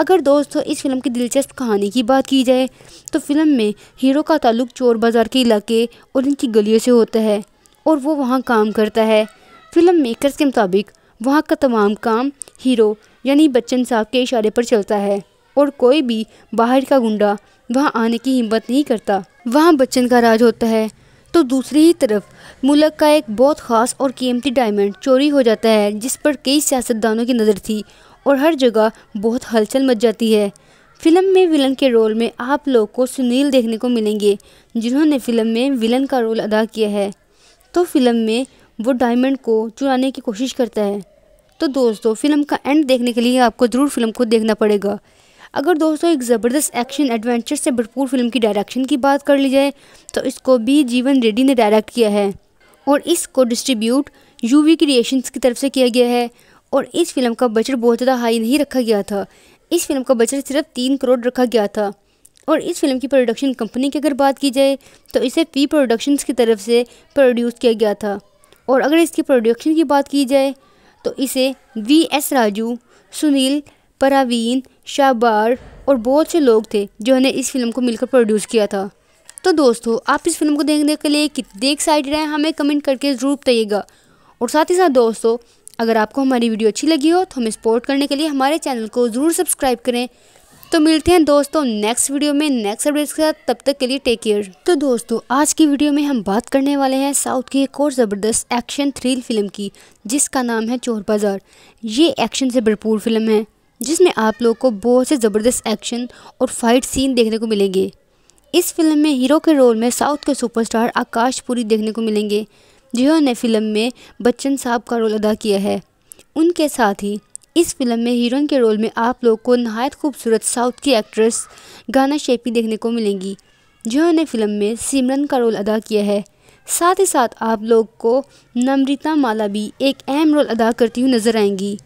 अगर दोस्तों इस फिल्म की दिलचस्प कहानी की बात की जाए तो फिल्म में हीरो का ताल्लुक चोर बाज़ार के इलाके और इनकी गलियों से होता है और वो वहाँ काम करता है फिल्म मेकर्स के मुताबिक वहाँ का तमाम काम हीरो यानी बच्चन साहब के इशारे पर चलता है और कोई भी बाहर का गुंडा वहाँ आने की हिम्मत नहीं करता वहाँ बच्चन का राज होता है तो दूसरी ही तरफ मुल्क का एक बहुत ख़ास और कीमती डायमंड चोरी हो जाता है जिस पर कई सियासतदानों की नज़र थी और हर जगह बहुत हलचल मच जाती है फिल्म में विलन के रोल में आप लोग को सुनील देखने को मिलेंगे जिन्होंने फिल्म में विलन का रोल अदा किया है तो फिल्म में वो डायमंड को चुराने की कोशिश करता है तो दोस्तों फिल्म का एंड देखने के लिए आपको ज़रूर फिल्म को देखना पड़ेगा अगर दोस्तों एक ज़बरदस्त एक्शन एडवेंचर से भरपूर फिल्म की डायरेक्शन की बात कर ली जाए तो इसको भी जीवन रेड्डी ने डायरेक्ट किया है और इसको डिस्ट्रीब्यूट वी क्रिएशंस की तरफ से किया गया है और इस फिल्म का बजट बहुत ज़्यादा हाई नहीं रखा गया था इस फिल्म का बजट सिर्फ तीन करोड़ रखा गया था और इस फिल्म की प्रोडक्शन कंपनी की अगर बात की जाए तो इसे पी प्रोडक्शंस की तरफ से प्रोड्यूस किया गया था और अगर इसकी प्रोडक्शन की बात की जाए तो इसे वी एस राजू सुनील परावीन शाबार और बहुत से लोग थे जिन्होंने इस फिल्म को मिलकर प्रोड्यूस किया था तो दोस्तों आप इस फिल्म को देखने के लिए कितने एक्साइटेड हैं हमें कमेंट करके ज़रूर बताइएगा और साथ ही साथ दोस्तों अगर आपको हमारी वीडियो अच्छी लगी हो तो हमें सपोर्ट करने के लिए हमारे चैनल को ज़रूर सब्सक्राइब करें तो मिलते हैं दोस्तों नेक्स्ट वीडियो में नेक्स्ट अपडेट्स के साथ तब तक के लिए टेक केयर तो दोस्तों आज की वीडियो में हम बात करने वाले हैं साउथ की एक और ज़बरदस्त एक्शन थ्रिल फिल्म की जिसका नाम है चोर बाज़ार ये एक्शन से भरपूर फिल्म है जिसमें आप लोग को बहुत से ज़बरदस्त एक्शन और फाइट सीन देखने को मिलेंगे इस फिल्म में हीरो के रोल में साउथ के सुपरस्टार आकाश पुरी देखने को मिलेंगे जिन्होंने फिल्म में बच्चन साहब का रोल अदा किया है उनके साथ ही इस फिल्म में हीरोइन के रोल में आप लोग को नहायत खूबसूरत साउथ की एक्ट्रेस गाना शेपी देखने को मिलेंगी जिन्होंने फिल्म में सिमरन का रोल अदा किया है साथ ही साथ आप लोग को नम्रिता माला भी एक अहम रोल अदा करती हुई नज़र आएंगी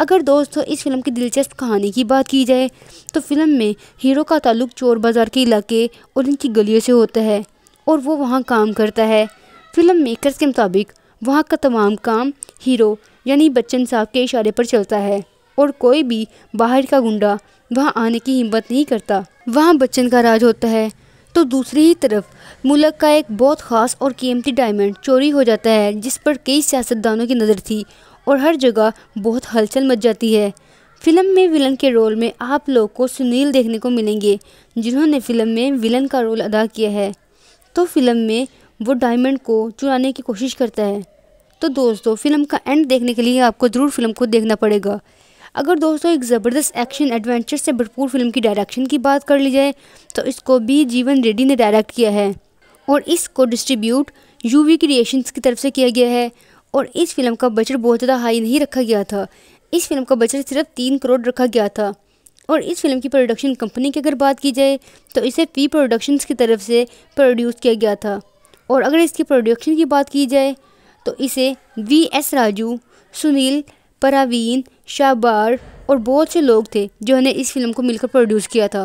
अगर दोस्तों इस फिल्म की दिलचस्प कहानी की बात की जाए तो फिल्म में हीरो का ताल्लुक चोर बाज़ार के इलाके और इनकी गलियों से होता है और वो वहाँ काम करता है फिल्म मेकर्स के मुताबिक वहाँ का तमाम काम हीरो यानी बच्चन साहब के इशारे पर चलता है और कोई भी बाहर का गुंडा वहाँ आने की हिम्मत नहीं करता वहाँ बच्चन का राज होता है तो दूसरी ही तरफ मुलक का एक बहुत ख़ास और कीमती डायमंड चोरी हो जाता है जिस पर कई सियासतदानों की नज़र थी और हर जगह बहुत हलचल मच जाती है फिल्म में विलन के रोल में आप लोग को सुनील देखने को मिलेंगे जिन्होंने फिल्म में विलन का रोल अदा किया है तो फिल्म में वो डायमंड को चुराने की कोशिश करता है तो दोस्तों फिल्म का एंड देखने के लिए आपको ज़रूर फिल्म को देखना पड़ेगा अगर दोस्तों एक ज़बरदस्त एक्शन एडवेंचर से भरपूर फिल्म की डायरेक्शन की बात कर ली जाए तो इसको भी जीवन रेड्डी ने डायरेक्ट किया है और इसको डिस्ट्रीब्यूट यूवी क्रिएशंस की तरफ से किया गया है और इस फिल्म का बजट बहुत ज़्यादा हाई नहीं रखा गया था इस फिल्म का बजट सिर्फ तीन करोड़ रखा गया था और इस फिल्म की प्रोडक्शन कंपनी की अगर बात की जाए तो इसे पी प्रोडक्शंस की तरफ से प्रोड्यूस किया गया था और अगर इसकी प्रोडक्शन की बात की जाए तो इसे वी एस राजू सुनील परावीन शाबार और बहुत से लोग थे जिन्होंने इस फिल्म को मिलकर प्रोड्यूस किया था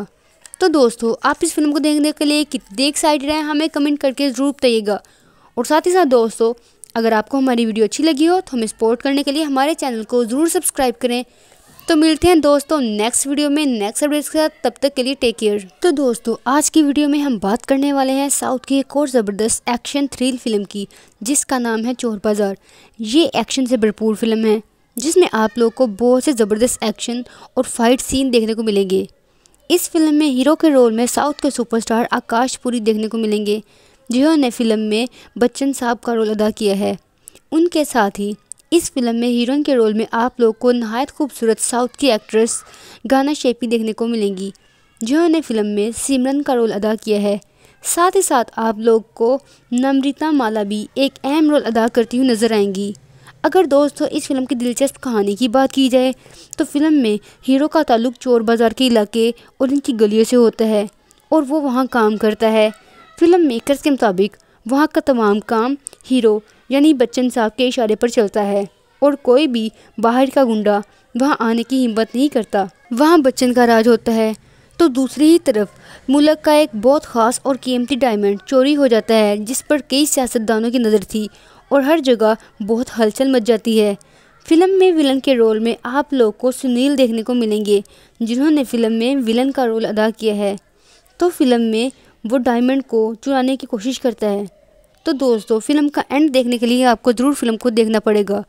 तो दोस्तों आप इस फिल्म को देखने के लिए कितने एक्साइटेड हैं हमें कमेंट करके ज़रूर बताइएगा और साथ ही साथ दोस्तों अगर आपको हमारी वीडियो अच्छी लगी हो तो हमें सपोर्ट करने के लिए हमारे चैनल को ज़रूर सब्सक्राइब करें तो मिलते हैं दोस्तों नेक्स्ट वीडियो में नेक्स्ट अपडेट्स के साथ तब तक के लिए टेक केयर तो दोस्तों आज की वीडियो में हम बात करने वाले हैं साउथ की एक और ज़बरदस्त एक्शन थ्रिल फिल्म की जिसका नाम है चोर बाज़ार ये एक्शन से भरपूर फिल्म है जिसमें आप लोग को बहुत से ज़बरदस्त एक्शन और फाइट सीन देखने को मिलेंगे इस फिल्म में हीरो के रोल में साउथ के सुपरस्टार आकाश पुरी देखने को मिलेंगे जिन्होंने फिल्म में बच्चन साहब का रोल अदा किया है उनके साथ ही इस फिल्म में हीरोइन के रोल में आप लोग को नहायत खूबसूरत साउथ की एक्ट्रेस गाना शेपी देखने को मिलेंगी जिन्होंने फिल्म में सिमरन का रोल अदा किया है साथ ही साथ आप लोग को नम्रिता माला भी एक अहम रोल अदा करती हुई नज़र आएंगी अगर दोस्तों इस फिल्म की दिलचस्प कहानी की बात की जाए तो फिल्म में हीरो का ताल्लुक चोर बाज़ार के इलाके और इनकी गलियों से होता है और वो वहाँ काम करता है फिल्म मेकर्स के मुताबिक वहाँ का तमाम काम हीरो यानी बच्चन साहब के इशारे पर चलता है और कोई भी बाहर का गुंडा वहाँ आने की हिम्मत नहीं करता वहाँ बच्चन का राज होता है तो दूसरी ही तरफ मुलक का एक बहुत ख़ास और कीमती डायमंड चोरी हो जाता है जिस पर कई सियासतदानों की नज़र थी और हर जगह बहुत हलचल मच जाती है फिल्म में विलन के रोल में आप लोग को सुनील देखने को मिलेंगे जिन्होंने फिल्म में विलन का रोल अदा किया है तो फिल्म में वो डायमंड को चुराने की कोशिश करता है तो दोस्तों फिल्म का एंड देखने के लिए आपको ज़रूर फिल्म को देखना पड़ेगा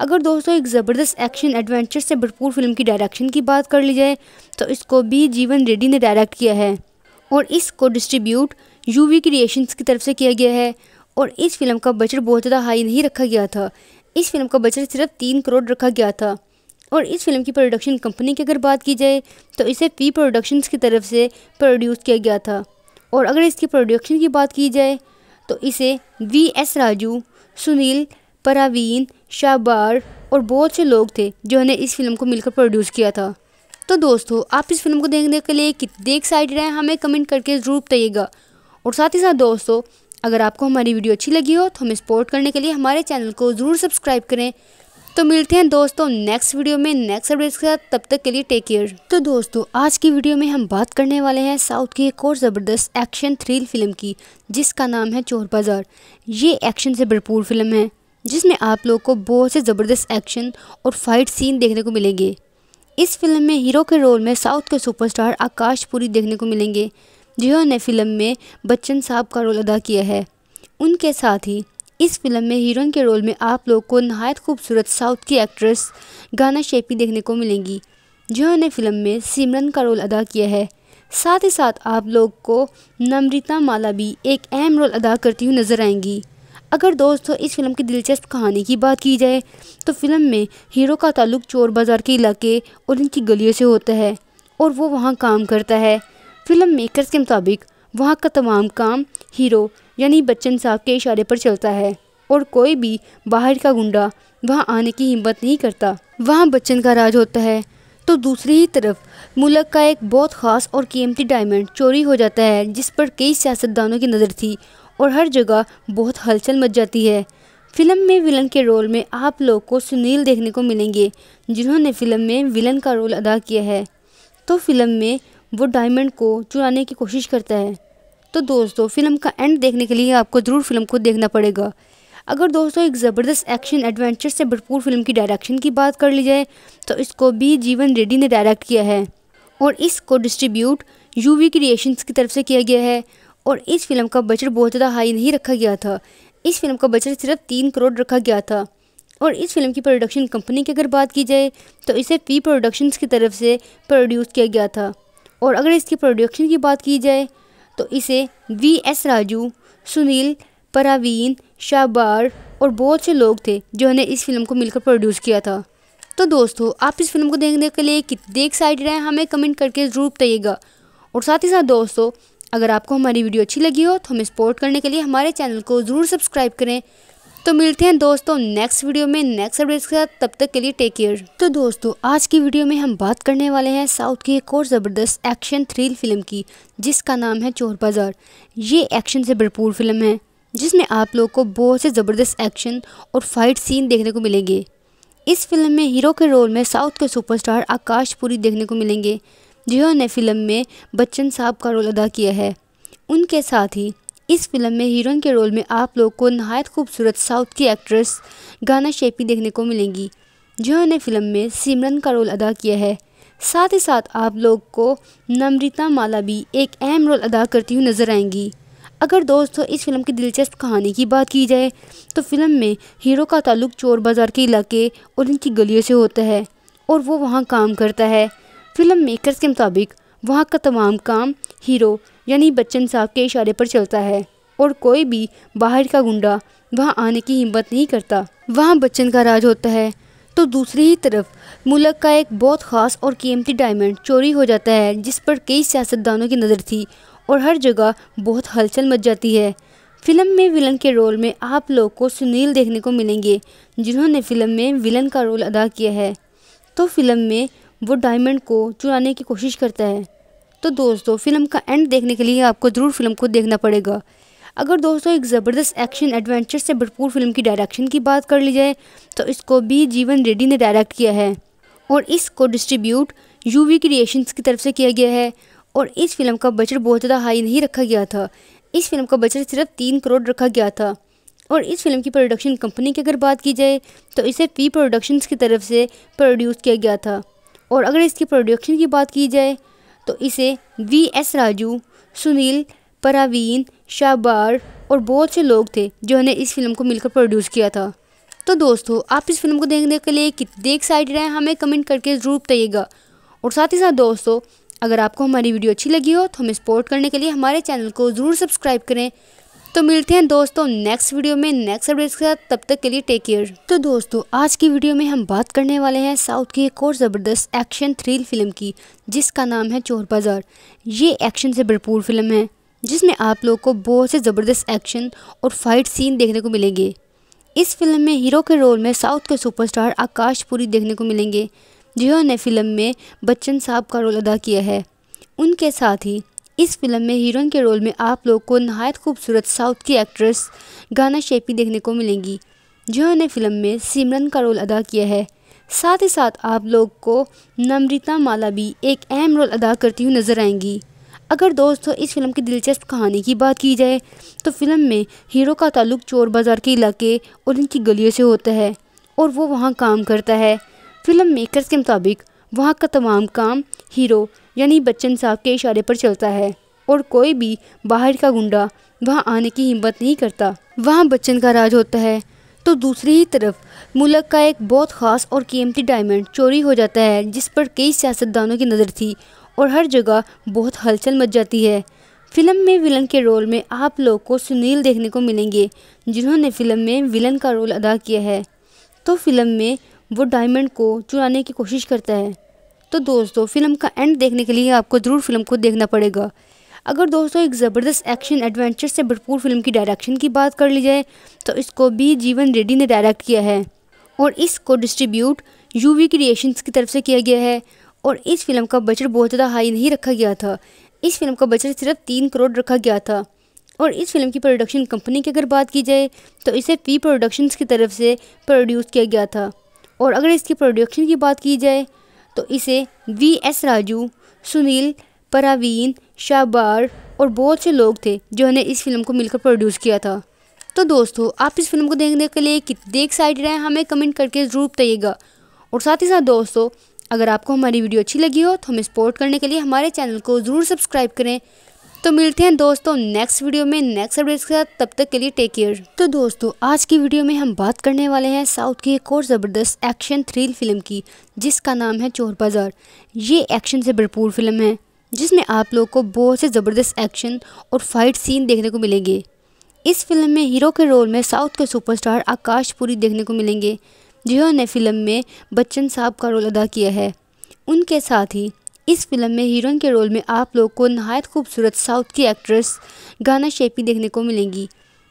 अगर दोस्तों एक ज़बरदस्त एक्शन एडवेंचर से भरपूर फिल्म की डायरेक्शन की बात कर ली जाए तो इसको भी जीवन रेड्डी ने डायरेक्ट किया है और इसको डिस्ट्रीब्यूट यूवी क्रिएशंस की तरफ से किया गया है और इस फिल्म का बजट बहुत ज़्यादा हाई नहीं रखा गया था इस फिल्म का बजट सिर्फ तीन करोड़ रखा गया था और इस फिल्म की प्रोडक्शन कंपनी की अगर बात की जाए तो इसे पी प्रोडक्शंस की तरफ से प्रोड्यूस किया गया था और अगर इसकी प्रोडक्शन की बात की जाए तो इसे वी एस राजू सुनील परावीन शाबार और बहुत से लोग थे जिन्होंने इस फिल्म को मिलकर प्रोड्यूस किया था तो दोस्तों आप इस फिल्म को देखने के लिए कितने एक्साइटेड हैं हमें कमेंट करके ज़रूर बताइएगा और साथ ही साथ दोस्तों अगर आपको हमारी वीडियो अच्छी लगी हो तो हमें सपोर्ट करने के लिए हमारे चैनल को ज़रूर सब्सक्राइब करें तो मिलते हैं दोस्तों नेक्स्ट वीडियो में नेक्स्ट अपडेट्स के साथ तब तक के लिए टेक केयर तो दोस्तों आज की वीडियो में हम बात करने वाले हैं साउथ की एक और ज़बरदस्त एक्शन थ्रिल फिल्म की जिसका नाम है चोर बाज़ार ये एक्शन से भरपूर फिल्म है जिसमें आप लोग को बहुत से ज़बरदस्त एक्शन और फाइट सीन देखने को मिलेंगे इस फिल्म में हीरो के रोल में साउथ के सुपरस्टार आकाश पुरी देखने को मिलेंगे जिन्होंने फिल्म में बच्चन साहब का रोल अदा किया है उनके साथ ही इस फिल्म में हीरोइन के रोल में आप लोग को नहायत खूबसूरत साउथ की एक्ट्रेस गाना शेपी देखने को मिलेंगी जिन्होंने फिल्म में सिमरन का रोल अदा किया है साथ ही साथ आप लोग को नम्रिता माला भी एक अहम रोल अदा करती हुई नज़र आएंगी अगर दोस्तों इस फिल्म की दिलचस्प कहानी की बात की जाए तो फिल्म में हीरो का ताल्लुक चोर बाज़ार के इलाके और इनकी गलियों से होता है और वो वहाँ काम करता है फिल्म मेकर्स के मुताबिक वहाँ का तमाम काम हीरो यानी बच्चन साहब के इशारे पर चलता है और कोई भी बाहर का गुंडा वहाँ आने की हिम्मत नहीं करता वहाँ बच्चन का राज होता है तो दूसरी ही तरफ मुल्क का एक बहुत ख़ास और कीमती डायमंड चोरी हो जाता है जिस पर कई सियासतदानों की नज़र थी और हर जगह बहुत हलचल मच जाती है फिल्म में विलन के रोल में आप लोग को सुनील देखने को मिलेंगे जिन्होंने फिल्म में विलन का रोल अदा किया है तो फिल्म में वो डायमंड को चुराने की कोशिश करता है तो दोस्तों फिल्म का एंड देखने के लिए आपको ज़रूर फिल्म को देखना पड़ेगा अगर दोस्तों एक ज़बरदस्त एक्शन एडवेंचर से भरपूर फिल्म की डायरेक्शन की बात कर ली जाए तो इसको भी जीवन रेड्डी ने डायरेक्ट किया है और इसको डिस्ट्रीब्यूट यूवी क्रिएशंस की तरफ से किया गया है और इस फिल्म का बजट बहुत ज़्यादा हाई नहीं रखा गया था इस फिल्म का बजट सिर्फ तीन करोड़ रखा गया था और इस फिल्म की प्रोडक्शन कंपनी की अगर बात की जाए तो इसे पी प्रोडक्शंस की तरफ से प्रोड्यूस किया गया था और अगर इसकी प्रोडक्शन की बात की जाए तो इसे वी एस राजू सुनील परावीन शाबार और बहुत से लोग थे जिन्होंने इस फिल्म को मिलकर प्रोड्यूस किया था तो दोस्तों आप इस फिल्म को देखने के लिए कितने एक्साइटेड हैं हमें कमेंट करके ज़रूर बताइएगा और साथ ही साथ दोस्तों अगर आपको हमारी वीडियो अच्छी लगी हो तो हमें सपोर्ट करने के लिए हमारे चैनल को ज़रूर सब्सक्राइब करें तो मिलते हैं दोस्तों नेक्स्ट वीडियो में नेक्स्ट अपडेट्स के साथ तब तक के लिए टेक केयर तो दोस्तों आज की वीडियो में हम बात करने वाले हैं साउथ की एक और ज़बरदस्त एक्शन थ्रिल फिल्म की जिसका नाम है चोर बाज़ार ये एक्शन से भरपूर फिल्म है जिसमें आप लोग को बहुत से ज़बरदस्त एक्शन और फाइट सीन देखने को मिलेंगे इस फिल्म में हीरो के रोल में साउथ के सुपरस्टार आकाश पुरी देखने को मिलेंगे जिन्होंने फिल्म में बच्चन साहब का रोल अदा किया है उनके साथ ही इस फिल्म में हीरोइन के रोल में आप लोग को नहायत खूबसूरत साउथ की एक्ट्रेस गाना शेपी देखने को मिलेंगी जिन्होंने फिल्म में सिमरन का रोल अदा किया है साथ ही साथ आप लोग को नम्रिता माला भी एक अहम रोल अदा करती हुई नज़र आएंगी अगर दोस्तों इस फिल्म की दिलचस्प कहानी की बात की जाए तो फिल्म में हीरो का ताल्लुक चोर बाज़ार के इलाके और इनकी गलियों से होता है और वो वहाँ काम करता है फिल्म मेकर्स के मुताबिक वहाँ का तमाम काम हीरो यानी बच्चन साहब के इशारे पर चलता है और कोई भी बाहर का गुंडा वहाँ आने की हिम्मत नहीं करता वहाँ बच्चन का राज होता है तो दूसरी ही तरफ मुलक का एक बहुत ख़ास और कीमती डायमंड चोरी हो जाता है जिस पर कई सियासतदानों की नज़र थी और हर जगह बहुत हलचल मच जाती है फिल्म में विलन के रोल में आप लोग को सुनील देखने को मिलेंगे जिन्होंने फिल्म में विलन का रोल अदा किया है तो फिल्म में वो डायमंड को चुराने की कोशिश करता है तो दोस्तों फिल्म का एंड देखने के लिए आपको ज़रूर फिल्म को देखना पड़ेगा अगर दोस्तों एक ज़बरदस्त एक्शन एडवेंचर से भरपूर फिल्म की डायरेक्शन की बात कर ली जाए तो इसको भी जीवन रेड्डी ने डायरेक्ट किया है और इसको डिस्ट्रीब्यूट यूवी क्रिएशंस की तरफ से किया गया है और इस फिल्म का बजट बहुत ज़्यादा हाई नहीं रखा गया था इस फिल्म का बजट सिर्फ तीन करोड़ रखा गया था और इस फिल्म की प्रोडक्शन कंपनी की अगर बात की जाए तो इसे पी प्रोडक्शंस की तरफ से प्रोड्यूस किया गया था और अगर इसकी प्रोडक्शन की बात की जाए तो इसे वी एस राजू सुनील परावीन शाबार और बहुत से लोग थे जिन्होंने इस फिल्म को मिलकर प्रोड्यूस किया था तो दोस्तों आप इस फिल्म को देखने के लिए कितने एक्साइटेड हैं हमें कमेंट करके ज़रूर बताइएगा और साथ ही साथ दोस्तों अगर आपको हमारी वीडियो अच्छी लगी हो तो हमें सपोर्ट करने के लिए हमारे चैनल को ज़रूर सब्सक्राइब करें तो मिलते हैं दोस्तों नेक्स्ट वीडियो में नेक्स्ट अपडेट्स के साथ तब तक के लिए टेक केयर तो दोस्तों आज की वीडियो में हम बात करने वाले हैं साउथ की एक और ज़बरदस्त एक्शन थ्रिल फिल्म की जिसका नाम है चोर बाज़ार ये एक्शन से भरपूर फिल्म है जिसमें आप लोग को बहुत से ज़बरदस्त एक्शन और फाइट सीन देखने को मिलेंगे इस फिल्म में हीरो के रोल में साउथ के सुपरस्टार आकाश पुरी देखने को मिलेंगे जिन्होंने फिल्म में बच्चन साहब का रोल अदा किया है उनके साथ ही इस फिल्म में हीरोइन के रोल में आप लोग को नहायत खूबसूरत साउथ की एक्ट्रेस गाना शेपी देखने को मिलेंगी जिन्होंने फिल्म में सिमरन का रोल अदा किया है साथ ही साथ आप लोग को नम्रिता माला भी एक अहम रोल अदा करती हुई नज़र आएंगी अगर दोस्तों इस फिल्म की दिलचस्प कहानी की बात की जाए तो फिल्म में हीरो का ताल्लुक चोर बाज़ार के इलाके और इनकी गलियों से होता है और वो वहाँ काम करता है फिल्म मेकर्स के मुताबिक वहाँ का तमाम काम हीरो यानी बच्चन साहब के इशारे पर चलता है और कोई भी बाहर का गुंडा वहाँ आने की हिम्मत नहीं करता वहाँ बच्चन का राज होता है तो दूसरी ही तरफ मुलक का एक बहुत ख़ास और कीमती डायमंड चोरी हो जाता है जिस पर कई सियासतदानों की नज़र थी और हर जगह बहुत हलचल मच जाती है फिल्म में विलन के रोल में आप लोग को सुनील देखने को मिलेंगे जिन्होंने फिल्म में विलन का रोल अदा किया है तो फिल्म में वो डायमंड को चुराने की कोशिश करता है तो दोस्तों फिल्म का एंड देखने के लिए आपको ज़रूर फिल्म को देखना पड़ेगा अगर दोस्तों एक ज़बरदस्त एक्शन एडवेंचर से भरपूर फिल्म की डायरेक्शन की बात कर ली जाए तो इसको भी जीवन रेड्डी ने डायरेक्ट किया है और इसको डिस्ट्रीब्यूट यू वी क्रिएशंस की तरफ से किया गया है और इस फिल्म का बजट बहुत ज़्यादा हाई नहीं रखा गया था इस फिल्म का बजट सिर्फ तीन करोड़ रखा गया था और इस फिल्म की प्रोडक्शन कंपनी की अगर बात की जाए तो इसे पी प्रोडक्शंस की तरफ से प्रोड्यूस किया गया था और अगर इसकी प्रोडक्शन की बात की जाए तो इसे वी एस राजू सुनील परावीन शाबार और बहुत से लोग थे जिन्होंने इस फिल्म को मिलकर प्रोड्यूस किया था तो दोस्तों आप इस फिल्म को देखने के लिए कितने एक्साइटेड हैं हमें कमेंट करके ज़रूर बताइएगा और साथ ही साथ दोस्तों अगर आपको हमारी वीडियो अच्छी लगी हो तो हमें सपोर्ट करने के लिए हमारे चैनल को ज़रूर सब्सक्राइब करें तो मिलते हैं दोस्तों नेक्स्ट वीडियो में नेक्स्ट अपडेट्स के साथ तब तक के लिए टेक केयर तो दोस्तों आज की वीडियो में हम बात करने वाले हैं साउथ की एक और ज़बरदस्त एक्शन थ्रिल फिल्म की जिसका नाम है चोर बाज़ार ये एक्शन से भरपूर फिल्म है जिसमें आप लोग को बहुत से ज़बरदस्त एक्शन और फाइट सीन देखने को मिलेंगे इस फिल्म में हीरो के रोल में साउथ के सुपरस्टार आकाश पुरी देखने को मिलेंगे जिन्होंने फिल्म में बच्चन साहब का रोल अदा किया है उनके साथ ही इस फिल्म में हीरोइन के रोल में आप लोग को नहायत खूबसूरत साउथ की एक्ट्रेस गाना शेपी देखने को मिलेंगी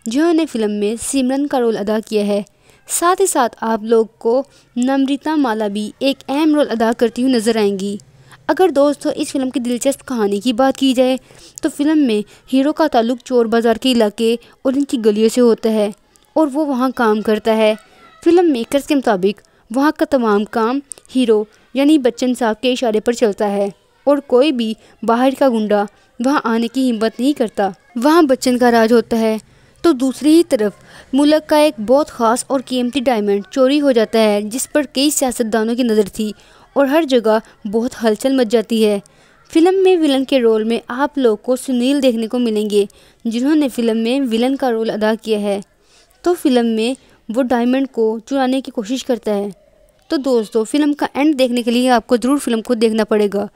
जिन्होंने फिल्म में सिमरन का रोल अदा किया है साथ ही साथ आप लोग को नम्रिता माला भी एक अहम रोल अदा करती हुई नज़र आएंगी अगर दोस्तों इस फिल्म की दिलचस्प कहानी की बात की जाए तो फिल्म में हीरो का ताल्लुक चोर बाज़ार के इलाके और इनकी गलियों से होता है और वो वहाँ काम करता है फिल्म मेकर्स के मुताबिक वहाँ का तमाम काम हीरो यानी बच्चन साहब के इशारे पर चलता है और कोई भी बाहर का गुंडा वहाँ आने की हिम्मत नहीं करता वहाँ बच्चन का राज होता है तो दूसरी ही तरफ मुलक का एक बहुत ख़ास और कीमती डायमंड चोरी हो जाता है जिस पर कई सियासतदानों की नज़र थी और हर जगह बहुत हलचल मच जाती है फिल्म में विलन के रोल में आप लोग को सुनील देखने को मिलेंगे जिन्होंने फिल्म में विलन का रोल अदा किया है तो फिल्म में वो डायमंड को चुराने की कोशिश करता है तो दोस्तों फिल्म का एंड देखने के लिए आपको ज़रूर फिल्म को देखना पड़ेगा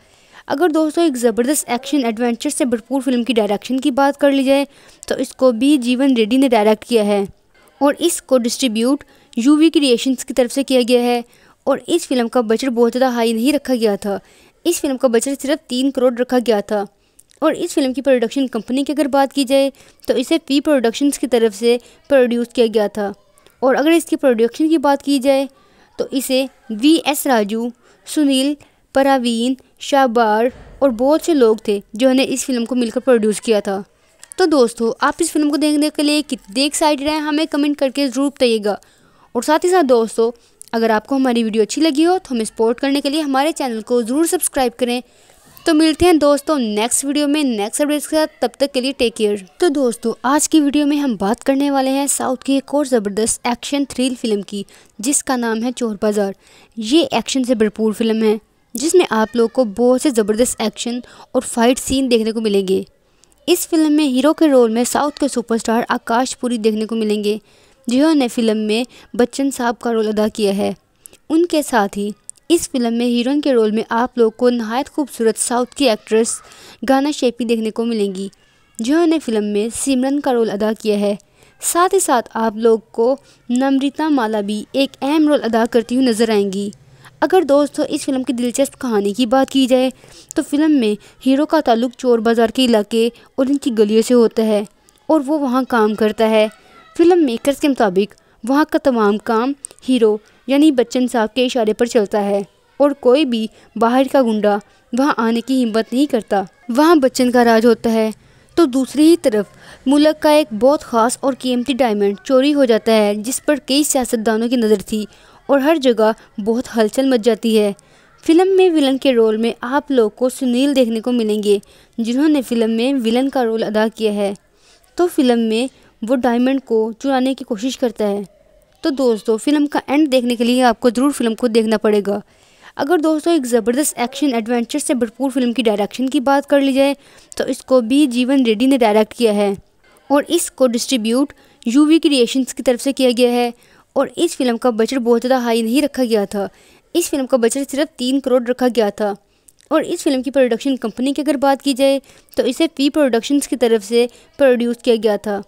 अगर दोस्तों एक ज़बरदस्त एक्शन एडवेंचर से भरपूर फिल्म की डायरेक्शन की बात कर ली जाए तो इसको भी जीवन रेड्डी ने डायरेक्ट किया है और इसको डिस्ट्रीब्यूट यू वी क्रिएशन की तरफ से किया गया है और इस फिल्म का बजट बहुत ज़्यादा हाई नहीं रखा गया था इस फिल्म का बजट सिर्फ तीन करोड़ रखा गया था और इस फिल्म की प्रोडक्शन कंपनी की अगर बात की जाए तो इसे पी प्रोडक्शंस की तरफ से प्रोड्यूस किया गया था और अगर इसकी प्रोडक्शन की बात की जाए तो इसे वी एस राजू सुनील परावीन शाबार और बहुत से लोग थे जिन्होंने इस फिल्म को मिलकर प्रोड्यूस किया था तो दोस्तों आप इस फिल्म को देखने के लिए कितने एक्साइटेड हैं हमें कमेंट करके ज़रूर बताइएगा और साथ ही साथ दोस्तों अगर आपको हमारी वीडियो अच्छी लगी हो तो हमें सपोर्ट करने के लिए हमारे चैनल को ज़रूर सब्सक्राइब करें तो मिलते हैं दोस्तों नेक्स्ट वीडियो में नेक्स्ट अपडेट्स के साथ तब तक के लिए टेक केयर तो दोस्तों आज की वीडियो में हम बात करने वाले हैं साउथ की एक और ज़बरदस्त एक्शन थ्रिल फिल्म की जिसका नाम है चोर बाज़ार ये एक्शन से भरपूर फिल्म है जिसमें आप लोग को बहुत से ज़बरदस्त एक्शन और फाइट सीन देखने को मिलेंगे इस फिल्म में हीरो के रोल में साउथ के सुपरस्टार आकाश पुरी देखने को मिलेंगे जिन्होंने फिल्म में बच्चन साहब का रोल अदा किया है उनके साथ ही इस फिल्म में हीरोइन के रोल में आप लोग को नहायत खूबसूरत साउथ की एक्ट्रेस गाना शेपी देखने को मिलेंगी जिन्होंने फिल्म में सिमरन का रोल अदा किया है साथ ही साथ आप लोग को नम्रिता माला भी एक अहम रोल अदा करती हुई नज़र आएंगी अगर दोस्तों इस फिल्म की दिलचस्प कहानी की बात की जाए तो फिल्म में हीरो का ताल्लुक चोर बाज़ार के इलाके और इनकी गलियों से होता है और वो वहाँ काम करता है फिल्म मेकर्स के मुताबिक वहाँ का तमाम काम हीरो यानी बच्चन साहब के इशारे पर चलता है और कोई भी बाहर का गुंडा वहाँ आने की हिम्मत नहीं करता वहाँ बच्चन का राज होता है तो दूसरी ही तरफ मुलक का एक बहुत ख़ास और कीमती डायमंड चोरी हो जाता है जिस पर कई सियासतदानों की नज़र थी और हर जगह बहुत हलचल मच जाती है फिल्म में विलन के रोल में आप लोग को सुनील देखने को मिलेंगे जिन्होंने फिल्म में विलन का रोल अदा किया है तो फिल्म में वो डायमंड को चुराने की कोशिश करता है तो दोस्तों फिल्म का एंड देखने के लिए आपको ज़रूर फिल्म को देखना पड़ेगा अगर दोस्तों एक ज़बरदस्त एक्शन एडवेंचर से भरपूर फिल्म की डायरेक्शन की बात कर ली जाए तो इसको भी जीवन रेड्डी ने डायरेक्ट किया है और इसको डिस्ट्रीब्यूट यू वी क्रिएशन की तरफ से किया गया है और इस फिल्म का बजट बहुत ज़्यादा हाई नहीं रखा गया था इस फिल्म का बजट सिर्फ तीन करोड़ रखा गया था और इस फिल्म की प्रोडक्शन कंपनी की अगर बात की जाए तो इसे पी प्रोडक्शंस की तरफ से प्रोड्यूस किया गया था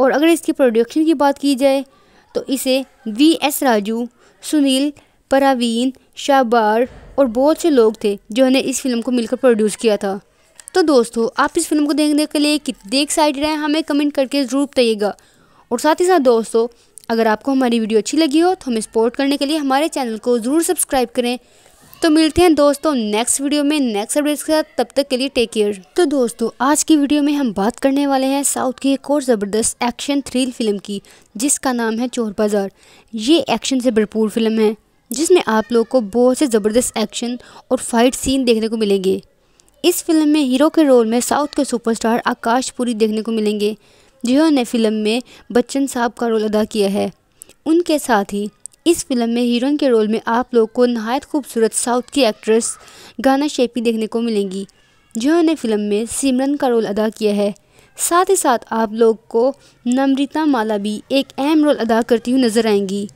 और अगर इसकी प्रोडक्शन की बात की जाए तो इसे वी एस राजू सुनील परावीन शाबार और बहुत से लोग थे जिन्होंने इस फिल्म को मिलकर प्रोड्यूस किया था तो दोस्तों आप इस फिल्म को देखने के लिए कितने एक्साइटेड हैं हमें कमेंट करके ज़रूर बताइएगा और साथ ही साथ दोस्तों अगर आपको हमारी वीडियो अच्छी लगी हो तो हमें सपोर्ट करने के लिए हमारे चैनल को ज़रूर सब्सक्राइब करें तो मिलते हैं दोस्तों नेक्स्ट वीडियो में नेक्स्ट अपडेट्स के साथ तब तक के लिए टेक केयर तो दोस्तों आज की वीडियो में हम बात करने वाले हैं साउथ की एक और ज़बरदस्त एक्शन थ्रिल फिल्म की जिसका नाम है चोर बाज़ार ये एक्शन से भरपूर फिल्म है जिसमें आप लोग को बहुत से ज़बरदस्त एक्शन और फाइट सीन देखने को मिलेंगे इस फिल्म में हीरो के रोल में साउथ के सुपरस्टार आकाश पुरी देखने को मिलेंगे जिन्होंने फिल्म में बच्चन साहब का रोल अदा किया है उनके साथ ही इस फिल्म में हीरोइन के रोल में आप लोग को नहायत खूबसूरत साउथ की एक्ट्रेस गाना शेपी देखने को मिलेंगी जिन्होंने फिल्म में सिमरन का रोल अदा किया है साथ ही साथ आप लोग को नम्रिता माला भी एक अहम रोल अदा करती हुई नज़र आएंगी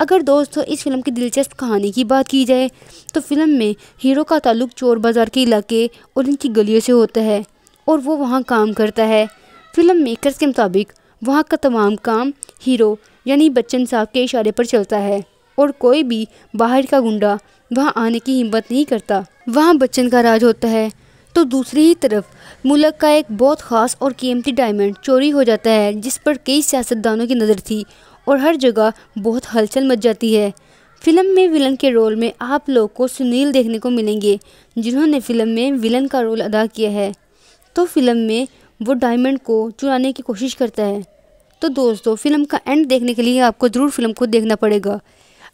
अगर दोस्तों इस फिल्म की दिलचस्प कहानी की बात की जाए तो फिल्म में हीरो का ताल्लुक चोर बाज़ार के इलाके और इनकी गलियों से होता है और वो वहाँ काम करता है फिल्म मेकर्स के मुताबिक वहाँ का तमाम काम हीरो यानी बच्चन साहब के इशारे पर चलता है और कोई भी बाहर का गुंडा वहाँ आने की हिम्मत नहीं करता वहाँ बच्चन का राज होता है तो दूसरी ही तरफ मुल्क का एक बहुत ख़ास और कीमती डायमंड चोरी हो जाता है जिस पर कई सियासतदानों की नज़र थी और हर जगह बहुत हलचल मच जाती है फिल्म में विलन के रोल में आप लोग को सुनील देखने को मिलेंगे जिन्होंने फिल्म में विलन का रोल अदा किया है तो फिल्म में वो डायमंड को चुराने की कोशिश करता है तो दोस्तों फिल्म का एंड देखने के लिए आपको ज़रूर फिल्म को देखना पड़ेगा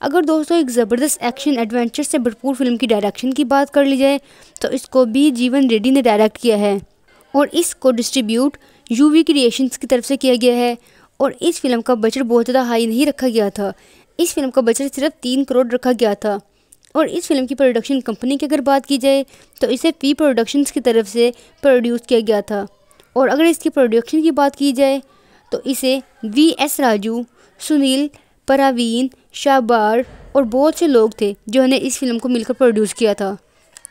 अगर दोस्तों एक ज़बरदस्त एक्शन एडवेंचर से भरपूर फिल्म की डायरेक्शन की बात कर ली जाए तो इसको भी जीवन रेड्डी ने डायरेक्ट किया है और इसको डिस्ट्रीब्यूट वी क्रिएशन की तरफ से किया गया है और इस फिल्म का बजट बहुत ज़्यादा हाई नहीं रखा गया था इस फिल्म का बजट सिर्फ तीन करोड़ रखा गया था और इस फिल्म की प्रोडक्शन कंपनी की अगर बात की जाए तो इसे पी प्रोडक्शंस की तरफ से प्रोड्यूस किया गया था और अगर इसकी प्रोडक्शन की बात की जाए तो इसे वी एस राजू सुनील परावीन शाबार और बहुत से लोग थे जिन्होंने इस फिल्म को मिलकर प्रोड्यूस किया था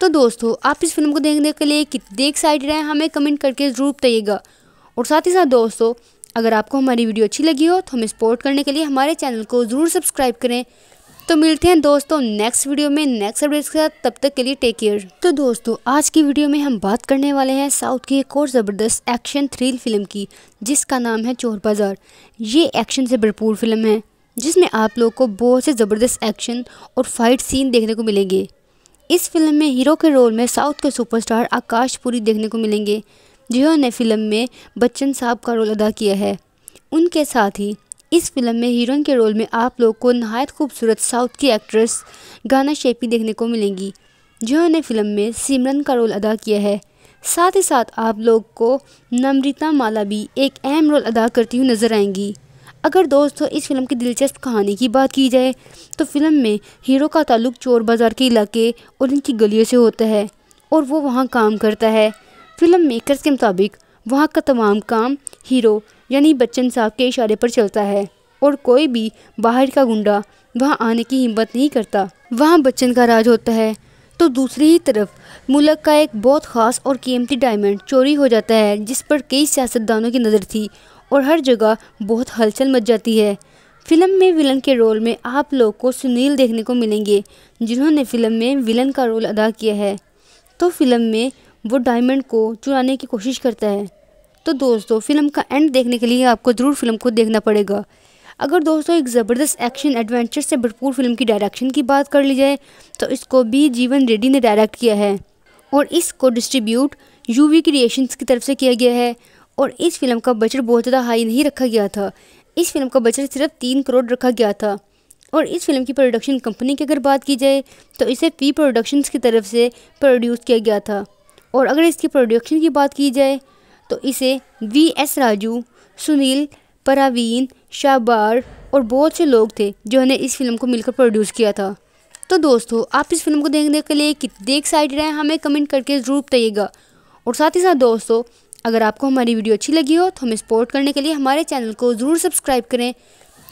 तो दोस्तों आप इस फिल्म को देखने के लिए कितने एक्साइटेड हैं हमें कमेंट करके ज़रूर बताइएगा और साथ ही साथ दोस्तों अगर आपको हमारी वीडियो अच्छी लगी हो तो हमें सपोर्ट करने के लिए हमारे चैनल को ज़रूर सब्सक्राइब करें तो मिलते हैं दोस्तों नेक्स्ट वीडियो में नेक्स्ट अपडेट्स के साथ तब तक के लिए टेक केयर तो दोस्तों आज की वीडियो में हम बात करने वाले हैं साउथ की एक और ज़बरदस्त एक्शन थ्रिल फिल्म की जिसका नाम है चोर बाज़ार ये एक्शन से भरपूर फिल्म है जिसमें आप लोग को बहुत से ज़बरदस्त एक्शन और फाइट सीन देखने को मिलेंगे इस फिल्म में हीरो के रोल में साउथ के सुपरस्टार आकाश पुरी देखने को मिलेंगे जिन्होंने फिल्म में बच्चन साहब का रोल अदा किया है उनके साथ ही इस फिल्म में हीरोइन के रोल में आप लोग को नहायत खूबसूरत साउथ की एक्ट्रेस गाना शेपी देखने को मिलेंगी जिन्होंने फिल्म में सिमरन का रोल अदा किया है साथ ही साथ आप लोग को नम्रिता माला भी एक अहम रोल अदा करती हुई नज़र आएंगी अगर दोस्तों इस फिल्म की दिलचस्प कहानी की बात की जाए तो फिल्म में हीरो का ताल्लुक चोर बाज़ार के इलाके और इनकी गलियों से होता है और वो वहाँ काम करता है फिल्म मेकर्स के मुताबिक वहाँ का तमाम काम हीरो यानी बच्चन साहब के इशारे पर चलता है और कोई भी बाहर का गुंडा वहाँ आने की हिम्मत नहीं करता वहाँ बच्चन का राज होता है तो दूसरी ही तरफ मुल्क का एक बहुत ख़ास और कीमती डायमंड चोरी हो जाता है जिस पर कई सियासतदानों की नज़र थी और हर जगह बहुत हलचल मच जाती है फिल्म में विलन के रोल में आप लोग को सुनील देखने को मिलेंगे जिन्होंने फिल्म में विलन का रोल अदा किया है तो फिल्म में वो डायमंड को चुराने की कोशिश करता है तो दोस्तों फिल्म का एंड देखने के लिए आपको ज़रूर फिल्म को देखना पड़ेगा अगर दोस्तों एक ज़बरदस्त एक्शन एडवेंचर से भरपूर फिल्म की डायरेक्शन की बात कर ली जाए तो इसको भी जीवन रेड्डी ने डायरेक्ट किया है और इसको डिस्ट्रीब्यूट यूवी क्रिएशंस की तरफ से किया गया है और इस फिल्म का बजट बहुत ज़्यादा हाई नहीं रखा गया था इस फिल्म का बजट सिर्फ तीन करोड़ रखा गया था और इस फिल्म की प्रोडक्शन कंपनी की अगर बात की जाए तो इसे पी प्रोडक्शंस की तरफ से प्रोड्यूस किया गया था और अगर इसकी प्रोडक्शन की बात की जाए तो इसे वी एस राजू सुनील परावीन शाबार और बहुत से लोग थे जिन्होंने इस फिल्म को मिलकर प्रोड्यूस किया था तो दोस्तों आप इस फिल्म को देखने के लिए कितने एक्साइटेड हैं हमें कमेंट करके ज़रूर बताइएगा और साथ ही साथ दोस्तों अगर आपको हमारी वीडियो अच्छी लगी हो तो हमें सपोर्ट करने के लिए हमारे चैनल को ज़रूर सब्सक्राइब करें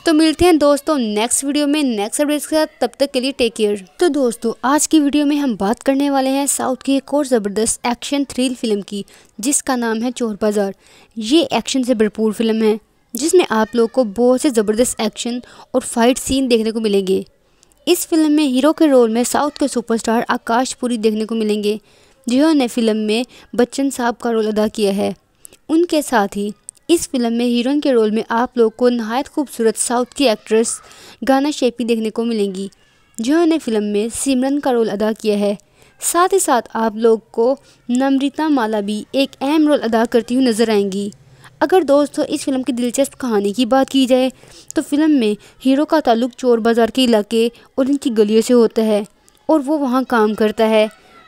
तो मिलते हैं दोस्तों नेक्स्ट वीडियो में नेक्स्ट अपडेट्स के साथ तब तक के लिए टेक केयर तो दोस्तों आज की वीडियो में हम बात करने वाले हैं साउथ की एक और ज़बरदस्त एक्शन थ्रिल फिल्म की जिसका नाम है चोर बाज़ार ये एक्शन से भरपूर फिल्म है जिसमें आप लोग को बहुत से ज़बरदस्त एक्शन और फाइट सीन देखने को मिलेंगे इस फिल्म में हीरो के रोल में साउथ के सुपरस्टार आकाश पुरी देखने को मिलेंगे जिन्होंने फिल्म में बच्चन साहब का रोल अदा किया है उनके साथ ही इस फिल्म में हीरोइन के रोल में आप लोग को नहायत खूबसूरत साउथ की एक्ट्रेस गाना शेपी देखने को मिलेंगी जिन्होंने फिल्म में सिमरन का रोल अदा किया है साथ ही साथ आप लोग को नम्रिता माला भी एक अहम रोल अदा करती हुई नज़र आएंगी अगर दोस्तों इस फिल्म की दिलचस्प कहानी की बात की जाए तो फिल्म में हीरो का ताल्लुक चोर बाज़ार के इलाके और इनकी गलियों से होता है और वो वहाँ काम करता है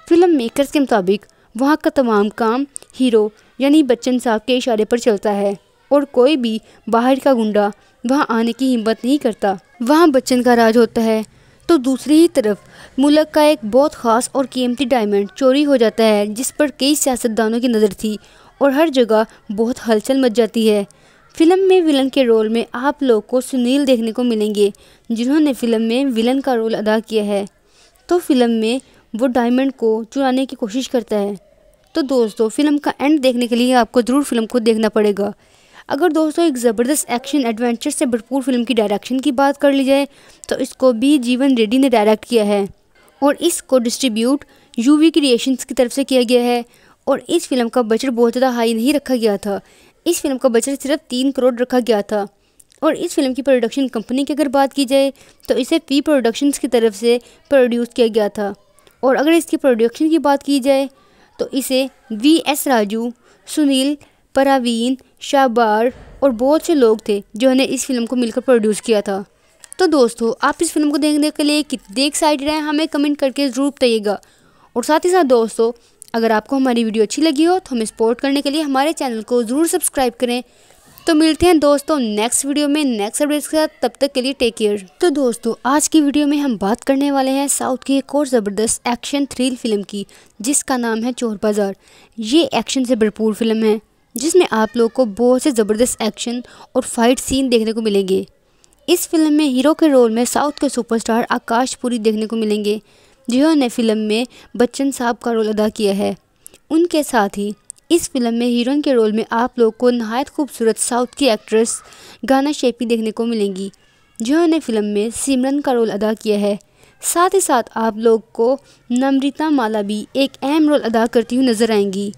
फिल्म मेकर्स के मुताबिक वहाँ का तमाम काम हीरो यानी बच्चन साहब के इशारे पर चलता है और कोई भी बाहर का गुंडा वहाँ आने की हिम्मत नहीं करता वहाँ बच्चन का राज होता है तो दूसरी ही तरफ मुलक का एक बहुत ख़ास और कीमती डायमंड चोरी हो जाता है जिस पर कई सियासतदानों की नज़र थी और हर जगह बहुत हलचल मच जाती है फिल्म में विलन के रोल में आप लोग को सुनील देखने को मिलेंगे जिन्होंने फिल्म में विलन का रोल अदा किया है तो फिल्म में वो डायमंड को चुराने की कोशिश करता है तो दोस्तों फिल्म का एंड देखने के लिए आपको ज़रूर फिल्म को देखना पड़ेगा अगर दोस्तों एक ज़बरदस्त एक्शन एडवेंचर से भरपूर फिल्म की डायरेक्शन की बात कर ली जाए तो इसको भी जीवन रेड्डी ने डायरेक्ट किया है और इसको डिस्ट्रीब्यूट वी क्रिएशन की तरफ से किया गया है और इस फिल्म का बजट बहुत ज़्यादा हाई नहीं रखा गया था इस फिल्म का बजट सिर्फ तीन करोड़ रखा गया था और इस फिल्म की प्रोडक्शन कंपनी की अगर बात की जाए तो इसे पी प्रोडक्शंस की तरफ से प्रोड्यूस किया गया था और अगर इसकी प्रोडक्शन की बात की जाए तो इसे वी एस राजू सुनील परावीन शाबार और बहुत से लोग थे जिन्होंने इस फिल्म को मिलकर प्रोड्यूस किया था तो दोस्तों आप इस फिल्म को देखने के लिए कितने एक्साइटेड हैं हमें कमेंट करके ज़रूर बताइएगा और साथ ही साथ दोस्तों अगर आपको हमारी वीडियो अच्छी लगी हो तो हमें सपोर्ट करने के लिए हमारे चैनल को ज़रूर सब्सक्राइब करें तो मिलते हैं दोस्तों नेक्स्ट वीडियो में नेक्स्ट अपडेट के साथ तब तक के लिए टेक केयर तो दोस्तों आज की वीडियो में हम बात करने वाले हैं साउथ की एक और ज़बरदस्त एक्शन थ्रिल फिल्म की जिसका नाम है चोर बाज़ार ये एक्शन से भरपूर फिल्म है जिसमें आप लोग को बहुत से ज़बरदस्त एक्शन और फाइट सीन देखने को मिलेंगे इस फिल्म में हीरो के रोल में साउथ के सुपरस्टार आकाश पुरी देखने को मिलेंगे जिन्होंने फिल्म में बच्चन साहब का रोल अदा किया है उनके साथ ही इस फिल्म में हीरोइन के रोल में आप लोग को नहायत खूबसूरत साउथ की एक्ट्रेस गाना शेपी देखने को मिलेंगी जिन्होंने फिल्म में सिमरन का रोल अदा किया है साथ ही साथ आप लोग को नम्रिता माला भी एक अहम रोल अदा करती हुई नज़र आएंगी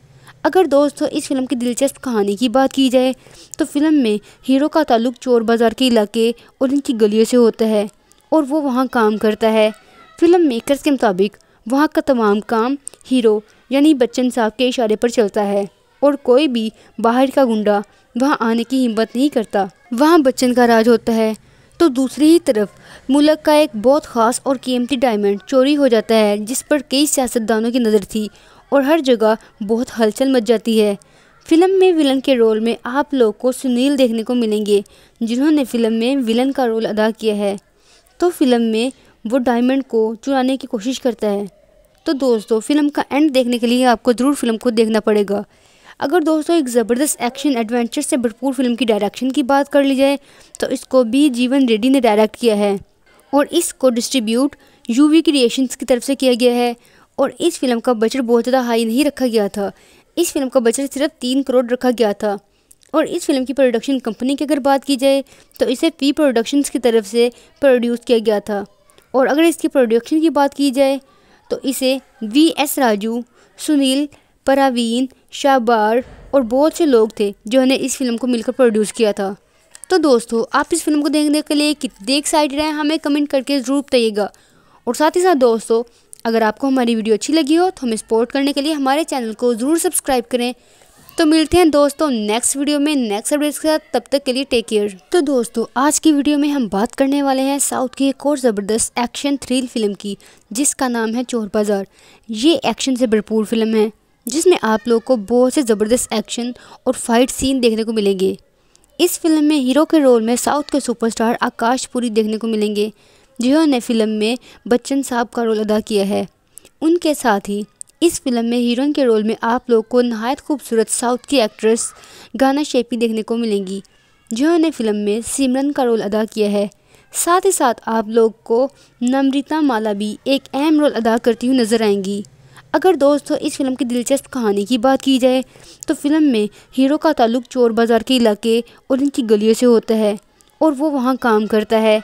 अगर दोस्तों इस फिल्म की दिलचस्प कहानी की बात की जाए तो फिल्म में हीरो का ताल्लुक चोर बाज़ार के इलाके और इनकी गलियों से होता है और वो वहाँ काम करता है फिल्म मेकर्स के मुताबिक वहाँ का तमाम काम हीरो यानी बच्चन साहब के इशारे पर चलता है और कोई भी बाहर का गुंडा वहाँ आने की हिम्मत नहीं करता वहाँ बच्चन का राज होता है तो दूसरी ही तरफ मुल्क का एक बहुत ख़ास और कीमती डायमंड चोरी हो जाता है जिस पर कई सियासतदानों की नज़र थी और हर जगह बहुत हलचल मच जाती है फिल्म में विलन के रोल में आप लोग को सुनील देखने को मिलेंगे जिन्होंने फिल्म में विलन का रोल अदा किया है तो फिल्म में वो डायमंड को चुराने की कोशिश करता है तो दोस्तों फिल्म का एंड देखने के लिए आपको ज़रूर फिल्म को देखना पड़ेगा अगर दोस्तों एक ज़बरदस्त एक्शन एडवेंचर से भरपूर फिल्म की डायरेक्शन की बात कर ली जाए तो इसको भी जीवन रेड्डी ने डायरेक्ट किया है और इसको डिस्ट्रीब्यूट यूवी क्रिएशंस की तरफ से किया गया है और इस फिल्म का बजट बहुत ज़्यादा हाई नहीं रखा गया था इस फिल्म का बजट सिर्फ तीन करोड़ रखा गया था और इस फिल्म की प्रोडक्शन कंपनी की अगर बात की जाए तो इसे पी प्रोडक्शंस की तरफ से प्रोड्यूस किया गया था और अगर इसकी प्रोडक्शन की बात की जाए तो इसे वी एस राजू सुनील परावीन शाबार और बहुत से लोग थे जिन्होंने इस फिल्म को मिलकर प्रोड्यूस किया था तो दोस्तों आप इस फिल्म को देखने के लिए कितने एक्साइटेड हैं हमें कमेंट करके ज़रूर बताइएगा और साथ ही साथ दोस्तों अगर आपको हमारी वीडियो अच्छी लगी हो तो हमें सपोर्ट करने के लिए हमारे चैनल को ज़रूर सब्सक्राइब करें तो मिलते हैं दोस्तों नेक्स्ट वीडियो में नेक्स्ट अपडेट के साथ तब तक के लिए टेक केयर तो दोस्तों आज की वीडियो में हम बात करने वाले हैं साउथ की एक और ज़बरदस्त एक्शन थ्रिल फिल्म की जिसका नाम है चोर बाज़ार ये एक्शन से भरपूर फिल्म है जिसमें आप लोग को बहुत से ज़बरदस्त एक्शन और फाइट सीन देखने को मिलेंगे इस फिल्म में हीरो के रोल में साउथ के सुपरस्टार आकाश पुरी देखने को मिलेंगे जिन्होंने फिल्म में बच्चन साहब का रोल अदा किया है उनके साथ ही इस फिल्म में हीरोइन के रोल में आप लोग को नहायत खूबसूरत साउथ की एक्ट्रेस गाना शेपी देखने को मिलेंगी जिन्होंने फिल्म में सिमरन का रोल अदा किया है साथ ही साथ आप लोग को नम्रिता माला भी एक अहम रोल अदा करती हुई नज़र आएंगी अगर दोस्तों इस फिल्म की दिलचस्प कहानी की बात की जाए तो फिल्म में हीरो का ताल्लुक चोर बाज़ार के इलाके और इनकी गलियों से होता है और वो वहाँ काम करता है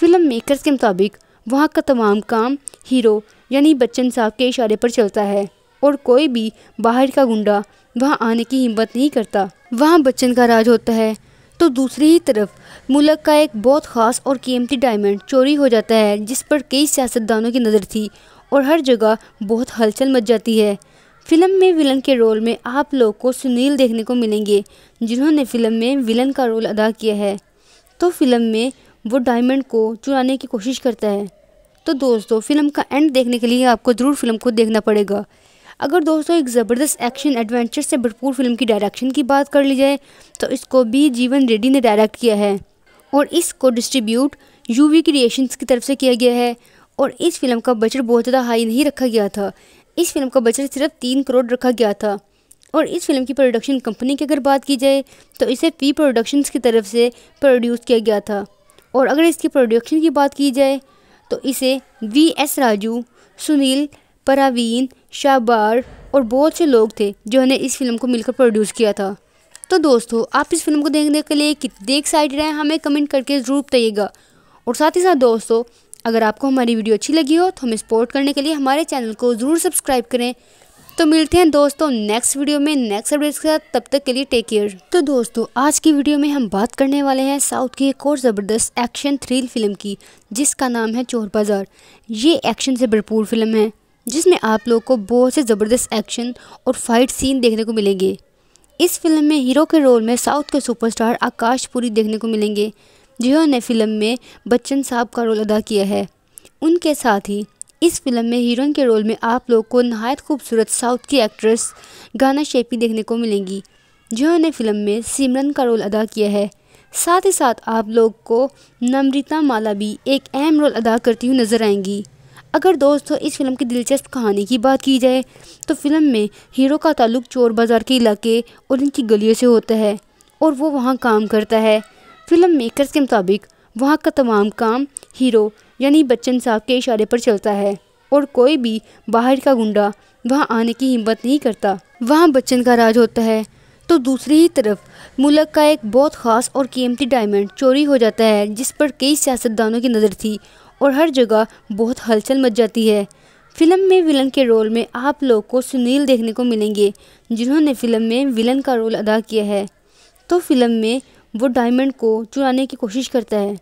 फिल्म मेकर्स के मुताबिक वहाँ का तमाम काम हीरो यानी बच्चन साहब के इशारे पर चलता है और कोई भी बाहर का गुंडा वहाँ आने की हिम्मत नहीं करता वहाँ बच्चन का राज होता है तो दूसरी ही तरफ मुल्क का एक बहुत ख़ास और कीमती डायमंड चोरी हो जाता है जिस पर कई सियासतदानों की नज़र थी और हर जगह बहुत हलचल मच जाती है फिल्म में विलन के रोल में आप लोग को सुनील देखने को मिलेंगे जिन्होंने फिल्म में विलन का रोल अदा किया है तो फिल्म में वो डायमंड को चुराने की कोशिश करता है तो दोस्तों फिल्म का एंड देखने के लिए आपको ज़रूर फिल्म को देखना पड़ेगा अगर दोस्तों एक ज़बरदस्त एक्शन एडवेंचर से भरपूर फिल्म की डायरेक्शन की बात कर ली जाए तो इसको भी जीवन रेड्डी ने डायरेक्ट किया है और इसको डिस्ट्रीब्यूट यूवी क्रिएशंस की तरफ से किया गया है और इस फिल्म का बजट बहुत ज़्यादा हाई नहीं रखा गया था इस फिल्म का बजट सिर्फ तीन करोड़ रखा गया था और इस फिल्म की प्रोडक्शन कंपनी की अगर बात की जाए तो इसे पी प्रोडक्शंस की तरफ से प्रोड्यूस किया गया था और अगर इसकी प्रोडक्शन की बात की जाए तो इसे वी एस राजू सुनील परावीन शाबार और बहुत से लोग थे जिन्होंने इस फिल्म को मिलकर प्रोड्यूस किया था तो दोस्तों आप इस फिल्म को देखने के लिए कितने एक्साइटेड हैं हमें कमेंट करके ज़रूर बताइएगा और साथ ही साथ दोस्तों अगर आपको हमारी वीडियो अच्छी लगी हो तो हमें सपोर्ट करने के लिए हमारे चैनल को ज़रूर सब्सक्राइब करें तो मिलते हैं दोस्तों नेक्स्ट वीडियो में नेक्स्ट अपडेट्स के साथ तब तक के लिए टेक केयर तो दोस्तों आज की वीडियो में हम बात करने वाले हैं साउथ की एक और ज़बरदस्त एक्शन थ्रिल फिल्म की जिसका नाम है चोर बाज़ार ये एक्शन से भरपूर फिल्म है जिसमें आप लोग को बहुत से ज़बरदस्त एक्शन और फाइट सीन देखने को मिलेंगे इस फिल्म में हीरो के रोल में साउथ के सुपरस्टार आकाश पुरी देखने को मिलेंगे जिन्होंने फिल्म में बच्चन साहब का रोल अदा किया है उनके साथ ही इस फिल्म में हीरोइन के रोल में आप लोग को नहायत खूबसूरत साउथ की एक्ट्रेस गाना शेपी देखने को मिलेंगी जिन्होंने फिल्म में सिमरन का रोल अदा किया है साथ ही साथ आप लोग को नम्रिता माला भी एक अहम रोल अदा करती हुई नज़र आएंगी अगर दोस्तों इस फिल्म की दिलचस्प कहानी की बात की जाए तो फिल्म में हीरो का ताल्लुक चोर बाज़ार के इलाके और इनकी गलियों से होता है और वो वहाँ काम करता है फिल्म मेकर्स के मुताबिक वहाँ का तमाम काम हीरो यानी बच्चन साहब के इशारे पर चलता है और कोई भी बाहर का गुंडा वहाँ आने की हिम्मत नहीं करता वहाँ बच्चन का राज होता है तो दूसरी ही तरफ मुल्क का एक बहुत ख़ास और कीमती डायमंड चोरी हो जाता है जिस पर कई सियासतदानों की नज़र थी और हर जगह बहुत हलचल मच जाती है फिल्म में विलन के रोल में आप लोग को सुनील देखने को मिलेंगे जिन्होंने फिल्म में विलन का रोल अदा किया है तो फिल्म में वो डायमंड को चुराने की कोशिश करता है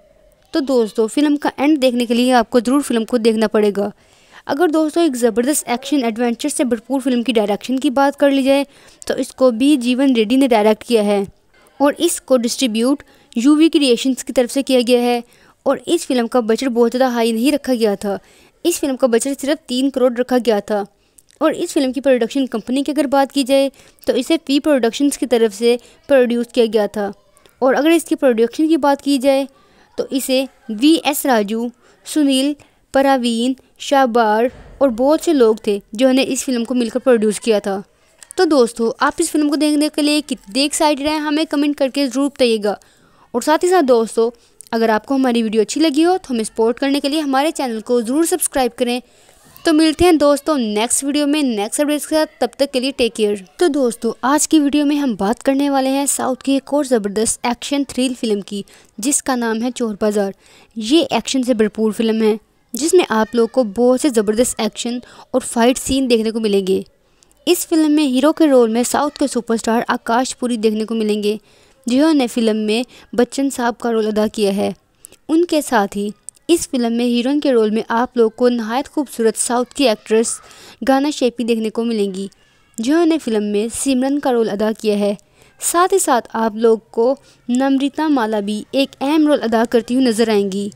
तो दोस्तों फिल्म का एंड देखने के लिए आपको ज़रूर फिल्म को देखना पड़ेगा अगर दोस्तों एक ज़बरदस्त एक्शन एडवेंचर से भरपूर फिल्म की डायरेक्शन की बात कर ली जाए तो इसको भी जीवन रेड्डी ने डायरेक्ट किया है और इसको डिस्ट्रीब्यूट यूवी क्रिएशंस की तरफ से किया गया है और इस फिल्म का बजट बहुत ज़्यादा हाई नहीं रखा गया था इस फिल्म का बजट सिर्फ तीन करोड़ रखा गया था और इस फिल्म की प्रोडक्शन कंपनी की अगर बात की जाए तो इसे पी प्रोडक्शंस की तरफ से प्रोड्यूस किया गया था और अगर इसकी प्रोडक्शन की बात की जाए तो इसे वी एस राजू सुनील परावीन शाबार और बहुत से लोग थे जिन्होंने इस फिल्म को मिलकर प्रोड्यूस किया था तो दोस्तों आप इस फिल्म को देखने के लिए कितने एक्साइटेड हैं हमें कमेंट करके ज़रूर बताइएगा और साथ ही साथ दोस्तों अगर आपको हमारी वीडियो अच्छी लगी हो तो हमें सपोर्ट करने के लिए हमारे चैनल को ज़रूर सब्सक्राइब करें तो मिलते हैं दोस्तों नेक्स्ट वीडियो में नेक्स्ट अपडेट्स के साथ तब तक के लिए टेक केयर तो दोस्तों आज की वीडियो में हम बात करने वाले हैं साउथ की एक और ज़बरदस्त एक्शन थ्रिल फिल्म की जिसका नाम है चोर बाज़ार ये एक्शन से भरपूर फिल्म है जिसमें आप लोग को बहुत से ज़बरदस्त एक्शन और फाइट सीन देखने को मिलेंगे इस फिल्म में हीरो के रोल में साउथ के सुपरस्टार आकाश पुरी देखने को मिलेंगे जिन्होंने फिल्म में बच्चन साहब का रोल अदा किया है उनके साथ ही इस फिल्म में हीरोइन के रोल में आप लोग को नहायत खूबसूरत साउथ की एक्ट्रेस गाना शेपी देखने को मिलेंगी जिन्होंने फिल्म में सिमरन का रोल अदा किया है साथ ही साथ आप लोग को नम्रिता माला भी एक अहम रोल अदा करती हुई नज़र आएंगी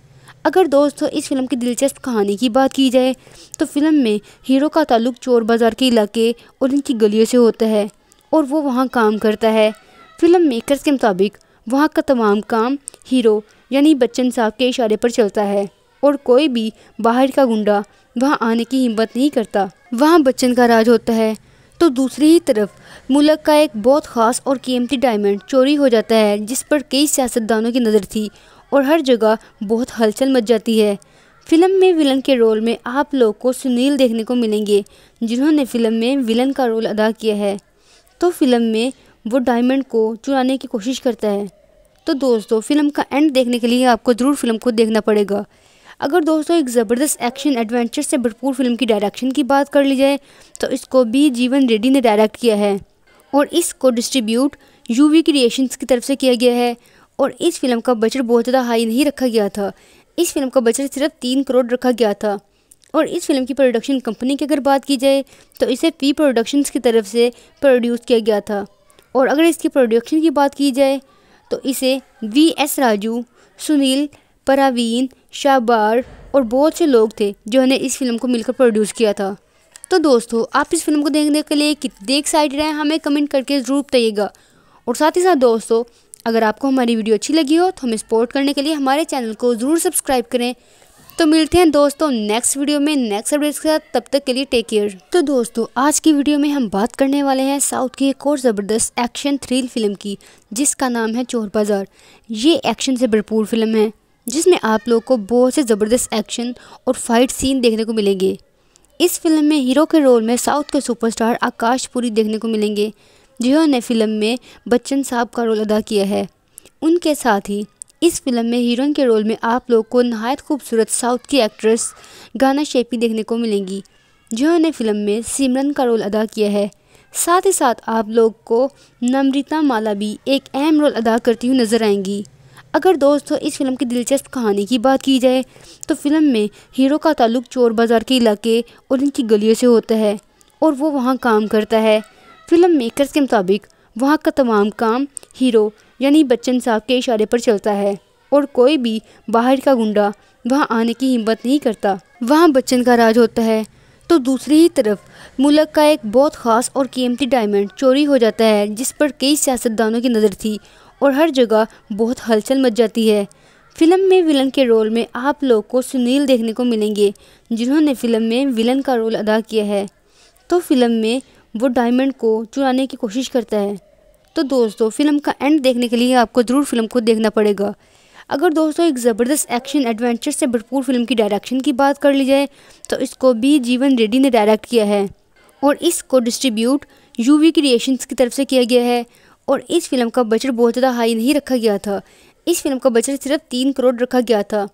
अगर दोस्तों इस फिल्म की दिलचस्प कहानी की बात की जाए तो फिल्म में हीरो का ताल्लुक चोर बाज़ार के इलाके और इनकी गलियों से होता है और वो वहाँ काम करता है फिल्म मेकर्स के मुताबिक वहाँ का तमाम काम हीरो यानी बच्चन साहब के इशारे पर चलता है और कोई भी बाहर का गुंडा वहाँ आने की हिम्मत नहीं करता वहाँ बच्चन का राज होता है तो दूसरी ही तरफ मुलक का एक बहुत ख़ास और कीमती डायमंड चोरी हो जाता है जिस पर कई सियासतदानों की नज़र थी और हर जगह बहुत हलचल मच जाती है फिल्म में विलन के रोल में आप लोग को सुनील देखने को मिलेंगे जिन्होंने फिल्म में विलन का रोल अदा किया है तो फिल्म में वो डायमंड को चुराने की कोशिश करता है तो दोस्तों फिल्म का एंड देखने के लिए आपको ज़रूर फिल्म को देखना पड़ेगा अगर दोस्तों एक ज़बरदस्त एक्शन एडवेंचर से भरपूर फिल्म की डायरेक्शन की बात कर ली जाए तो इसको भी जीवन रेड्डी ने डायरेक्ट किया है और इसको डिस्ट्रीब्यूट यूवी क्रिएशंस की तरफ से किया गया है और इस फिल्म का बजट बहुत ज़्यादा हाई नहीं रखा गया था इस फिल्म का बजट सिर्फ तीन करोड़ रखा गया था और इस फिल्म की प्रोडक्शन कंपनी की अगर बात की जाए तो इसे पी प्रोडक्शंस की तरफ से प्रोड्यूस किया गया था और अगर इसकी प्रोडक्शन की बात की जाए तो इसे वी एस राजू सुनील परावीन शाबार और बहुत से लोग थे जिन्होंने इस फिल्म को मिलकर प्रोड्यूस किया था तो दोस्तों आप इस फिल्म को देखने के लिए कितने एक्साइटेड हैं हमें कमेंट करके ज़रूर बताइएगा और साथ ही साथ दोस्तों अगर आपको हमारी वीडियो अच्छी लगी हो तो हमें सपोर्ट करने के लिए हमारे चैनल को ज़रूर सब्सक्राइब करें तो मिलते हैं दोस्तों नेक्स्ट वीडियो में नेक्स्ट अपडेट्स के साथ तब तक के लिए टेक केयर तो दोस्तों आज की वीडियो में हम बात करने वाले हैं साउथ की एक और ज़बरदस्त एक्शन थ्रिल फिल्म की जिसका नाम है चोर बाज़ार ये एक्शन से भरपूर फिल्म है जिसमें आप लोग को बहुत से ज़बरदस्त एक्शन और फाइट सीन देखने को मिलेंगे इस फिल्म में हीरो के रोल में साउथ के सुपरस्टार आकाश पुरी देखने को मिलेंगे जिन्होंने फिल्म में बच्चन साहब का रोल अदा किया है उनके साथ ही इस फिल्म में हीरोइन के रोल में आप लोग को नहायत खूबसूरत साउथ की एक्ट्रेस गाना शेपी देखने को मिलेंगी जिन्होंने फिल्म में सिमरन का रोल अदा किया है साथ ही साथ आप लोग को नम्रिता माला भी एक अहम रोल अदा करती हुई नज़र आएंगी अगर दोस्तों इस फिल्म की दिलचस्प कहानी की बात की जाए तो फिल्म में हीरो का ताल्लुक चोर बाज़ार के इलाके और इनकी गलियों से होता है और वो वहाँ काम करता है फिल्म मेकर्स के मुताबिक वहाँ का तमाम काम हीरो यानी बच्चन साहब के इशारे पर चलता है और कोई भी बाहर का गुंडा वहाँ आने की हिम्मत नहीं करता वहाँ बच्चन का राज होता है तो दूसरी ही तरफ मुल्क का एक बहुत ख़ास और कीमती डायमंड चोरी हो जाता है जिस पर कई सियासतदानों की नज़र थी और हर जगह बहुत हलचल मच जाती है फिल्म में विलन के रोल में आप लोग को सुनील देखने को मिलेंगे जिन्होंने फिल्म में विलन का रोल अदा किया है तो फिल्म में वो डायमंड को चुराने की कोशिश करता है तो दोस्तों फिल्म का एंड देखने के लिए आपको ज़रूर फिल्म को देखना पड़ेगा अगर दोस्तों एक ज़बरदस्त एक्शन एडवेंचर से भरपूर फिल्म की डायरेक्शन की बात कर ली जाए तो इसको भी जीवन रेड्डी ने डायरेक्ट किया है और इसको डिस्ट्रीब्यूट यूवी क्रिएशंस की तरफ से किया गया है और इस फिल्म का बजट बहुत ज़्यादा हाई नहीं रखा गया था इस फिल्म का बजट सिर्फ तीन करोड़ रखा गया था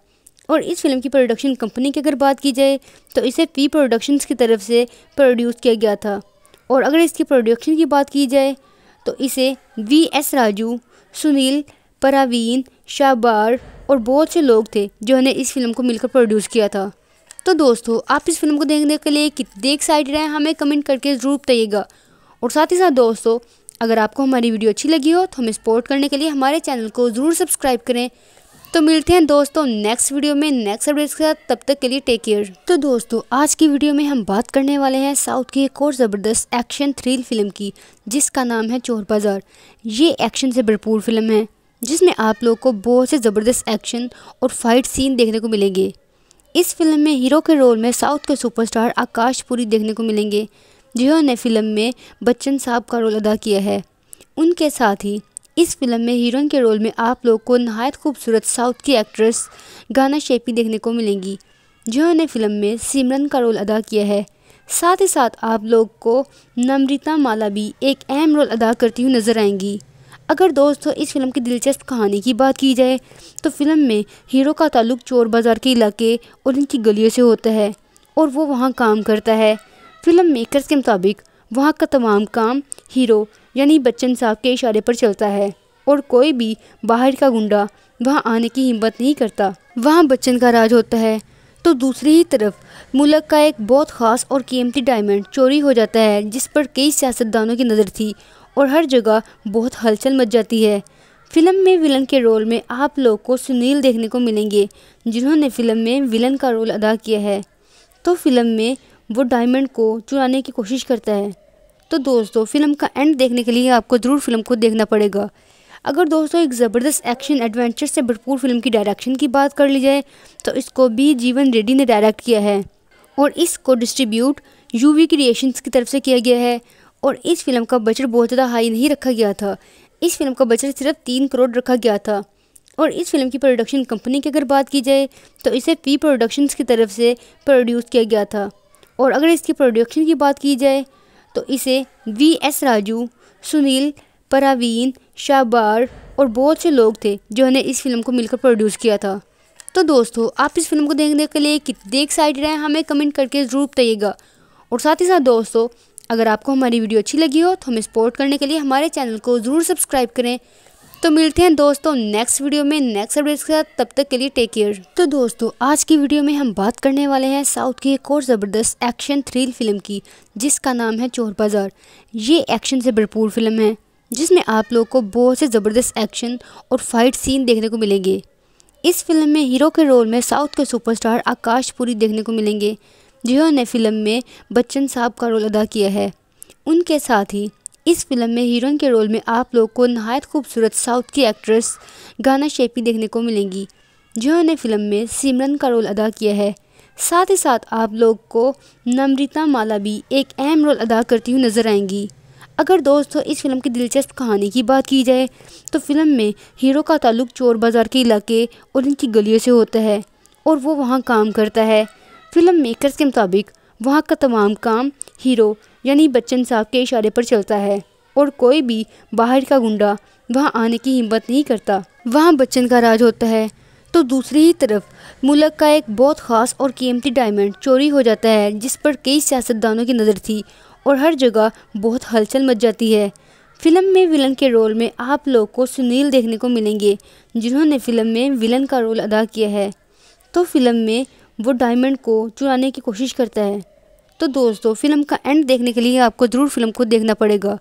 और इस फिल्म की प्रोडक्शन कंपनी की अगर बात की जाए तो इसे पी प्रोडक्शंस की तरफ से प्रोड्यूस किया गया था और अगर इसकी प्रोडक्शन की बात की जाए तो इसे वी एस राजू सुनील परावीन शाबार और बहुत से लोग थे जिन्होंने इस फिल्म को मिलकर प्रोड्यूस किया था तो दोस्तों आप इस फिल्म को देखने के लिए कितने एक्साइटेड हैं हमें कमेंट करके ज़रूर बताइएगा और साथ ही साथ दोस्तों अगर आपको हमारी वीडियो अच्छी लगी हो तो हमें सपोर्ट करने के लिए हमारे चैनल को ज़रूर सब्सक्राइब करें तो मिलते हैं दोस्तों नेक्स्ट वीडियो में नेक्स्ट अपडेट्स के साथ तब तक के लिए टेक केयर तो दोस्तों आज की वीडियो में हम बात करने वाले हैं साउथ की एक और ज़बरदस्त एक्शन थ्रिल फिल्म की जिसका नाम है चोर बाज़ार ये एक्शन से भरपूर फिल्म है जिसमें आप लोग को बहुत से ज़बरदस्त एक्शन और फाइट सीन देखने को मिलेंगे इस फिल्म में हीरो के रोल में साउथ के सुपरस्टार आकाश पुरी देखने को मिलेंगे जिन्होंने फिल्म में बच्चन साहब का रोल अदा किया है उनके साथ ही इस फिल्म में हीरोइन के रोल में आप लोग को नहायत खूबसूरत साउथ की एक्ट्रेस गाना शेपी देखने को मिलेंगी जिन्होंने फिल्म में सिमरन का रोल अदा किया है साथ ही साथ आप लोग को नम्रिता माला भी एक अहम रोल अदा करती हुई नज़र आएंगी अगर दोस्तों इस फिल्म की दिलचस्प कहानी की बात की जाए तो फिल्म में हीरो का ताल्लुक चोर बाज़ार के इलाके और इनकी गलियों से होता है और वो वहाँ काम करता है फिल्म मेकर्स के मुताबिक वहाँ का तमाम काम हीरो यानी बच्चन साहब के इशारे पर चलता है और कोई भी बाहर का गुंडा वहाँ आने की हिम्मत नहीं करता वहाँ बच्चन का राज होता है तो दूसरी ही तरफ मुल्क का एक बहुत ख़ास और कीमती डायमंड चोरी हो जाता है जिस पर कई सियासतदानों की नज़र थी और हर जगह बहुत हलचल मच जाती है फिल्म में विलन के रोल में आप लोग को सुनील देखने को मिलेंगे जिन्होंने फिल्म में विलन का रोल अदा किया है तो फिल्म में वो डायमंड को चुराने की कोशिश करता है तो दोस्तों फिल्म का एंड देखने के लिए आपको ज़रूर फिल्म को देखना पड़ेगा अगर दोस्तों एक ज़बरदस्त एक्शन एडवेंचर से भरपूर फिल्म की डायरेक्शन की बात कर ली जाए तो इसको भी जीवन रेड्डी ने डायरेक्ट किया है और इसको डिस्ट्रीब्यूट यूवी क्रिएशंस की तरफ से किया गया है और इस फिल्म का बजट बहुत ज़्यादा हाई नहीं रखा गया था इस फिल्म का बजट सिर्फ तीन करोड़ रखा गया था और इस फिल्म की प्रोडक्शन कंपनी की अगर बात की जाए तो इसे पी प्रोडक्शंस की तरफ से प्रोड्यूस किया गया था और अगर इसकी प्रोडक्शन की बात की जाए तो इसे वी एस राजू सुनील परावीन शाबार और बहुत से लोग थे जिन्होंने इस फिल्म को मिलकर प्रोड्यूस किया था तो दोस्तों आप इस फिल्म को देखने के लिए कितने एक्साइटेड हैं हमें कमेंट करके ज़रूर बताइएगा और साथ ही साथ दोस्तों अगर आपको हमारी वीडियो अच्छी लगी हो तो हमें सपोर्ट करने के लिए हमारे चैनल को ज़रूर सब्सक्राइब करें तो मिलते हैं दोस्तों नेक्स्ट वीडियो में नेक्स्ट अपडेट्स के साथ तब तक के लिए टेक केयर तो दोस्तों आज की वीडियो में हम बात करने वाले हैं साउथ की एक और ज़बरदस्त एक्शन थ्रिल फिल्म की जिसका नाम है चोर बाज़ार ये एक्शन से भरपूर फिल्म है जिसमें आप लोग को बहुत से ज़बरदस्त एक्शन और फाइट सीन देखने को मिलेंगे इस फिल्म में हीरो के रोल में साउथ के सुपरस्टार आकाश पुरी देखने को मिलेंगे जिन्होंने फिल्म में बच्चन साहब का रोल अदा किया है उनके साथ ही इस फिल्म में हीरोइन के रोल में आप लोग को नहायत खूबसूरत साउथ की एक्ट्रेस गाना शेपी देखने को मिलेंगी जिन्होंने फिल्म में सिमरन का रोल अदा किया है साथ ही साथ आप लोग को नम्रिता माला भी एक अहम रोल अदा करती हुई नज़र आएंगी अगर दोस्तों इस फिल्म की दिलचस्प कहानी की बात की जाए तो फिल्म में हीरो का ताल्लुक चोर बाज़ार के इलाके और इनकी गलियों से होता है और वो वहाँ काम करता है फिल्म मेकर्स के मुताबिक वहाँ का तमाम काम हीरो यानी बच्चन साहब के इशारे पर चलता है और कोई भी बाहर का गुंडा वहाँ आने की हिम्मत नहीं करता वहाँ बच्चन का राज होता है तो दूसरी ही तरफ मुल्क का एक बहुत ख़ास और कीमती डायमंड चोरी हो जाता है जिस पर कई सियासतदानों की नज़र थी और हर जगह बहुत हलचल मच जाती है फिल्म में विलन के रोल में आप लोग को सुनील देखने को मिलेंगे जिन्होंने फिल्म में विलन का रोल अदा किया है तो फिल्म में वो डायमंड को चुराने की कोशिश करता है तो दोस्तों फिल्म का एंड देखने के लिए आपको ज़रूर फिल्म को देखना पड़ेगा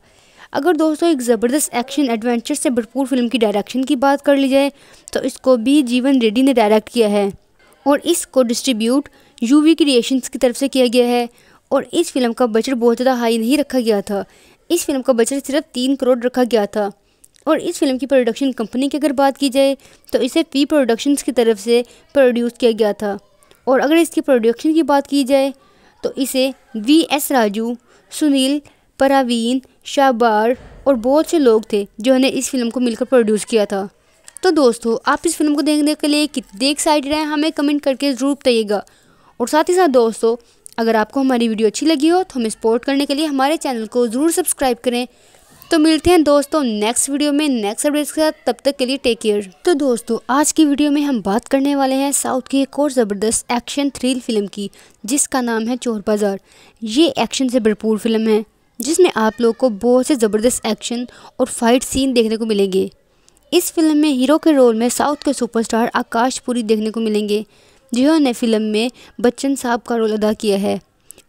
अगर दोस्तों एक ज़बरदस्त एक्शन एडवेंचर से भरपूर फिल्म की डायरेक्शन की बात कर ली जाए तो इसको भी जीवन रेड्डी ने डायरेक्ट किया है और इसको डिस्ट्रीब्यूट यूवी क्रिएशंस की तरफ से किया गया है और इस फिल्म का बजट बहुत ज़्यादा हाई नहीं रखा गया था इस फिल्म का बजट सिर्फ तीन करोड़ रखा गया था और इस फिल्म की प्रोडक्शन कंपनी की अगर बात की जाए तो इसे पी प्रोडक्शंस की तरफ से प्रोड्यूस किया गया था और अगर इसकी प्रोडक्शन की बात की जाए तो इसे वी एस राजू सुनील परावीन शाबार और बहुत से लोग थे जिन्होंने इस फिल्म को मिलकर प्रोड्यूस किया था तो दोस्तों आप इस फिल्म को देखने के लिए कितने एक्साइटेड हैं हमें कमेंट करके ज़रूर बताइएगा और साथ ही साथ दोस्तों अगर आपको हमारी वीडियो अच्छी लगी हो तो हमें सपोर्ट करने के लिए हमारे चैनल को ज़रूर सब्सक्राइब करें तो मिलते हैं दोस्तों नेक्स्ट वीडियो में नेक्स्ट अपडेट्स के साथ तब तक के लिए टेक केयर तो दोस्तों आज की वीडियो में हम बात करने वाले हैं साउथ की एक और ज़बरदस्त एक्शन थ्रिल फिल्म की जिसका नाम है चोर बाज़ार ये एक्शन से भरपूर फिल्म है जिसमें आप लोग को बहुत से ज़बरदस्त एक्शन और फाइट सीन देखने को मिलेंगे इस फिल्म में हीरो के रोल में साउथ के सुपरस्टार आकाश पुरी देखने को मिलेंगे जिन्होंने फिल्म में बच्चन साहब का रोल अदा किया है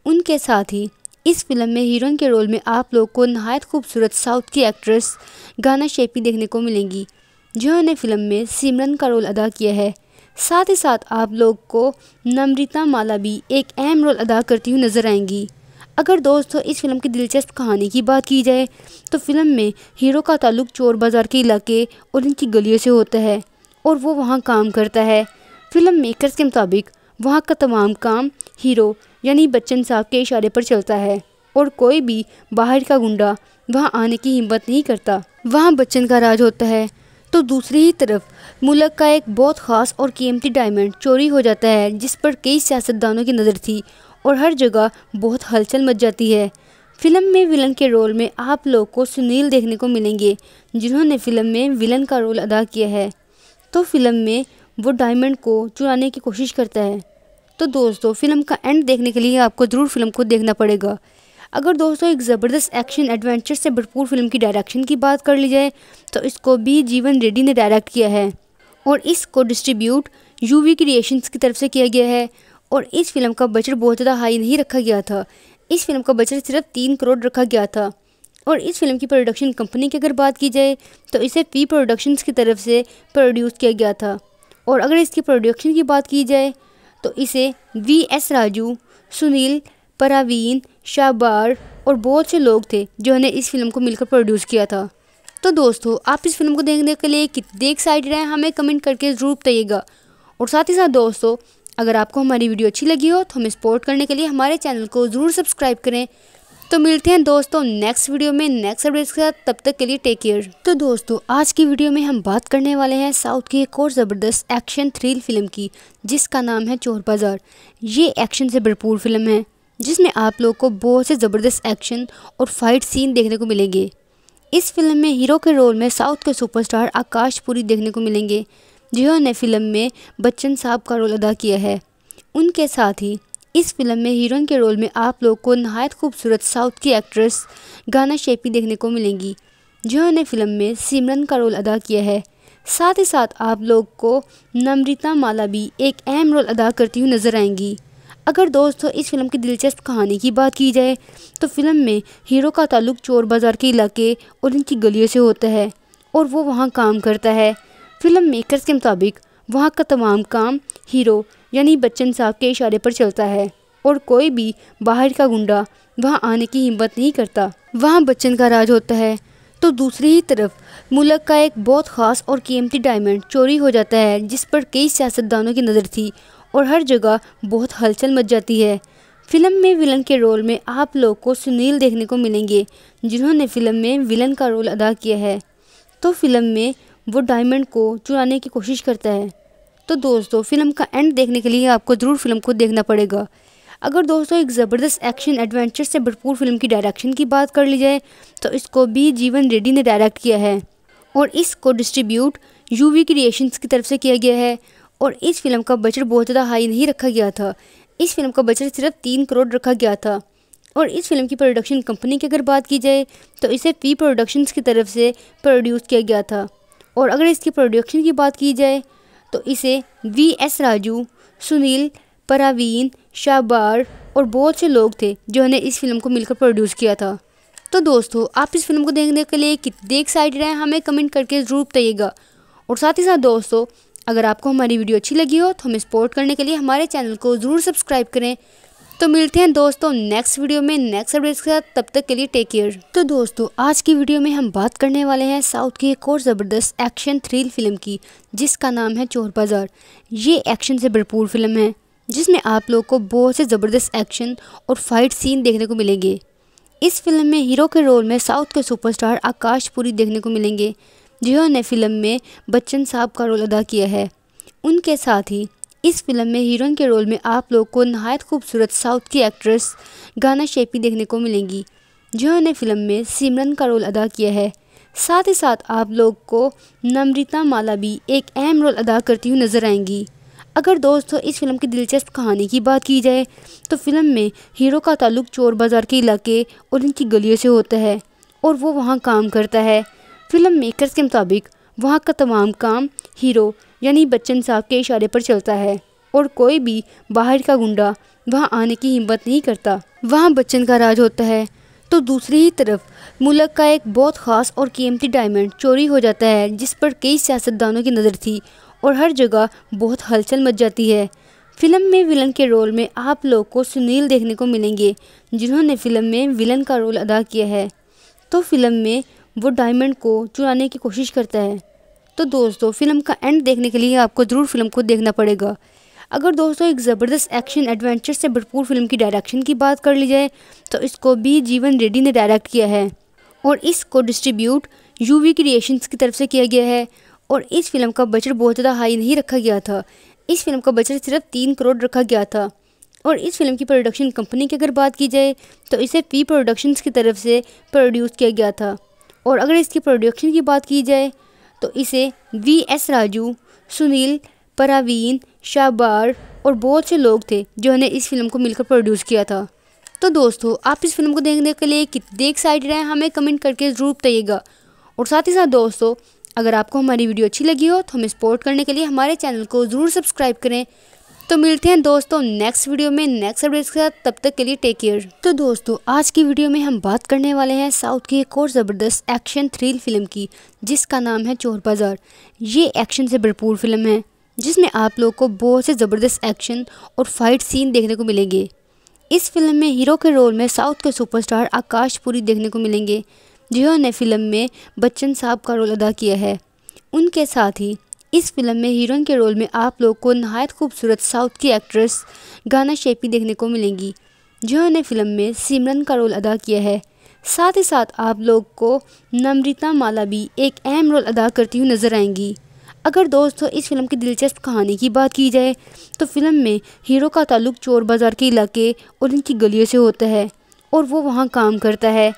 उनके साथ ही इस फिल्म में हीरोइन के रोल में आप लोग को नहायत खूबसूरत साउथ की एक्ट्रेस गाना शेपी देखने को मिलेंगी जिन्होंने फिल्म में सिमरन का रोल अदा किया है साथ ही साथ आप लोग को नम्रिता माला भी एक अहम रोल अदा करती हुई नज़र आएंगी अगर दोस्तों इस फिल्म की दिलचस्प कहानी की बात की जाए तो फिल्म में हीरो का ताल्लुक चोर बाज़ार के इलाके और इनकी गलियों से होता है और वो वहाँ काम करता है फिल्म मेकर्स के मुताबिक वहाँ का तमाम काम हीरो यानी बच्चन साहब के इशारे पर चलता है और कोई भी बाहर का गुंडा वहाँ आने की हिम्मत नहीं करता वहाँ बच्चन का राज होता है तो दूसरी ही तरफ मुलक का एक बहुत ख़ास और कीमती डायमंड चोरी हो जाता है जिस पर कई सियासतदानों की नज़र थी और हर जगह बहुत हलचल मच जाती है फिल्म में विलन के रोल में आप लोग को सुनील देखने को मिलेंगे जिन्होंने फिल्म में विलन का रोल अदा किया है तो फिल्म में वो डायमंड को चुराने की कोशिश करता है तो दोस्तों फिल्म का एंड देखने के लिए आपको ज़रूर फिल्म को देखना पड़ेगा अगर दोस्तों एक ज़बरदस्त एक्शन एडवेंचर से भरपूर फिल्म की डायरेक्शन की बात कर ली जाए तो इसको भी जीवन रेड्डी ने डायरेक्ट किया है और इसको डिस्ट्रीब्यूट यू वी क्रिएशन की तरफ से किया गया है और इस फिल्म का बजट बहुत ज़्यादा हाई नहीं रखा गया था इस फिल्म का बजट सिर्फ तीन करोड़ रखा गया था और इस फिल्म की प्रोडक्शन कंपनी की अगर बात की जाए तो इसे पी प्रोडक्शंस की तरफ से प्रोड्यूस किया गया था और अगर इसकी प्रोडक्शन की बात की जाए तो इसे वी एस राजू सुनील परावीन शाबार और बहुत से लोग थे जिन्होंने इस फिल्म को मिलकर प्रोड्यूस किया था तो दोस्तों आप इस फिल्म को देखने के लिए कितने एक्साइटेड हैं हमें कमेंट करके ज़रूर बताइएगा और साथ ही साथ दोस्तों अगर आपको हमारी वीडियो अच्छी लगी हो तो हमें सपोर्ट करने के लिए हमारे चैनल को ज़रूर सब्सक्राइब करें तो मिलते हैं दोस्तों नेक्स्ट वीडियो में नेक्स्ट अपडेट्स के साथ तब तक के लिए टेक केयर तो दोस्तों आज की वीडियो में हम बात करने वाले हैं साउथ की एक और ज़बरदस्त एक्शन थ्रिल फिल्म की जिसका नाम है चोर बाज़ार ये एक्शन से भरपूर फिल्म है जिसमें आप लोग को बहुत से ज़बरदस्त एक्शन और फाइट सीन देखने को मिलेंगे इस फिल्म में हीरो के रोल में साउथ के सुपरस्टार आकाश पुरी देखने को मिलेंगे जिन्होंने फिल्म में बच्चन साहब का रोल अदा किया है उनके साथ ही इस फिल्म में हीरोइन के रोल में आप लोग को नहायत खूबसूरत साउथ की एक्ट्रेस गाना शेपी देखने को मिलेंगी जिन्होंने फिल्म में सिमरन का रोल अदा किया है साथ ही साथ आप लोग को नम्रिता माला भी एक अहम रोल अदा करती हुई नज़र आएंगी अगर दोस्तों इस फिल्म की दिलचस्प कहानी की बात की जाए तो फिल्म में हीरो का ताल्लुक चोर बाज़ार के इलाके और इनकी गलियों से होता है और वो वहाँ काम करता है फिल्म मेकर्स के मुताबिक वहाँ का तमाम काम हीरो यानी बच्चन साहब के इशारे पर चलता है और कोई भी बाहर का गुंडा वहाँ आने की हिम्मत नहीं करता वहाँ बच्चन का राज होता है तो दूसरी ही तरफ मुलक का एक बहुत ख़ास और कीमती डायमंड चोरी हो जाता है जिस पर कई सियासतदानों की नज़र थी और हर जगह बहुत हलचल मच जाती है फिल्म में विलन के रोल में आप लोग को सुनील देखने को मिलेंगे जिन्होंने फिल्म में विलन का रोल अदा किया है तो फिल्म में वो डायमंड को चुराने की कोशिश करता है तो दोस्तों फिल्म का एंड देखने के लिए आपको ज़रूर फिल्म को देखना पड़ेगा अगर दोस्तों एक ज़बरदस्त एक्शन एडवेंचर से भरपूर फिल्म की डायरेक्शन की बात कर ली जाए तो इसको भी जीवन रेड्डी ने डायरेक्ट किया है और इसको डिस्ट्रीब्यूट यू वी क्रिएशन की तरफ से किया गया है और इस फिल्म का बजट बहुत ज़्यादा हाई नहीं रखा गया था इस फिल्म का बजट सिर्फ तीन करोड़ रखा गया था और इस फिल्म की प्रोडक्शन कंपनी की अगर बात की जाए तो इसे पी प्रोडक्शंस की तरफ से प्रोड्यूस किया गया था और अगर इसकी प्रोडक्शन की बात की जाए तो इसे वी एस राजू सुनील परावीन शाबार और बहुत से लोग थे जिन्होंने इस फिल्म को मिलकर प्रोड्यूस किया था तो दोस्तों आप इस फिल्म को देखने के लिए कितने एक्साइटेड हैं हमें कमेंट करके ज़रूर बताइएगा और साथ ही साथ दोस्तों अगर आपको हमारी वीडियो अच्छी लगी हो तो हमें सपोर्ट करने के लिए हमारे चैनल को ज़रूर सब्सक्राइब करें तो मिलते हैं दोस्तों नेक्स्ट वीडियो में नेक्स्ट अपडेट्स के साथ तब तक के लिए टेक केयर तो दोस्तों आज की वीडियो में हम बात करने वाले हैं साउथ की एक और ज़बरदस्त एक्शन थ्रिल फिल्म की जिसका नाम है चोर बाज़ार ये एक्शन से भरपूर फिल्म है जिसमें आप लोग को बहुत से ज़बरदस्त एक्शन और फाइट सीन देखने को मिलेंगे इस फिल्म में हीरो के रोल में साउथ के सुपरस्टार आकाश पुरी देखने को मिलेंगे जिन्होंने फिल्म में बच्चन साहब का रोल अदा किया है उनके साथ ही इस फिल्म में हीरोइन के रोल में आप लोग को नहायत खूबसूरत साउथ की एक्ट्रेस गाना शेपी देखने को मिलेंगी जिन्होंने फिल्म में सिमरन का रोल अदा किया है साथ ही साथ आप लोग को नम्रिता माला भी एक अहम रोल अदा करती हुई नज़र आएंगी अगर दोस्तों इस फिल्म की दिलचस्प कहानी की बात की जाए तो फिल्म में हीरो का ताल्लुक चोर बाज़ार के इलाके और इनकी गलियों से होता है और वो वहाँ काम करता है फिल्म मेकर्स के मुताबिक वहाँ का तमाम काम हीरो यानी बच्चन साहब के इशारे पर चलता है और कोई भी बाहर का गुंडा वहाँ आने की हिम्मत नहीं करता वहाँ बच्चन का राज होता है तो दूसरी ही तरफ मुलक का एक बहुत ख़ास और कीमती डायमंड चोरी हो जाता है जिस पर कई सियासतदानों की नज़र थी और हर जगह बहुत हलचल मच जाती है फिल्म में विलन के रोल में आप लोग को सुनील देखने को मिलेंगे जिन्होंने फिल्म में विलन का रोल अदा किया है तो फिल्म में वो डायमंड को चुराने की कोशिश करता है तो दोस्तों फिल्म का एंड देखने के लिए आपको ज़रूर फिल्म को देखना पड़ेगा अगर दोस्तों एक ज़बरदस्त एक्शन एडवेंचर से भरपूर फिल्म की डायरेक्शन की बात कर ली जाए तो इसको भी जीवन रेड्डी ने डायरेक्ट किया है और इसको डिस्ट्रीब्यूट वी क्रिएशन की तरफ से किया गया है और इस फिल्म का बजट बहुत ज़्यादा हाई नहीं रखा गया था इस फिल्म का बजट सिर्फ तीन करोड़ रखा गया था और इस फिल्म की प्रोडक्शन कंपनी की अगर बात की जाए तो इसे पी प्रोडक्शंस की तरफ से प्रोड्यूस किया गया था और अगर इसकी प्रोडक्शन की बात की जाए तो इसे वी एस राजू सुनील परावीन शाबार और बहुत से लोग थे जिन्होंने इस फिल्म को मिलकर प्रोड्यूस किया था तो दोस्तों आप इस फिल्म को देखने के लिए कितने एक्साइटेड हैं हमें कमेंट करके ज़रूर बताइएगा और साथ ही साथ दोस्तों अगर आपको हमारी वीडियो अच्छी लगी हो तो हमें सपोर्ट करने के लिए हमारे चैनल को ज़रूर सब्सक्राइब करें तो मिलते हैं दोस्तों नेक्स्ट वीडियो में नेक्स्ट अपडेट्स के साथ तब तक के लिए टेक केयर तो दोस्तों आज की वीडियो में हम बात करने वाले हैं साउथ की एक और ज़बरदस्त एक्शन थ्रिल फिल्म की जिसका नाम है चोर बाज़ार ये एक्शन से भरपूर फिल्म है जिसमें आप लोग को बहुत से ज़बरदस्त एक्शन और फाइट सीन देखने को मिलेंगे इस फिल्म में हीरो के रोल में साउथ के सुपरस्टार आकाश पुरी देखने को मिलेंगे जिन्होंने फिल्म में बच्चन साहब का रोल अदा किया है उनके साथ ही इस फिल्म में हीरोइन के रोल में आप लोग को नहायत खूबसूरत साउथ की एक्ट्रेस गाना शेपी देखने को मिलेंगी जिन्होंने फिल्म में सिमरन का रोल अदा किया है साथ ही साथ आप लोग को नम्रिता माला भी एक अहम रोल अदा करती हुई नज़र आएंगी अगर दोस्तों इस फिल्म की दिलचस्प कहानी की बात की जाए तो फिल्म में हीरो का ताल्लुक चोर बाज़ार के इलाके और इनकी गलियों से होता है और वो वहाँ काम करता है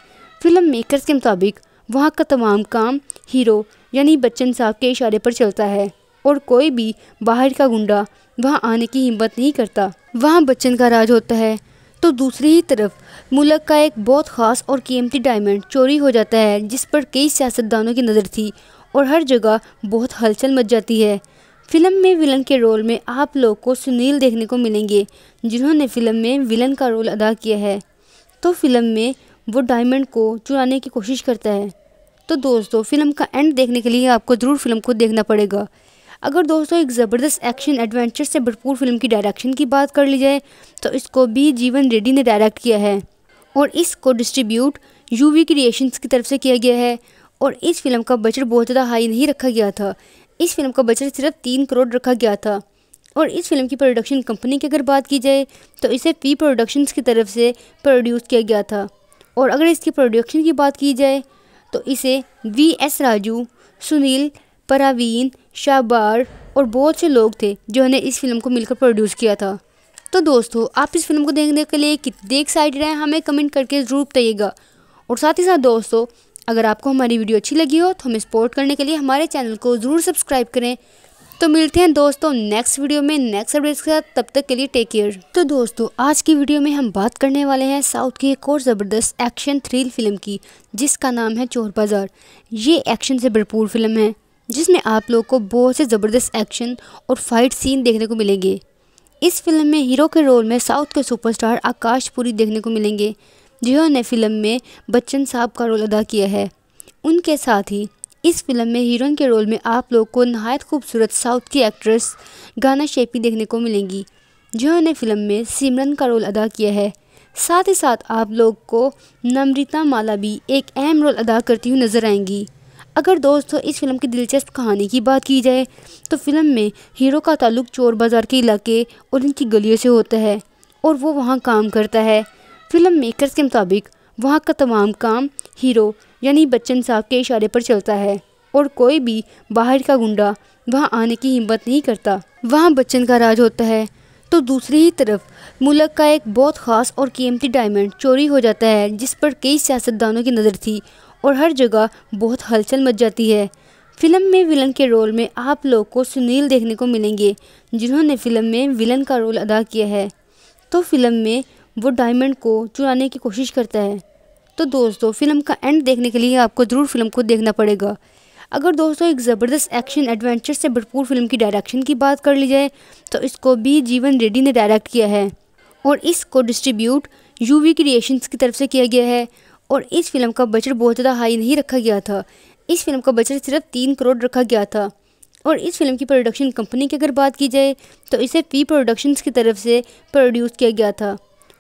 फिल्म मेकर्स के मुताबिक वहाँ का तमाम काम हीरो यानी बच्चन साहब के इशारे पर चलता है और कोई भी बाहर का गुंडा वहाँ आने की हिम्मत नहीं करता वहाँ बच्चन का राज होता है तो दूसरी ही तरफ मुलक का एक बहुत ख़ास और कीमती डायमंड चोरी हो जाता है जिस पर कई सियासतदानों की नज़र थी और हर जगह बहुत हलचल मच जाती है फिल्म में विलन के रोल में आप लोग को सुनील देखने को मिलेंगे जिन्होंने फिल्म में विलन का रोल अदा किया है तो फिल्म में वो डायमंड को चुराने की कोशिश करता है तो दोस्तों फिल्म का एंड देखने के लिए आपको ज़रूर फिल्म को देखना पड़ेगा अगर दोस्तों एक ज़बरदस्त एक्शन एडवेंचर से भरपूर फिल्म की डायरेक्शन की बात कर ली जाए तो इसको भी जीवन रेड्डी ने डायरेक्ट किया है और इसको डिस्ट्रीब्यूट वी क्रिएशंस की तरफ से किया गया है और इस फिल्म का बजट बहुत ज़्यादा हाई नहीं रखा गया था इस फिल्म का बजट सिर्फ तीन करोड़ रखा गया था और इस फिल्म की प्रोडक्शन कंपनी की अगर बात की जाए तो इसे पी प्रोडक्शंस की तरफ से प्रोड्यूस किया गया था और अगर इसकी प्रोडक्शन की बात की जाए तो इसे वी एस राजू सुनील परावीन शाबार और बहुत से लोग थे जिन्होंने इस फिल्म को मिलकर प्रोड्यूस किया था तो दोस्तों आप इस फिल्म को देखने के लिए कितने एक्साइटेड हैं हमें कमेंट करके ज़रूर बताइएगा और साथ ही साथ दोस्तों अगर आपको हमारी वीडियो अच्छी लगी हो तो हमें सपोर्ट करने के लिए हमारे चैनल को ज़रूर सब्सक्राइब करें तो मिलते हैं दोस्तों नेक्स्ट वीडियो में नेक्स्ट अपडेट्स के साथ तब तक के लिए टेक केयर तो दोस्तों आज की वीडियो में हम बात करने वाले हैं साउथ की एक और ज़बरदस्त एक्शन थ्रिल फिल्म की जिसका नाम है चोर बाज़ार ये एक्शन से भरपूर फिल्म है जिसमें आप लोग को बहुत से ज़बरदस्त एक्शन और फाइट सीन देखने को मिलेंगे इस फिल्म में हीरो के रोल में साउथ के सुपरस्टार आकाश पुरी देखने को मिलेंगे जिन्होंने फिल्म में बच्चन साहब का रोल अदा किया है उनके साथ ही इस फिल्म में हीरोइन के रोल में आप लोग को नहायत खूबसूरत साउथ की एक्ट्रेस गाना शेपी देखने को मिलेंगी जिन्होंने फिल्म में सिमरन का रोल अदा किया है साथ ही साथ आप लोग को नम्रिता माला भी एक अहम रोल अदा करती हुई नज़र आएंगी अगर दोस्तों इस फिल्म की दिलचस्प कहानी की बात की जाए तो फिल्म में हीरो का ताल्लुक चोर बाज़ार के इलाके और इनकी गलियों से होता है और वो वहाँ काम करता है फिल्म मेकर्स के मुताबिक वहाँ का तमाम काम हीरो यानी बच्चन साहब के इशारे पर चलता है और कोई भी बाहर का गुंडा वहाँ आने की हिम्मत नहीं करता वहाँ बच्चन का राज होता है तो दूसरी ही तरफ मुलक का एक बहुत ख़ास और कीमती डायमंड चोरी हो जाता है जिस पर कई सियासतदानों की नज़र थी और हर जगह बहुत हलचल मच जाती है फिल्म में विलन के रोल में आप लोग को सुनील देखने को मिलेंगे जिन्होंने फिल्म में विलन का रोल अदा किया है तो फिल्म में वो डायमंड को चुराने की कोशिश करता है तो दोस्तों फिल्म का एंड देखने के लिए आपको ज़रूर फिल्म को देखना पड़ेगा अगर दोस्तों एक ज़बरदस्त एक्शन एडवेंचर से भरपूर फिल्म की डायरेक्शन की बात कर ली जाए तो इसको भी जीवन रेड्डी ने डायरेक्ट किया है और इसको डिस्ट्रीब्यूट वी क्रिएशन की तरफ से किया गया है और इस फिल्म का बजट बहुत ज़्यादा हाई नहीं रखा गया था इस फिल्म का बजट सिर्फ तीन करोड़ रखा गया था और इस फिल्म की प्रोडक्शन कंपनी की अगर बात की जाए तो इसे पी प्रोडक्शंस की तरफ से प्रोड्यूस किया गया था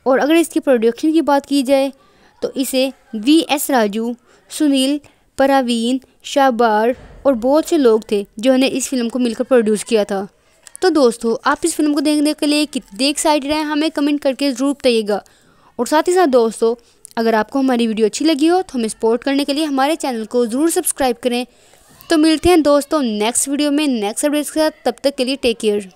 और अगर इसकी प्रोडक्शन की बात की जाए तो इसे वी एस राजू सुनील परावीन शाबार और बहुत से लोग थे जिन्होंने इस फिल्म को मिलकर प्रोड्यूस किया था तो दोस्तों आप इस फिल्म को देखने के लिए कितने एक्साइटेड हैं हमें कमेंट करके ज़रूर बताइएगा और साथ ही साथ दोस्तों अगर आपको हमारी वीडियो अच्छी लगी हो तो हमें सपोर्ट करने के लिए हमारे चैनल को ज़रूर सब्सक्राइब करें तो मिलते हैं दोस्तों नेक्स्ट वीडियो में नेक्स्ट अपडेट्स के साथ तब तक के लिए टेक केयर